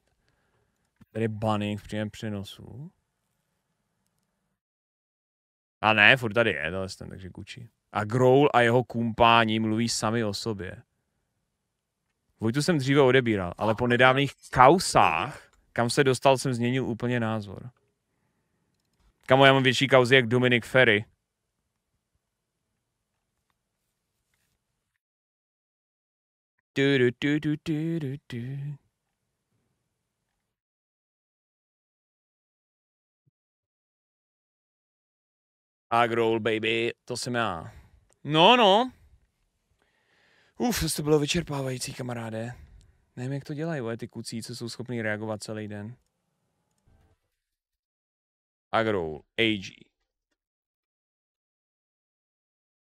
Tady banning v příjem přenosu. A ne, furt tady je ten, takže Gucci. A Growl a jeho kumpání mluví sami o sobě. Vojtu jsem dříve odebíral, ale po nedávných kausách, kam se dostal, jsem změnil úplně názor. Kamo, já mám větší kauzy jak Dominik Ferry. du, du, du, du, du, du. Agroll, baby, to jsem já. No, no. Uf, to bylo vyčerpávající, kamaráde. Nevím, jak to dělají, vole, ty kucí, co jsou schopní reagovat celý den. Agroll, AG.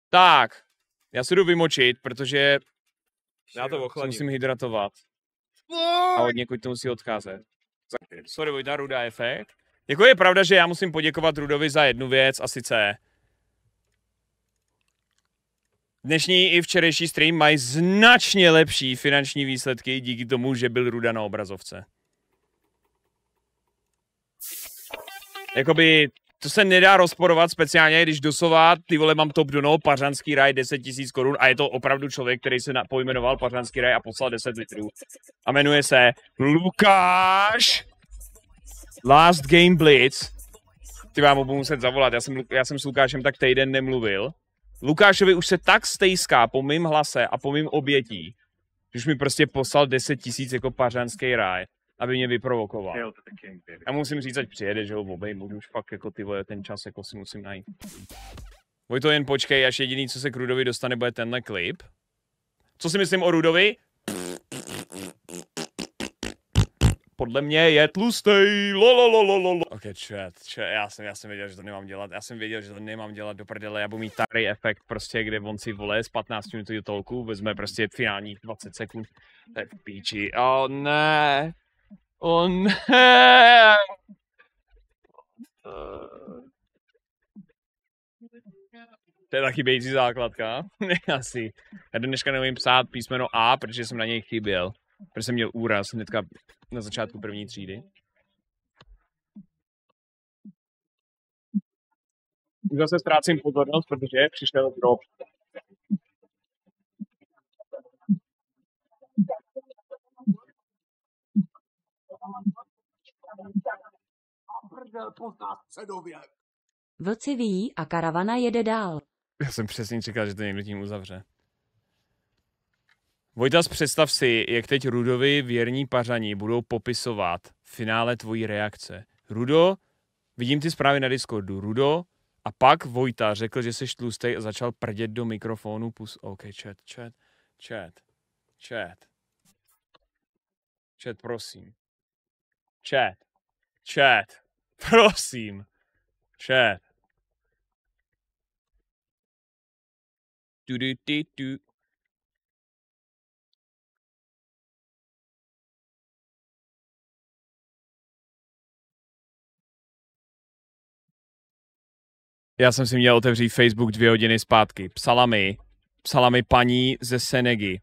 Tak, já se jdu vymočit, protože já to ochladím. musím hydratovat. A od někud to musí odcházet. Sorry, Vojta, rudá efekt. Jako je pravda, že já musím poděkovat Rudovi za jednu věc a sice Dnešní i včerejší stream mají značně lepší finanční výsledky díky tomu, že byl Ruda na obrazovce. Jakoby to se nedá rozporovat speciálně, když doslova, ty vole, mám top dono, Pařanský raj 10 tisíc korun a je to opravdu člověk, který se na, pojmenoval Pařanský raj a poslal 10 litrů. A jmenuje se Lukáš Last Game Blitz. Ty vám budu muset zavolat, já jsem, já jsem s Lukášem tak týden nemluvil. Lukášovi už se tak stejská po mým hlase a po mým obětí, že už mi prostě poslal 10 tisíc jako pařanský ráj, aby mě vyprovokoval. A musím říct, ať přijede, že ho obejmu, už fakt jako ty vole, ten čas jako si musím najít. Vojto, jen počkej, až jediný, co se k Rudovi dostane, bude tenhle klip. Co si myslím o Rudovi? podle mě je tlustej, lololololol. Ok, chat, chat, já jsem, já jsem věděl, že to nemám dělat, já jsem věděl, že to nemám dělat do prdele, já budu mít tady efekt prostě, kde on si vole z 15 minut tolku, vezme prostě finální 20 sekund, to je píči, o oh, ne, o oh, ne. To je ta chybějící základka, <laughs> asi. Já dneška neumím psát písmeno A, protože jsem na něj chyběl, protože jsem měl úraz hnedka na začátku první třídy. Zase ztrácím pozornost, protože přišel drop. Vlci ví a karavana jede dál. Já jsem přesně čekal, že to někdo tím uzavře. Vojtas, představ si, jak teď Rudovi věrní pařaní budou popisovat v finále tvojí reakce. Rudo, vidím ty zprávy na Discordu. Rudo, a pak Vojta řekl, že jsi tlustej a začal prdět do mikrofonu. Pus, OK, chat, chat, chat, chat. Chat, prosím. Chat. Chat. Prosím. Chat. Du, du, du, du. já jsem si měl otevřít Facebook dvě hodiny zpátky. Psala mi, psala mi paní ze Senegy.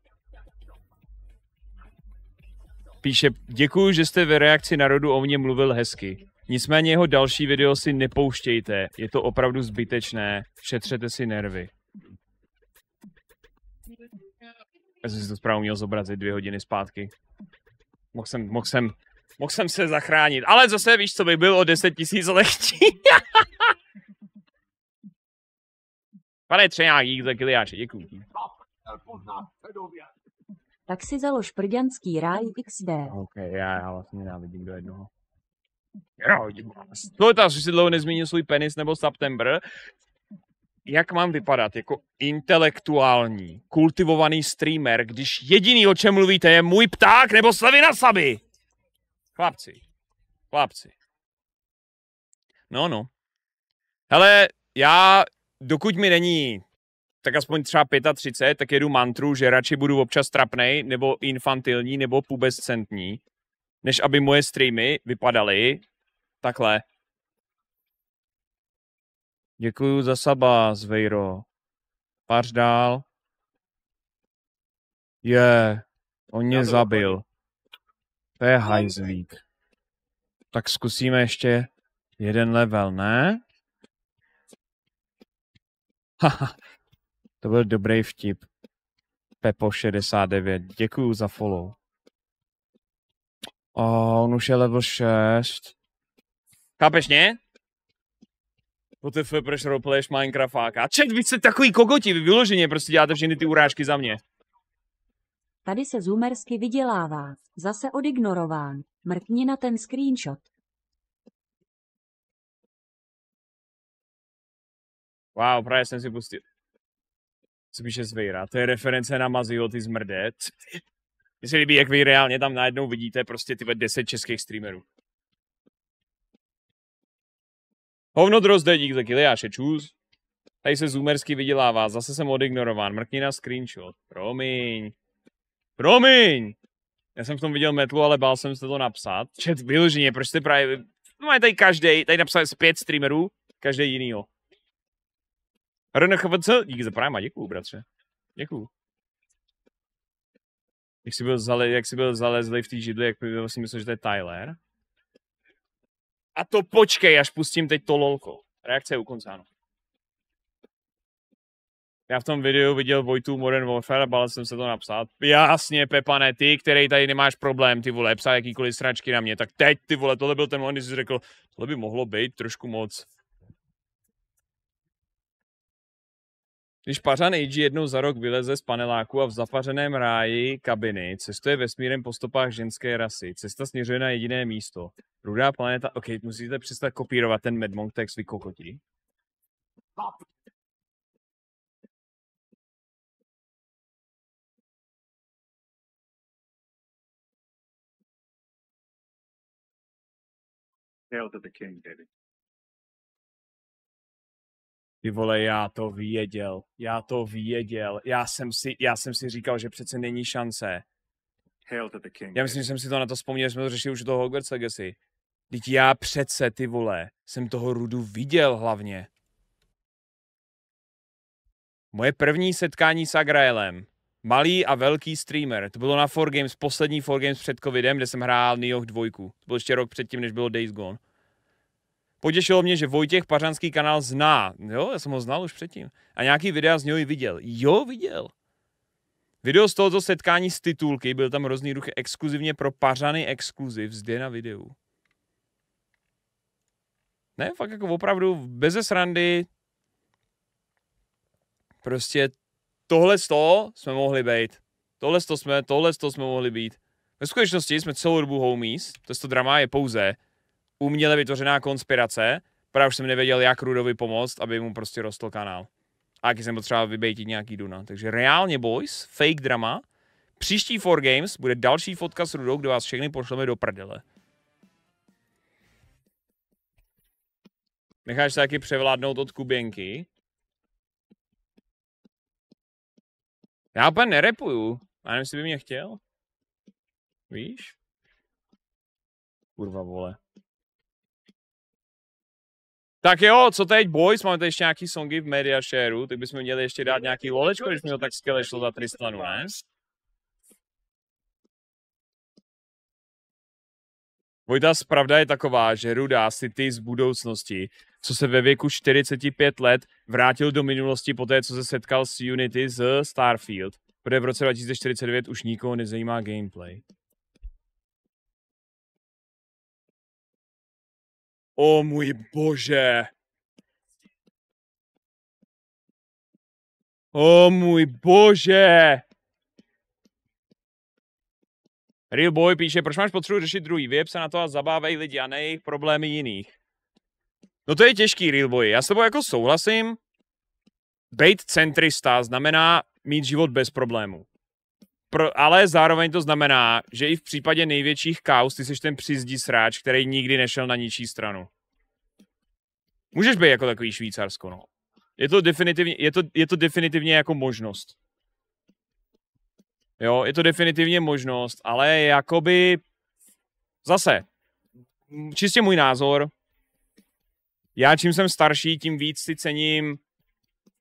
Píše, děkuji, že jste ve reakci narodu o mně mluvil hezky. Nicméně jeho další video si nepouštějte, je to opravdu zbytečné, šetřete si nervy. Já jsem si to zprávu měl zobrazit dvě hodiny zpátky. Mohl jsem, mohl jsem, mohl jsem se zachránit, ale zase víš, co bych byl o 10 tisíc lehčí. <laughs> Pane Třeňák, dík za kiliáče, děkuji. Tak si založ prďanský ráj XD. OK, já, já vlastně nenávidím do jednoho. Jo, že si dlouho nezmínil svůj penis nebo September. Jak mám vypadat jako intelektuální, kultivovaný streamer, když jediný, o čem mluvíte, je můj pták nebo Slavina Saby? Chlapci, chlapci. No, no. Hele, já dokud mi není tak aspoň třeba 35, tak jedu mantru, že radši budu občas trapnej, nebo infantilní, nebo pubescentní, než aby moje streamy vypadaly takhle. Děkuju za saba, Zvejro. Pář dál. Je, yeah, on mě zabil. To je hajzlík. Tak zkusíme ještě jeden level, ne? <laughs> to byl dobrý vtip. Pepo69, děkuju za follow. Oh, on už je level 6. Chápeš, ne? Po ty proč roleplayš Minecraftáka. A čet, vy jste takový kokoti, vy vyloženě prostě děláte všechny ty urážky za mě. Tady se zoomersky vydělává. Zase odignorován. Mrkni na ten screenshot. Wow, právě jsem si pustil. Co píše Zvejra? To je reference na Mazio, ty zmrde. Mně se líbí, jak vy reálně tam najednou vidíte prostě ty 10 českých streamerů. Hovno drozde, dík za Kiliáše, čus. Tady se zoomersky vydělává, zase jsem odignorován. Mrkni na screenshot. Promiň. Promiň! Já jsem v tom viděl metlu, ale bál jsem se to napsat. Čet vyloženě, proč jste právě... No tady každý, tady napsal pět streamerů, každý jinýho. RNHVC, díky za práma, děkuju, bratře. Děkuju. Jak jsi byl, zale, jak jsi byl zalezlý v té židli, jak si myslel, že to je Tyler. A to počkej, až pustím teď to lolko. Reakce je u konce, ano. Já v tom videu viděl Vojtu Modern Warfare a bál jsem se to napsat. Jasně, Pepane, ty, který tady nemáš problém, ty vole, psá jakýkoliv sračky na mě, tak teď, ty vole, tohle byl ten moment, kdy jsi řekl, tohle by mohlo být trošku moc. Když pařan AG jednou za rok vyleze z paneláku a v zapařeném ráji kabiny cestuje vesmírem po stopách ženské rasy, cesta směřuje na jediné místo. Rudá planeta... OK, musíte přestat kopírovat ten Medmong text, vy kokoti. Hail to the king, David ty vole, já to věděl, já to věděl, já jsem si, já jsem si říkal, že přece není šance. Hail to the king. Já myslím, že jsem si to na to vzpomněl, že jsme to řešili už u toho Hogwarts Legacy. Teď já přece, ty vole, jsem toho Rudu viděl hlavně. Moje první setkání s Agraelem. Malý a velký streamer. To bylo na 4Games, poslední 4Games před covidem, kde jsem hrál Nioh 2. To byl ještě rok předtím, než bylo Days Gone. Potěšilo mě, že Vojtěch Pařanský kanál zná. Jo, já jsem ho znal už předtím. A nějaký videa z něho i viděl. Jo, viděl. Video z tohoto setkání z titulky, byl tam hrozný ruch exkluzivně pro Pařany exkluziv zde na videu. Ne, fakt jako opravdu bez srandy. Prostě tohle sto jsme mohli být. Tohle sto jsme, tohle sto jsme mohli být. Ve skutečnosti jsme celou dobu homies, to, to drama je pouze uměle vytvořená konspirace, právě už jsem nevěděl, jak Rudovi pomoct, aby mu prostě rostl kanál. A jsem potřeboval vybejtit nějaký Duna. Takže reálně boys, fake drama. Příští Four Games bude další fotka s Rudou, kde vás všechny pošleme do prdele. Necháš se taky převládnout od Kuběnky. Já úplně nerepuju. Já nevím, jestli by mě chtěl. Víš? Kurva vole. Tak jo, co teď, boys? Máme tady ještě nějaký songy v Media Shareu, tak bychom měli ještě dát nějaký lolečko, když mi to tak skvěle šlo za Tristanu, ne? Vojta, pravda je taková, že Rudá si ty z budoucnosti, co se ve věku 45 let vrátil do minulosti po té, co se setkal s Unity z Starfield, protože v roce 2049 už nikoho nezajímá gameplay. O můj bože. O můj bože. Real Boy píše, proč máš potřebu řešit druhý? Vyjeb se na to a zabávej lidi a ne jejich problémy jiných. No to je těžký, Real Boy. Já s tebou jako souhlasím. Bejt centrista znamená mít život bez problémů pro, ale zároveň to znamená, že i v případě největších kaus ty jsi ten přizdí sráč, který nikdy nešel na ničí stranu. Můžeš být jako takový Švýcarsko, no. Je to definitivně, je to, je to definitivně jako možnost. Jo, je to definitivně možnost, ale jakoby zase, čistě můj názor, já čím jsem starší, tím víc si cením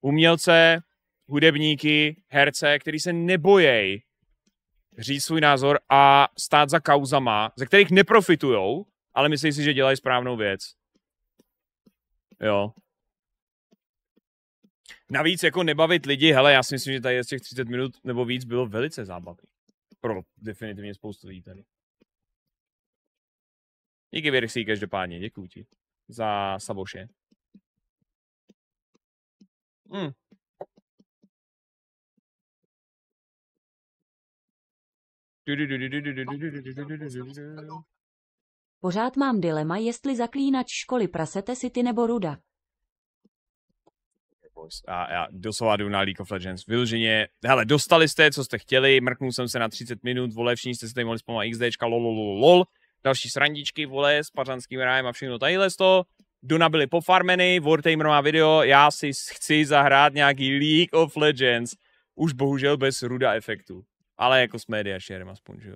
umělce, hudebníky, herce, který se nebojejí říct svůj názor a stát za kauzama, ze kterých neprofitujou, ale myslí si, že dělají správnou věc. Jo. Navíc jako nebavit lidi, hele, já si myslím, že tady z těch 30 minut nebo víc bylo velice zábavné. Pro definitivně spoustu lidí tady. Díky Virxí každopádně, děkuji ti za saboše. Hmm. Pořád mám dilema, jestli zaklínač školy prasete ty nebo Ruda. A já doslova jdu na League of Legends. Vyloženě, hele, dostali jste, co jste chtěli, mrknul jsem se na 30 minut, vole, všichni jste se tady mohli zpomalit XDčka, lol, lol, lol, další srandičky, vole, s pařanským rájem a všechno tadyhle to. Duna byly pofarmeny, Wartamer má video, já si chci zahrát nějaký League of Legends. Už bohužel bez ruda efektu. Ale jako s media sharem aspoň, že jo.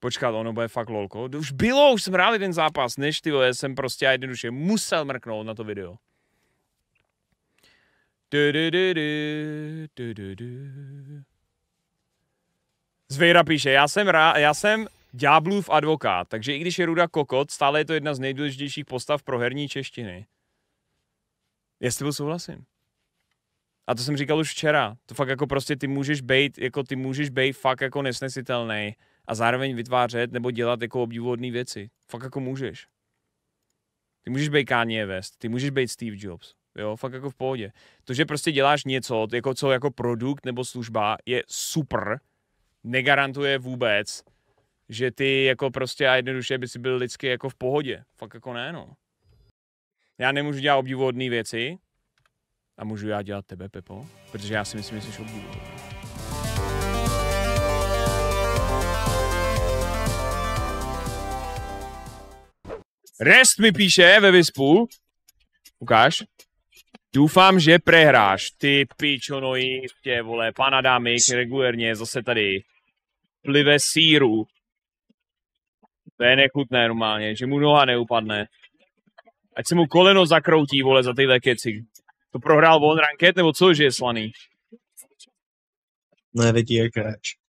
Počkat, ono bude fakt lolko. Už bylo, už jsem hrál ten zápas, než ty vole, jsem prostě jednoduše musel mrknout na to video. Zvejra píše, já jsem, rá, já jsem Ďáblův advokát, takže i když je Ruda kokot, stále je to jedna z nejdůležitějších postav pro herní češtiny. Jestli s tebou souhlasím. A to jsem říkal už včera. To fakt jako prostě ty můžeš být, jako ty můžeš být fakt jako nesnesitelný a zároveň vytvářet nebo dělat jako obdivuhodné věci. Fakt jako můžeš. Ty můžeš být Kanye West, ty můžeš být Steve Jobs, jo, fakt jako v pohodě. To, že prostě děláš něco, jako co jako produkt nebo služba je super, negarantuje vůbec, že ty jako prostě a jednoduše by si byl lidsky jako v pohodě. Fakt jako ne, no. Já nemůžu dělat obdivuhodné věci, a můžu já dělat tebe, Pepo? Protože já si myslím, že jsi obdivuhodný. Rest mi píše ve vyspu. Ukáž. Doufám, že prehráš. Ty pičo, no jistě, vole, pana dámy, regulérně, zase tady plive síru. To je nechutné normálně, že mu noha neupadne. Ať se mu koleno zakroutí, vole, za tyhle keci. To prohrál on ranket, nebo co, že je slaný? Ne, vidí, jak hráč.